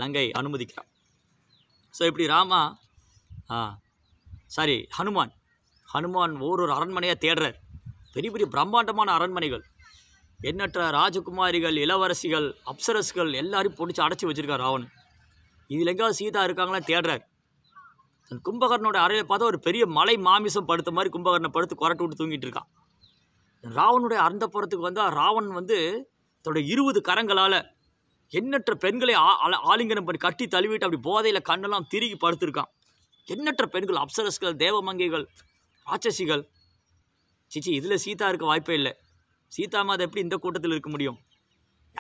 லங்கை அனுமதிக்கிறான் ஸோ இப்படி ராமா சாரி ஹனுமான் ஹனுமான் ஒரு ஒரு அரண்மனையாக தேடுறார் பெரிய பெரிய பிரம்மாண்டமான அரண்மனைகள் எண்ணற்ற ராஜகுமாரிகள் இளவரசிகள் அப்சரஸ்கள் எல்லாரையும் பிடிச்சி அடைச்சி வச்சுருக்கார் ராவணன் இதில் எங்கேயாவது சீதா இருக்காங்களா தேடுறார் தன் கும்பகர்ணோட அறையை பார்த்தா ஒரு பெரிய மலை மாமிசம் படுத்த மாதிரி கும்பகர்ணை படுத்து கொரட்டு விட்டு தூங்கிட்டு இருக்கான் ராவனுடைய புறத்துக்கு வந்தால் ராவன் வந்து தன்னுடைய இருபது கரங்களால் எண்ணற்ற பெண்களை ஆலிங்கனம் பண்ணி கட்டி தழுவிட்டு அப்படி போதையில் கண்ணெல்லாம் திருகி படுத்திருக்கான் எண்ணற்ற பெண்கள் அப்சரஸ்கள் தேவமங்கைகள் ராட்சசிகள் சிச்சி இதில் சீதா இருக்க வாய்ப்பே இல்லை சீதா எப்படி இந்த கூட்டத்தில் இருக்க முடியும்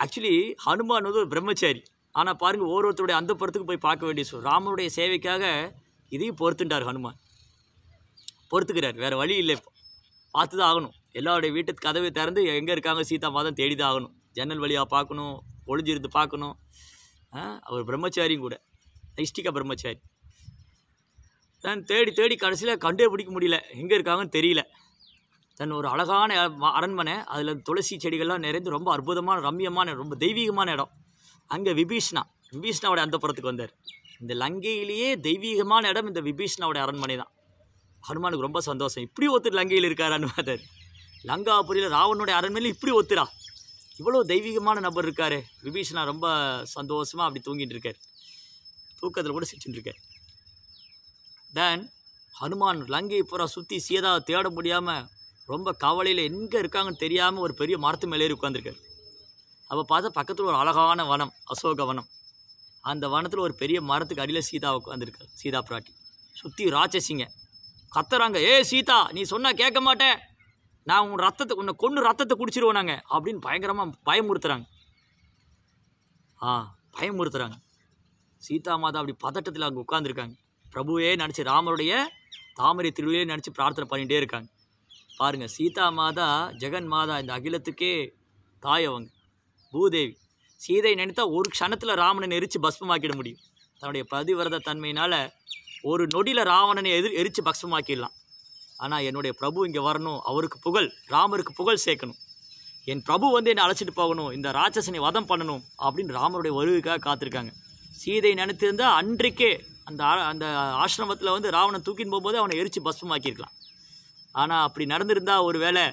ஆக்சுவலி ஹனுமான் வந்து ஒரு பிரம்மச்சாரி ஆனால் பாருங்கள் ஒவ்வொருத்தருடைய அந்த புறத்துக்கு போய் பார்க்க வேண்டிய சொல் ராமனுடைய சேவைக்காக இதையும் பொறுத்துட்டார் ஹனுமான் பொறுத்துக்கிறார் வேறு வழி இல்லை இப்போ பார்த்து தான் ஆகணும் எல்லாருடைய வீட்டுக்கு கதவை திறந்து எங்கே இருக்காங்க சீதா மாதம் தேடி தான் ஆகணும் ஜன்னல் வழியாக பார்க்கணும் ஒளிஞ்சிருந்து பார்க்கணும் அவர் பிரம்மச்சாரியும் கூட நைஷ்டிகா பிரம்மச்சாரி தேடி தேடி கடைசியில் கண்டே பிடிக்க முடியல எங்கே இருக்காங்கன்னு தெரியல தன் ஒரு அழகான அரண்மனை அதில் துளசி செடிகள்லாம் நிறைந்து ரொம்ப அற்புதமான ரம்யமான ரொம்ப தெய்வீகமான இடம் அங்கே விபீஷ்ணா விபீஷ்ணாவோட அந்தப்புறத்துக்கு வந்தார் இந்த லங்கையிலேயே தெய்வீகமான இடம் இந்த விபீஷ்ணாவோட அரண்மனை தான் ஹனுமானுக்கு ரொம்ப சந்தோஷம் இப்படி ஒத்துரு லங்கையில் இருக்காரான்னு பார்த்தார் லங்காபுரியில் ராவனுடைய அரண்மனையில் இப்படி ஒத்துரா இவ்வளோ தெய்வீகமான நபர் இருக்கார் விபீஷ்ணா ரொம்ப சந்தோஷமாக அப்படி தூங்கிட்டு இருக்கார் தூக்கத்தில் கூட சிரிச்சுட்டுருக்கார் தென் ஹனுமான் லங்கையை பூரா சுற்றி சீதா தேட முடியாமல் ரொம்ப கவலையில் எங்கே இருக்காங்கன்னு தெரியாமல் ஒரு பெரிய மரத்து மேலே உட்காந்துருக்காரு அப்போ பார்த்தா பக்கத்தில் ஒரு அழகான வனம் அசோக வனம் அந்த வனத்தில் ஒரு பெரிய மரத்துக்கு அடியில் சீதா உட்காந்துருக்கார் சீதா பிராட்டி சுற்றி ராட்சசிங்க கத்துறாங்க ஏ சீதா நீ சொன்னால் கேட்க மாட்டேன் நான் உன் ரத்தத்தை உன்னை கொண்டு ரத்தத்தை குடிச்சிருவோம் நாங்கள் அப்படின்னு பயங்கரமாக பயமுறுத்துறாங்க ஆ பயமுறுத்துறாங்க சீதா மாதா அப்படி பதட்டத்தில் அங்கே உட்காந்துருக்காங்க பிரபுவே நினச்சி ராமருடைய தாமரை திருவிழையே நினச்சி பிரார்த்தனை பண்ணிகிட்டே இருக்காங்க பாருங்கள் சீதா மாதா ஜெகன் மாதா இந்த அகிலத்துக்கே தாய் அவங்க பூதேவி சீதை நினைத்தா ஒரு க்ஷணத்தில் ராவணனை எரித்து பஸ்மமாக்கிட முடியும் தன்னுடைய பதிவிரத தன்மையினால் ஒரு நொடியில் ராவணனை எதிர் எரித்து பக்ஷமாக்கிடலாம் ஆனால் என்னுடைய பிரபு இங்கே வரணும் அவருக்கு புகழ் ராமருக்கு புகழ் சேர்க்கணும் என் பிரபு வந்து என்னை அழைச்சிட்டு போகணும் இந்த ராட்சசனை வதம் பண்ணணும் அப்படின்னு ராமருடைய வருவுக்காக காத்திருக்காங்க சீதை நினைத்திருந்தால் அன்றைக்கே அந்த அந்த ஆசிரமத்தில் வந்து ராவணன் தூக்கின்னு போகும்போது அவனை எரித்து பஸ்மமாக்கியிருக்கலாம் ஆனால் அப்படி நடந்திருந்தால் ஒருவேளை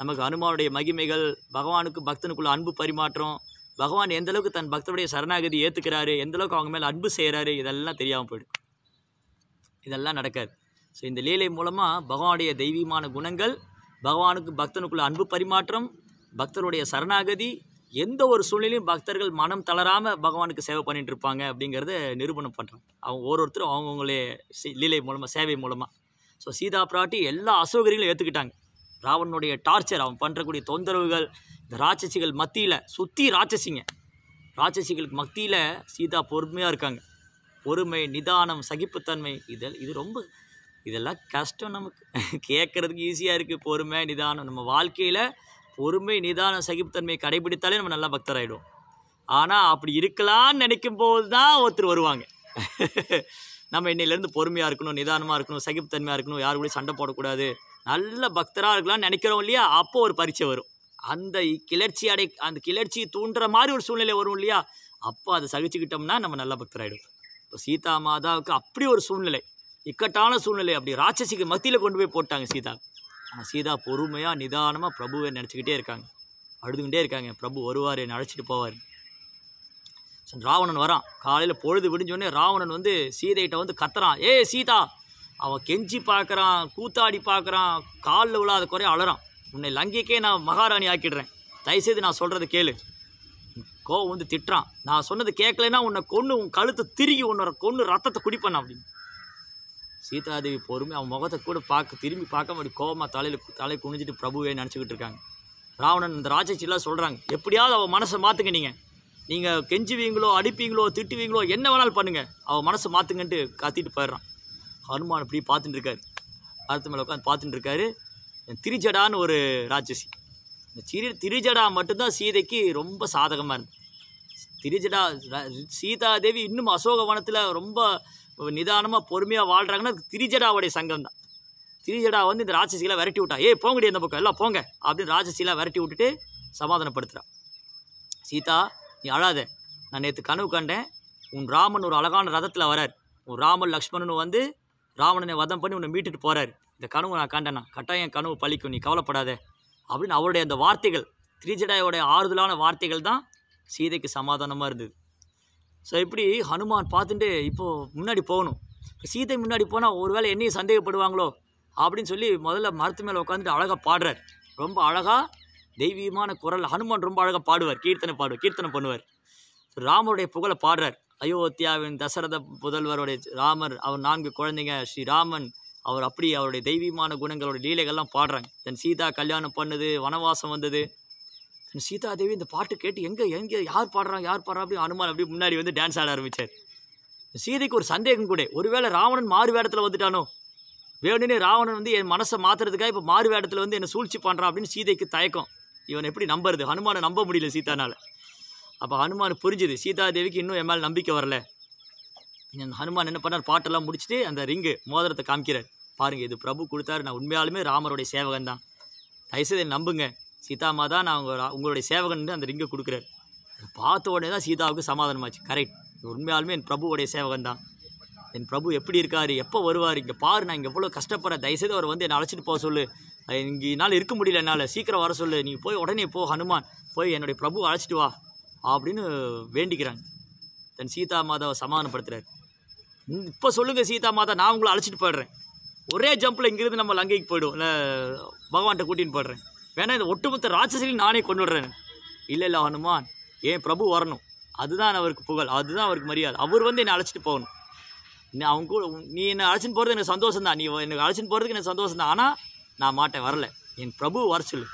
நமக்கு அனுமானுடைய மகிமைகள் பகவானுக்கு பக்தனுக்குள்ள அன்பு பரிமாற்றம் பகவான் எந்தளவுக்கு தன் பக்தனுடைய சரணாகதி ஏற்றுக்கிறாரு எந்தளவுக்கு அவங்க மேலே அன்பு செய்கிறாரு இதெல்லாம் தெரியாமல் போயிடும் இதெல்லாம் நடக்காது ஸோ இந்த லீலை மூலமாக பகவானுடைய தெய்வீமான குணங்கள் பகவானுக்கு பக்தனுக்குள்ள அன்பு பரிமாற்றம் பக்தருடைய சரணாகதி எந்த ஒரு சூழ்நிலையும் பக்தர்கள் மனம் தளராமல் பகவானுக்கு சேவை பண்ணிகிட்டு இருப்பாங்க அப்படிங்கிறத நிரூபணம் பண்ணுறாங்க அவங்க ஒரு ஒருத்தரும் அவங்கவுங்களே லீலை மூலமாக சேவை மூலமாக ஸோ சீதா பிராட்டி எல்லா அசோகரிகளும் ஏற்றுக்கிட்டாங்க ராவனுடைய டார்ச்சர் அவன் பண்ணுறக்கூடிய தொந்தரவுகள் இந்த ராட்சசிகள் மத்தியில் சுற்றி ராட்சசிங்க ராட்சசிகளுக்கு மத்தியில் சீதா பொறுமையாக இருக்காங்க பொறுமை நிதானம் சகிப்புத்தன்மை இது இது ரொம்ப இதெல்லாம் கஷ்டம் நமக்கு கேட்குறதுக்கு ஈஸியாக இருக்குது பொறுமை நிதானம் நம்ம வாழ்க்கையில் பொறுமை நிதானம் சகிப்புத்தன்மை கடைபிடித்தாலே நம்ம நல்லா பக்தராகிடுவோம் ஆனால் அப்படி இருக்கலான்னு நினைக்கும் போது தான் ஒருத்தர் வருவாங்க நம்ம இன்னையிலேருந்து பொறுமையாக இருக்கணும் நிதானமாக இருக்கணும் சகிப்புத்தன்மையாக இருக்கணும் யாரு கூட சண்டை போடக்கூடாது நல்ல பக்தராக இருக்கலாம்னு நினைக்கிறோம் இல்லையா அப்போ ஒரு பரீட்சை வரும் அந்த கிளர்ச்சி அடை அந்த கிளர்ச்சி தூண்டுற மாதிரி ஒரு சூழ்நிலை வரும் இல்லையா அப்போ அதை சகிச்சுக்கிட்டோம்னா நம்ம நல்ல பக்தராகிடும் இப்போ சீதா மாதாவுக்கு அப்படி ஒரு சூழ்நிலை இக்கட்டான சூழ்நிலை அப்படி ராட்சசிக்கு மத்தியில் கொண்டு போய் போட்டாங்க சீதா ஆனால் சீதா பொறுமையாக நிதானமாக பிரபுவை நினச்சிக்கிட்டே இருக்காங்க அழுதுகிட்டே இருக்காங்க பிரபு வருவார் என்னை அழைச்சிட்டு போவார் ராவணன் வரான் காலையில் பொழுது விடிஞ்சோடனே ராவணன் வந்து சீதைகிட்ட வந்து கத்துறான் ஏ சீதா அவன் கெஞ்சி பார்க்குறான் கூத்தாடி பார்க்குறான் காலில் விழாத குறைய அழறான் உன்னை லங்கைக்கே நான் மகாராணி ஆக்கிடுறேன் தயவுசெய்து நான் சொல்கிறது கேளு கோவம் வந்து திட்டுறான் நான் சொன்னது கேட்கலன்னா உன்னை கொன்று உன் கழுத்தை திருகி உன்னோட கொன்று ரத்தத்தை குடிப்பண்ண அப்படின்னு சீதாதேவி பொறுமை அவன் முகத்தை கூட பார்க்க திரும்பி பார்க்க அப்படி கோபமாக தலையில் தலை குனிஞ்சிட்டு பிரபுவே நினச்சிக்கிட்டு இருக்காங்க ராவணன் இந்த ராட்சசிலாம் சொல்கிறாங்க எப்படியாவது அவன் மனசை மாற்றுங்க நீங்கள் நீங்கள் கெஞ்சுவீங்களோ அடிப்பீங்களோ திட்டுவீங்களோ என்ன வேணாலும் பண்ணுங்கள் அவன் மனசு மாற்றுங்கன்ட்டு காத்திட்டு போயிடுறான் ஹனுமான் இப்படி பார்த்துட்டு இருக்காரு மேலே உட்காந்து பார்த்துட்டு இருக்காரு திரிஜடான்னு ஒரு ராட்சசி இந்த சிறி திரிஜடா மட்டும்தான் சீதைக்கு ரொம்ப சாதகமாக இருந்தது திரிஜடா சீதாதேவி இன்னும் அசோகவனத்தில் ரொம்ப நிதானமாக பொறுமையாக வாழ்கிறாங்கன்னா திரிஜடாவுடைய சங்கம் தான் திரிஜடா வந்து இந்த ராட்சசிகளை விரட்டி விட்டா ஏய் போங்கடி இந்த பக்கம் எல்லாம் போங்க அப்படின்னு ராட்சசிலாம் விரட்டி விட்டுட்டு சமாதானப்படுத்துகிறான் சீதா நீ அழாத நான் நேற்று கனவு கண்டேன் உன் ராமன் ஒரு அழகான ரதத்தில் வரார் உன் ராமன் லக்ஷ்மணனும் வந்து ராவணனை வதம் பண்ணி உன்னை மீட்டுட்டு போகிறார் இந்த கனவு நான் கண்டேனா கட்டாயம் கனவு பழிக்கும் நீ கவலைப்படாத அப்படின்னு அவருடைய அந்த வார்த்தைகள் திரிஜடாயோடைய ஆறுதலான வார்த்தைகள் தான் சீதைக்கு சமாதானமாக இருந்தது ஸோ இப்படி ஹனுமான் பார்த்துட்டு இப்போது முன்னாடி போகணும் சீதை முன்னாடி போனால் ஒரு வேளை என்னையும் சந்தேகப்படுவாங்களோ அப்படின்னு சொல்லி முதல்ல மரத்து மேலே உட்காந்துட்டு அழகாக பாடுறார் ரொம்ப அழகாக தெய்வீகமான குரல் ஹனுமான் ரொம்ப அழகாக பாடுவார் கீர்த்தனை பாடுவார் கீர்த்தனை பண்ணுவார் ராமருடைய புகழை பாடுறார் அயோத்தியாவின் தசரத புதல்வருடைய ராமர் அவர் நான்கு குழந்தைங்க ஸ்ரீராமன் அவர் அப்படி அவருடைய தெய்வீமான குணங்களுடைய லீலைகள்லாம் பாடுறாங்க தன் சீதா கல்யாணம் பண்ணுது வனவாசம் வந்தது தன் சீதா தேவி இந்த பாட்டு கேட்டு எங்கே எங்கே யார் பாடுறாங்க யார் பாடுறா அப்படி அனுமான் அப்படி முன்னாடி வந்து டான்ஸ் ஆட ஆரம்பித்தார் சீதைக்கு ஒரு சந்தேகம் கூட ஒருவேளை ராவணன் மாறு வேடத்தில் வந்துட்டானோ வேணுன்னு ராவணன் வந்து என் மனசை மாற்றுறதுக்காக இப்போ மாறு வேடத்தில் வந்து என்னை சூழ்ச்சி பண்ணுறான் அப்படின்னு சீதைக்கு தயக்கம் இவன் எப்படி நம்புறது ஹனுமானை நம்ப முடியல சீதானால் அப்போ ஹனுமான் புரிஞ்சுது சீதாதேவிக்கு இன்னும் என் மேலே நம்பிக்கை வரல ஹனுமான் என்ன பண்ணார் பாட்டெல்லாம் முடிச்சுட்டு அந்த ரிங்கு மோதிரத்தை காமிக்கிறார் பாருங்கள் இது பிரபு கொடுத்தாரு நான் உண்மையாலுமே ராமருடைய சேவகன் தான் தயசதை நம்புங்க சீதாமா தான் நான் உங்கள் உங்களுடைய சேவகன் அந்த ரிங்கை கொடுக்குறாரு பார்த்த உடனே தான் சீதாவுக்கு சமாதானமாச்சு கரெக்ட் உண்மையாலுமே என் பிரபுவோடைய சேவகன் தான் என் பிரபு எப்படி இருக்கார் எப்போ வருவார் இங்கே பாரு நான் இங்கே எவ்வளோ கஷ்டப்படுறேன் தயசதை அவர் வந்து என்னை அழைச்சிட்டு போக சொல்லு இங்கே என்னால் இருக்க முடியல என்னால் சீக்கிரம் வர சொல்லு நீ போய் உடனே போ ஹனுமான் போய் என்னுடைய பிரபு அழைச்சிட்டு வா அப்படின்னு வேண்டிக்கிறாங்க தன் சீதா மாதாவை சமாதானப்படுத்துகிறார் இப்போ சொல்லுங்கள் சீதா மாதா நான் உங்களை அழைச்சிட்டு போயிடுறேன் ஒரே ஜம்பில் இங்கேருந்து நம்ம லங்கைக்கு போய்டுவோம் இல்லை பகவான்கிட்ட கூட்டின்னு போயிடுறேன் வேணா இந்த ஒட்டுமொத்த ராட்சசிலையும் நானே கொண்டு விடுறேன் இல்லை இல்லை ஹனுமான் ஏன் பிரபு வரணும் அதுதான் அவருக்கு புகழ் அதுதான் அவருக்கு மரியாதை அவர் வந்து என்னை அழைச்சிட்டு போகணும் நீ அவங்க கூட நீ என்னை அழைச்சின்னு போகிறது எனக்கு சந்தோஷம் தான் நீ எனக்கு அழைச்சின்னு போகிறதுக்கு எனக்கு சந்தோஷம் தான் ஆனால் நான் மாட்டேன் வரல என் பிரபு வர சொல்லு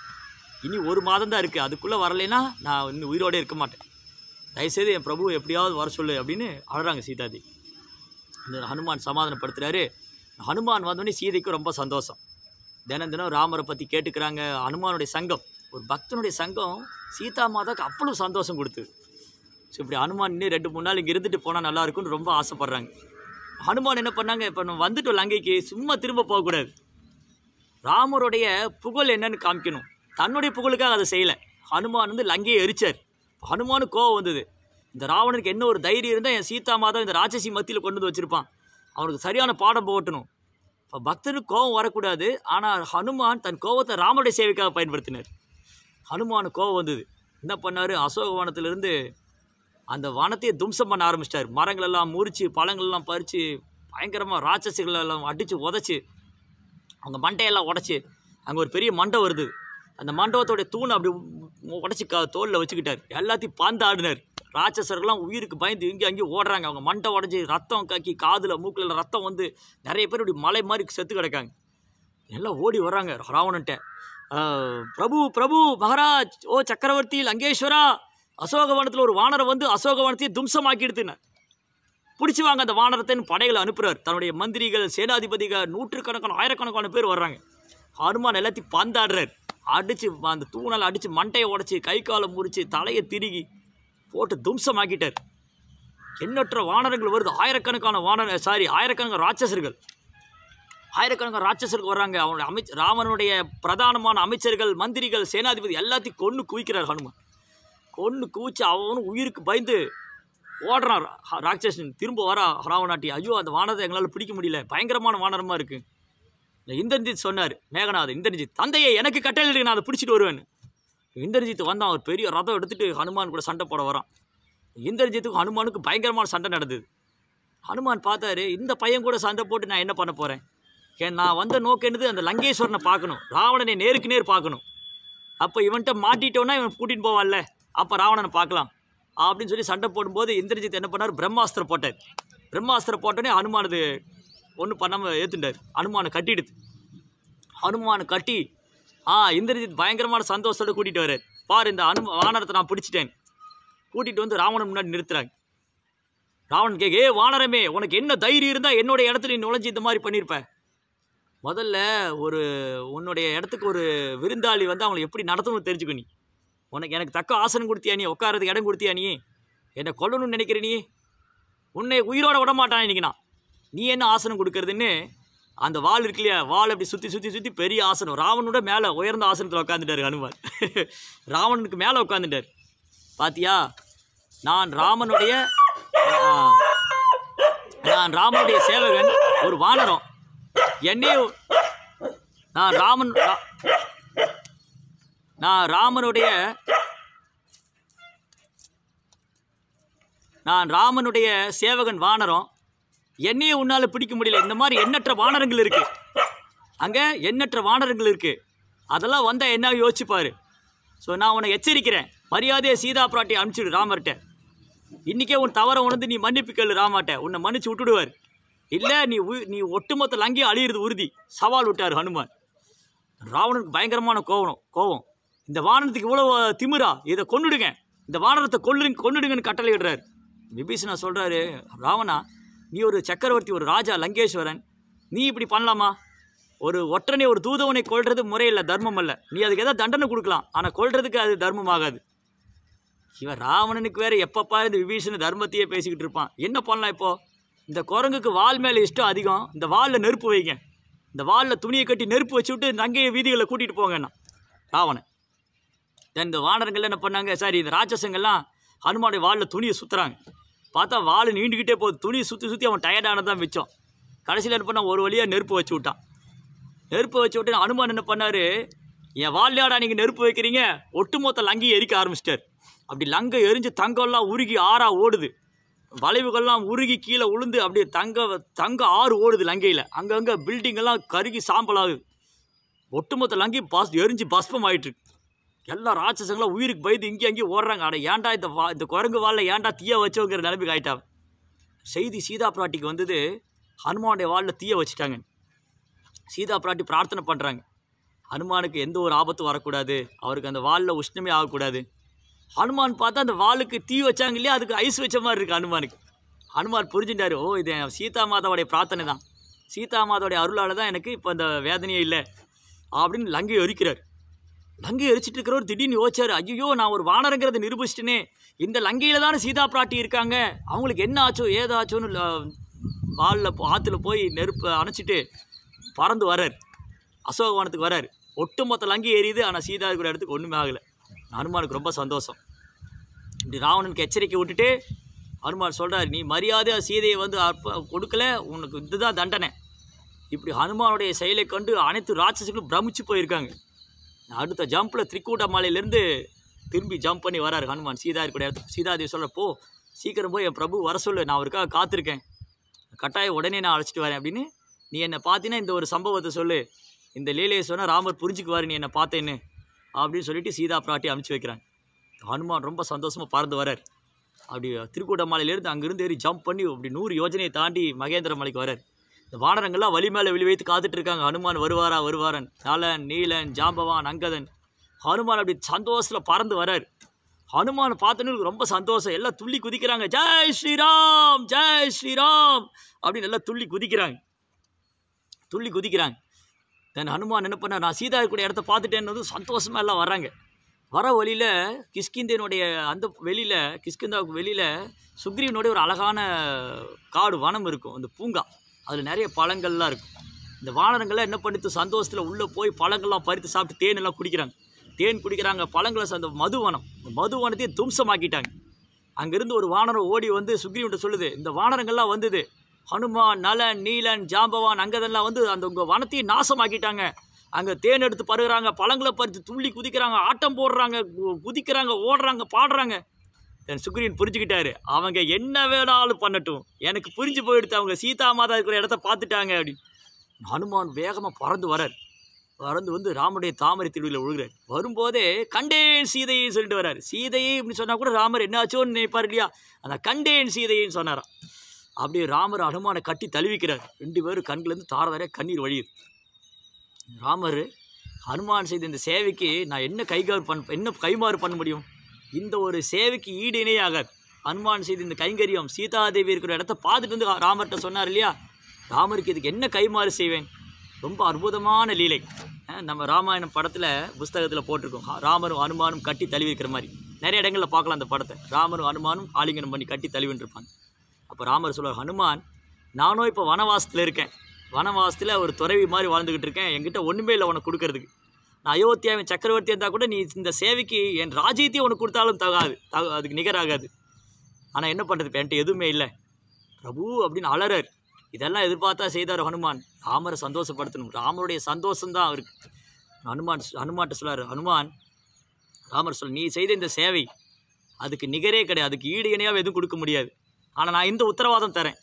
இனி ஒரு மாதம் தான் இருக்குது அதுக்குள்ளே வரலைன்னா நான் இன்னும் உயிரோடே இருக்க மாட்டேன் தயவுசெய்து என் பிரபு எப்படியாவது வர சொல்லு அப்படின்னு அழுறாங்க சீதாதி இந்த ஹனுமான் சமாதானப்படுத்துகிறாரு ஹனுமான் வந்தோடனே சீதைக்கு ரொம்ப சந்தோஷம் தினம் தினம் ராமரை பற்றி கேட்டுக்கிறாங்க ஹனுமானுடைய சங்கம் ஒரு பக்தனுடைய சங்கம் சீதா மாதாவுக்கு அவ்வளோ சந்தோஷம் கொடுத்து ஸோ இப்படி ஹனுமான் இன்னும் ரெண்டு மூணு நாள் இங்கே இருந்துட்டு போனால் நல்லாயிருக்குன்னு ரொம்ப ஆசைப்பட்றாங்க ஹனுமான் என்ன பண்ணாங்க இப்போ நம்ம வந்துட்டு லங்கைக்கு சும்மா திரும்ப போகக்கூடாது ராமருடைய புகழ் என்னன்னு காமிக்கணும் தன்னுடைய புகழுக்காக அதை செய்யலை ஹனுமான் வந்து லங்கையை எரிச்சார் ஹனுமானு கோவம் வந்தது இந்த ராவணனுக்கு என்ன ஒரு தைரியம் இருந்தால் என் சீதா மாதா இந்த ராட்சசி மத்தியில் கொண்டு வந்து வச்சுருப்பான் அவனுக்கு சரியான பாடம் போகட்டணும் இப்போ பக்தனுக்கு கோபம் வரக்கூடாது ஆனால் ஹனுமான் தன் கோபத்தை ராமனுடைய சேவைக்காக பயன்படுத்தினார் ஹனுமானு கோபம் வந்தது என்ன பண்ணார் வனத்திலிருந்து அந்த வனத்தையே தும்சம் பண்ண ஆரம்பிச்சிட்டார் மரங்களெல்லாம் முறித்து பழங்கள்லாம் பறித்து பயங்கரமாக ராட்சசிகளெல்லாம் அடித்து உதச்சி அவங்க மண்டையெல்லாம் உடச்சி அங்கே ஒரு பெரிய மண்டை வருது அந்த மண்டபத்தோடைய தூணை அப்படி உடச்சி க தோலில் வச்சுக்கிட்டார் எல்லாத்தையும் ஆடினார் ராட்சசர்கள்லாம் உயிருக்கு பயந்து இங்கே அங்கேயும் ஓடுறாங்க அவங்க மண்டை உடஞ்சி ரத்தம் கக்கி காதில் மூக்கில் ரத்தம் வந்து நிறைய பேர் இப்படி மலை மாதிரி செத்து கிடக்காங்க எல்லாம் ஓடி வர்றாங்க ராவணன்ட்ட பிரபு பிரபு மகாராஜ் ஓ சக்கரவர்த்தி லங்கேஸ்வரா அசோகவனத்தில் ஒரு வானரை வந்து அசோகவனத்தையே தும்சமாக்கிடுதுன்னு பிடிச்சி வாங்க அந்த வானரத்தின் படைகளை அனுப்புகிறார் தன்னுடைய மந்திரிகள் சேனாதிபதிகள் நூற்றுக்கணக்கான ஆயிரக்கணக்கான பேர் வர்றாங்க ஹனுமான் எல்லாத்தையும் பந்தாடுறார் அடித்து அந்த தூணால் அடித்து மண்டையை உடச்சி கை காலை முறித்து தலையை திருகி போட்டு தும்சமாக்கிட்டார் எண்ணற்ற வானரங்கள் வருது ஆயிரக்கணக்கான வானர சாரி ஆயிரக்கணக்கான ராட்சசர்கள் ஆயிரக்கணக்கான ராட்சசர்கள் வர்றாங்க அவனுடைய அமைச்ச ராமனுடைய பிரதானமான அமைச்சர்கள் மந்திரிகள் சேனாதிபதி எல்லாத்தையும் கொன்று குவிக்கிறார் ஹனுமான் கொன்று குவிச்சு அவனும் உயிருக்கு பயந்து ஓடுறான் ராட்சசன் திரும்ப வர ராவணாட்டி ஐயோ அந்த வானத்தை எங்களால் பிடிக்க முடியல பயங்கரமான வானரமாக இருக்குது இந்த இந்திரஜித் சொன்னார் மேகநாதன் இந்திரஜித் தந்தையை எனக்கு கட்டளையிடு நான் அதை பிடிச்சிட்டு வருவேன் இந்திரஜித் வந்தான் அவர் பெரிய ரதம் எடுத்துகிட்டு ஹனுமான் கூட சண்டை போட வரான் இந்திரஜித்துக்கும் ஹனுமானுக்கும் பயங்கரமான சண்டை நடந்தது ஹனுமான் பார்த்தாரு இந்த பையன் கூட சண்டை போட்டு நான் என்ன பண்ண போகிறேன் ஏன் நான் வந்த நோக்கு அந்த லங்கேஸ்வரனை பார்க்கணும் ராவணனை நேருக்கு நேர் பார்க்கணும் அப்போ இவன்கிட்ட மாட்டிட்டோன்னா இவன் கூட்டின்னு போவான்ல அப்போ ராவணனை பார்க்கலாம் அப்படின்னு சொல்லி சண்டை போடும்போது இந்திரஜித் என்ன பண்ணார் பிரம்மாஸ்திரம் போட்டார் பிரம்மாஸ்திரம் போட்டோன்னே அனுமானது ஒன்றும் பண்ணாமல் ஏற்றுண்டார் அனுமானை கட்டிடுது அனுமானை கட்டி ஆ இந்திரஜித் பயங்கரமான சந்தோஷத்தோடு கூட்டிகிட்டு வர்றார் பார் இந்த அனு வானரத்தை நான் பிடிச்சிட்டேன் கூட்டிகிட்டு வந்து ராவணன் முன்னாடி நிறுத்துறாங்க ராவணன் கேட்க ஏ வானரமே உனக்கு என்ன தைரியம் இருந்தால் என்னுடைய இடத்துல நீ நுழைஞ்சி இந்த மாதிரி பண்ணியிருப்பேன் முதல்ல ஒரு உன்னுடைய இடத்துக்கு ஒரு விருந்தாளி வந்து அவங்களை எப்படி நடத்தணும்னு தெரிஞ்சுக்கோ நீ உனக்கு எனக்கு தக்க ஆசனம் கொடுத்தியா நீ உட்காரது இடம் கொடுத்தியா நீ என்னை கொல்லணும்னு நினைக்கிற நீ உன்னை உயிரோட விடமாட்டான் இன்றைக்கி நான் நீ என்ன ஆசனம் கொடுக்கறதுன்னு அந்த வால் இருக்கு இல்லையா வால் அப்படி சுற்றி சுற்றி சுற்றி பெரிய ஆசனம் ராவனோட மேலே உயர்ந்த ஆசனத்தில் உட்காந்துட்டார் ஹனுமான் ராவனுக்கு மேலே உட்காந்துட்டார் பாத்தியா நான் ராமனுடைய நான் ராமனுடைய சேவகன் ஒரு வானரம் என்னையும் நான் ராமன் நான் ராமனுடைய நான் ராமனுடைய சேவகன் வானரம் என்னையே உன்னால் பிடிக்க முடியல இந்த மாதிரி எண்ணற்ற வானரங்கள் இருக்குது அங்கே எண்ணற்ற வானரங்கள் இருக்குது அதெல்லாம் வந்தால் என்ன யோசிச்சுப்பார் ஸோ நான் உன்னை எச்சரிக்கிறேன் மரியாதையை சீதா பிராட்டி அனுப்பிச்சிடு ராமர்கிட்ட இன்றைக்கே உன் தவறை உணர்ந்து நீ மன்னிப்பு கேளு ராமாட்ட உன்னை மன்னிச்சு விட்டுடுவார் இல்லை நீ உ நீ ஒட்டுமொத்த லங்கே அழியிறது உறுதி சவால் விட்டார் ஹனுமான் ராவணனுக்கு பயங்கரமான கோவம் கோவம் இந்த வானத்துக்கு இவ்வளோ திமிரா இதை கொண்டுடுங்க இந்த வானரத்தை கொல்லு கொண்டுடுங்கன்னு இடுறாரு விபீஷனா சொல்கிறாரு ராவணா நீ ஒரு சக்கரவர்த்தி ஒரு ராஜா லங்கேஸ்வரன் நீ இப்படி பண்ணலாமா ஒரு ஒற்றனை ஒரு தூதவனை கொள்வது முறையில்லை தர்மம் அல்ல நீ அதுக்கு எதாவது தண்டனை கொடுக்கலாம் ஆனால் கொள்றதுக்கு அது தர்மம் ஆகாது இவன் ராவணனுக்கு வேறு எப்பப்பா இந்த விபீஷன் தர்மத்தையே பேசிக்கிட்டு இருப்பான் என்ன பண்ணலாம் இப்போது இந்த குரங்குக்கு வால் மேலே இஷ்டம் அதிகம் இந்த வாலில் நெருப்பு வைங்க இந்த வாலில் துணியை கட்டி நெருப்பு வச்சுவிட்டு அங்கேயே வீதிகளை கூட்டிகிட்டு போங்கண்ணா ராவணன் இந்த வானரங்கள் என்ன பண்ணாங்க சார் இந்த ராட்சசங்கள்லாம் ஹனுமானுடைய வாலில் துணியை சுற்றுறாங்க பார்த்தா வாழை நீண்டுக்கிட்டே போகுது துணியை சுற்றி சுற்றி அவன் டயர்டானதான் மிச்சம் கடைசியில் என்ன பண்ணால் ஒரு வழியாக நெருப்பு வச்சு விட்டான் நெருப்பு வச்சு விட்டு ஹனுமான் என்ன பண்ணார் என் வாழ்லையாடா நீங்கள் நெருப்பு வைக்கிறீங்க ஒட்டுமொத்த லங்கையை எரிக்க ஆரம்பிச்சிட்டார் அப்படி லங்கை எரிஞ்சு தங்கம்லாம் உருகி ஆறாக ஓடுது வளைவுகள்லாம் உருகி கீழே உளுந்து அப்படியே தங்க தங்க ஆறு ஓடுது லங்கையில் அங்கங்கே பில்டிங்கெல்லாம் கருகி சாம்பலாகுது ஒட்டுமொத்த லங்கி பாஸ் எரிஞ்சு பஸ்பம் ஆகிட்டுருக்கு எல்லா ராட்சசங்களும் உயிருக்கு பயந்து இங்கே அங்கேயும் ஓடுறாங்க ஆனால் ஏன்டா இந்த வா இந்த குரங்கு வாலில் ஏன்டா தீய வச்சோங்கிற நிலைமைக்கு ஆகிட்டான் செய்தி சீதா பிராட்டிக்கு வந்தது ஹனுமானுடைய வாலில் தீயை வச்சுட்டாங்க சீதா பிராட்டி பிரார்த்தனை பண்ணுறாங்க ஹனுமானுக்கு எந்த ஒரு ஆபத்தும் வரக்கூடாது அவருக்கு அந்த வாலில் உஷ்ணமே ஆகக்கூடாது ஹனுமான் பார்த்தா அந்த வாளுக்கு தீ வச்சாங்க இல்லையா அதுக்கு ஐஸ் வச்ச மாதிரி இருக்குது ஹனுமானுக்கு ஹனுமான் புரிஞ்சுட்டார் ஓ இது சீதா மாதாவுடைய பிரார்த்தனை தான் சீதா மாதாவுடைய அருளால் தான் எனக்கு இப்போ அந்த வேதனையே இல்லை அப்படின்னு லங்கையை ஒரிக்கிறார் லங்கை எரிச்சிட்டு இருக்கிறவர் திடீர்னு யோசிச்சார் ஐயோ நான் ஒரு வானரங்கிறத நிரூபிச்சிட்டேனே இந்த லங்கையில் தானே சீதா பிராட்டி இருக்காங்க அவங்களுக்கு என்ன ஆச்சோ ஏதாச்சோன்னு வாலில் ஆற்றுல போய் நெருப்பு அணைச்சிட்டு பறந்து வரார் அசோகவனத்துக்கு வரார் ஒட்டுமொத்த லங்கை எரியுது ஆனால் சீதா இருக்கிற இடத்துக்கு ஒன்றுமே ஆகலை அனுமானுக்கு ரொம்ப சந்தோஷம் இப்படி ராவணனுக்கு எச்சரிக்கை விட்டுட்டு ஹனுமான் சொல்கிறார் நீ மரியாதையாக சீதையை வந்து அற்ப கொடுக்கல உனக்கு இதுதான் தண்டனை இப்படி ஹனுமானுடைய செயலை கண்டு அனைத்து ராட்சசுகளும் பிரமிச்சு போயிருக்காங்க அடுத்த ஜம்பில் மாலையிலேருந்து திரும்பி ஜம்ப் பண்ணி வராரு ஹனுமான் சீதா இருக்கிற தேவி சொல்கிற போ சீக்கிரம் போய் என் பிரபு வர சொல்லு நான் அவருக்காக காத்திருக்கேன் கட்டாயம் உடனே நான் அழைச்சிட்டு வரேன் அப்படின்னு நீ என்னை பார்த்தீங்கன்னா இந்த ஒரு சம்பவத்தை சொல்லு இந்த லீலையை சொன்னால் ராமர் புரிஞ்சுக்குவார் நீ என்னை பார்த்தேன்னு அப்படின்னு சொல்லிட்டு சீதா பிராட்டி அனுப்பிச்சி வைக்கிறாங்க ஹனுமான் ரொம்ப சந்தோஷமாக பறந்து வரார் அப்படி திருக்கூட்டமாலையிலேருந்து அங்கேருந்து ஏறி ஜம்ப் பண்ணி அப்படி நூறு யோஜனையை தாண்டி மகேந்திர மலைக்கு வரார் இந்த வானரங்கள்லாம் வழி மேலே விழி வைத்து காத்துட்டு இருக்காங்க ஹனுமான் வருவாரா வருவாரன் நலன் நீலன் ஜாம்பவான் அங்கதன் ஹனுமான் அப்படி சந்தோஷத்தில் பறந்து வரார் ஹனுமான் பார்த்தோன்னு ரொம்ப சந்தோஷம் எல்லாம் துள்ளி குதிக்கிறாங்க ஜெய் ஸ்ரீராம் ஜெய் ஸ்ரீராம் அப்படின்னு எல்லாம் துள்ளி குதிக்கிறாங்க துள்ளி குதிக்கிறாங்க தென் ஹனுமான் என்ன பண்ண நான் சீதா இருக்கக்கூடிய இடத்த பார்த்துட்டேன்னு சந்தோஷமாக எல்லாம் வராங்க வர வழியில் கிஷ்கிந்தனுடைய அந்த வெளியில் கிஷ்கிந்தாவுக்கு வெளியில் சுக்ரீவனுடைய ஒரு அழகான காடு வனம் இருக்கும் அந்த பூங்கா அதில் நிறைய பழங்கள்லாம் இருக்கும் இந்த வானரங்கள்லாம் என்ன பண்ணிட்டு சந்தோஷத்தில் உள்ளே போய் பழங்கள்லாம் பறித்து சாப்பிட்டு தேன் எல்லாம் குடிக்கிறாங்க தேன் குடிக்கிறாங்க பழங்களை அந்த மதுவனம் இந்த மதுவனத்தையும் தும்சமாக்கிட்டாங்க அங்கேருந்து ஒரு வானரம் ஓடி வந்து சுக்ரீவன்ட்ட சொல்லுது இந்த வானரங்கள்லாம் வந்தது ஹனுமான் நலன் நீலன் ஜாம்பவான் அங்கதெல்லாம் வந்து அந்த உங்கள் வனத்தையும் நாசமாக்கிட்டாங்க அங்கே தேன் எடுத்து பருகிறாங்க பழங்களை பறித்து துள்ளி குதிக்கிறாங்க ஆட்டம் போடுறாங்க குதிக்கிறாங்க ஓடுறாங்க பாடுறாங்க என் சுக்ரீன் புரிஞ்சுக்கிட்டாரு அவங்க என்ன வேணாலும் பண்ணட்டும் எனக்கு புரிஞ்சு போயிடுத்து அவங்க சீதா மாதா இருக்கிற இடத்த பார்த்துட்டாங்க அப்படின்னு ஹனுமான் வேகமாக பறந்து வரார் பறந்து வந்து ராமனுடைய தாமரை திருவிழில் ஒழுகிறார் வரும்போதே கண்டேன் சீதையை சொல்லிட்டு வரார் சீதையை அப்படின்னு சொன்னால் கூட ராமர் என்னாச்சோன்னு நினைப்பார் இல்லையா அந்த கண்டேன் சீதையின்னு சொன்னாராம் அப்படியே ராமர் அனுமானை கட்டி தழுவிக்கிறார் ரெண்டு பேரும் கண்கிலேருந்து தாரதாரே கண்ணீர் வழியுது ராமர் ஹனுமான் செய்த இந்த சேவைக்கு நான் என்ன கைகாறு பண் என்ன கைமாறு பண்ண முடியும் இந்த ஒரு சேவைக்கு ஈடு இணையாக அனுமான் செய்து இந்த கைங்கரியம் சீதாதேவி இருக்கிற இடத்த பார்த்துட்டு வந்து ராமர்கிட்ட சொன்னார் இல்லையா ராமருக்கு இதுக்கு என்ன கைமாறு செய்வேன் ரொம்ப அற்புதமான லீலை நம்ம ராமாயணம் படத்தில் புஸ்தகத்தில் போட்டிருக்கோம் ராமரும் அனுமானும் கட்டி தழுவி இருக்கிற மாதிரி நிறைய இடங்களில் பார்க்கலாம் அந்த படத்தை ராமரும் அனுமானும் ஆலிங்கனம் பண்ணி கட்டி இருப்பாங்க அப்போ ராமர் சொல்வார் ஹனுமான் நானும் இப்போ வனவாசத்தில் இருக்கேன் வனவாசத்தில் ஒரு துறவி மாதிரி வாழ்ந்துக்கிட்டு இருக்கேன் என்கிட்ட ஒன்றுமே இல்லை உனக்கு கொடுக்கறதுக்கு அயோத்தியாவின் சக்கரவர்த்தி இருந்தால் கூட நீ இந்த சேவைக்கு என் ராஜ்யத்தையும் உனக்கு கொடுத்தாலும் தகாது தக அதுக்கு நிகராகாது ஆனால் என்ன பண்ணுறது இப்போ என்கிட்ட எதுவுமே இல்லை பிரபு அப்படின்னு அலறர் இதெல்லாம் எதிர்பார்த்தா செய்தார் ஹனுமான் ராமரை சந்தோஷப்படுத்தணும் ராமருடைய சந்தோஷம்தான் அவருக்கு ஹனுமான் ஹனுமான்ட்ட சொல்லார் ஹனுமான் ராமர் சொல் நீ செய்த இந்த சேவை அதுக்கு நிகரே கிடையாது அதுக்கு ஈடு இணையாக எதுவும் கொடுக்க முடியாது ஆனால் நான் இந்த உத்தரவாதம் தரேன்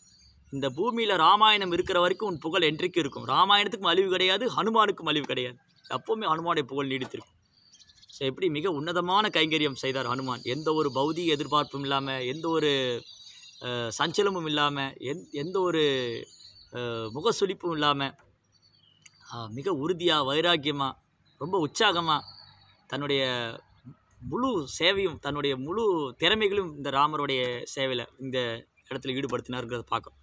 இந்த பூமியில் ராமாயணம் இருக்கிற வரைக்கும் உன் புகழ் என்றைக்கும் இருக்கும் ராமாயணத்துக்கும் அழிவு கிடையாது ஹனுமானுக்கும் அழிவு கிடையாது எப்போவுமே ஹனுமானுடைய புகழ் நீடித்திருக்கும் ஸோ எப்படி மிக உன்னதமான கைங்கரியம் செய்தார் ஹனுமான் எந்த ஒரு பௌதிக எதிர்பார்ப்பும் இல்லாமல் எந்த ஒரு சஞ்சலமும் இல்லாமல் எந் எந்த ஒரு முகசுளிப்பும் இல்லாமல் மிக உறுதியாக வைராக்கியமாக ரொம்ப உற்சாகமாக தன்னுடைய முழு சேவையும் தன்னுடைய முழு திறமைகளும் இந்த ராமருடைய சேவையில் இந்த இடத்துல ஈடுபடுத்தினாருங்கிறத பார்க்கணும்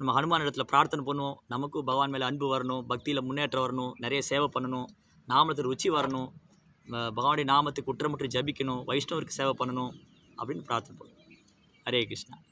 நம்ம ஹனுமான் இடத்துல பிரார்த்தனை பண்ணுவோம் நமக்கும் பகவான் மேலே அன்பு வரணும் பக்தியில் முன்னேற்றம் வரணும் நிறைய சேவை பண்ணணும் நாமத்தில் ருச்சி வரணும் பகவானுடைய நாமத்துக்கு குற்றமுற்றி ஜபிக்கணும் வைஷ்ணவருக்கு சேவை பண்ணணும் அப்படின்னு பிரார்த்தனை பண்ணுவோம் ஹரே கிருஷ்ணா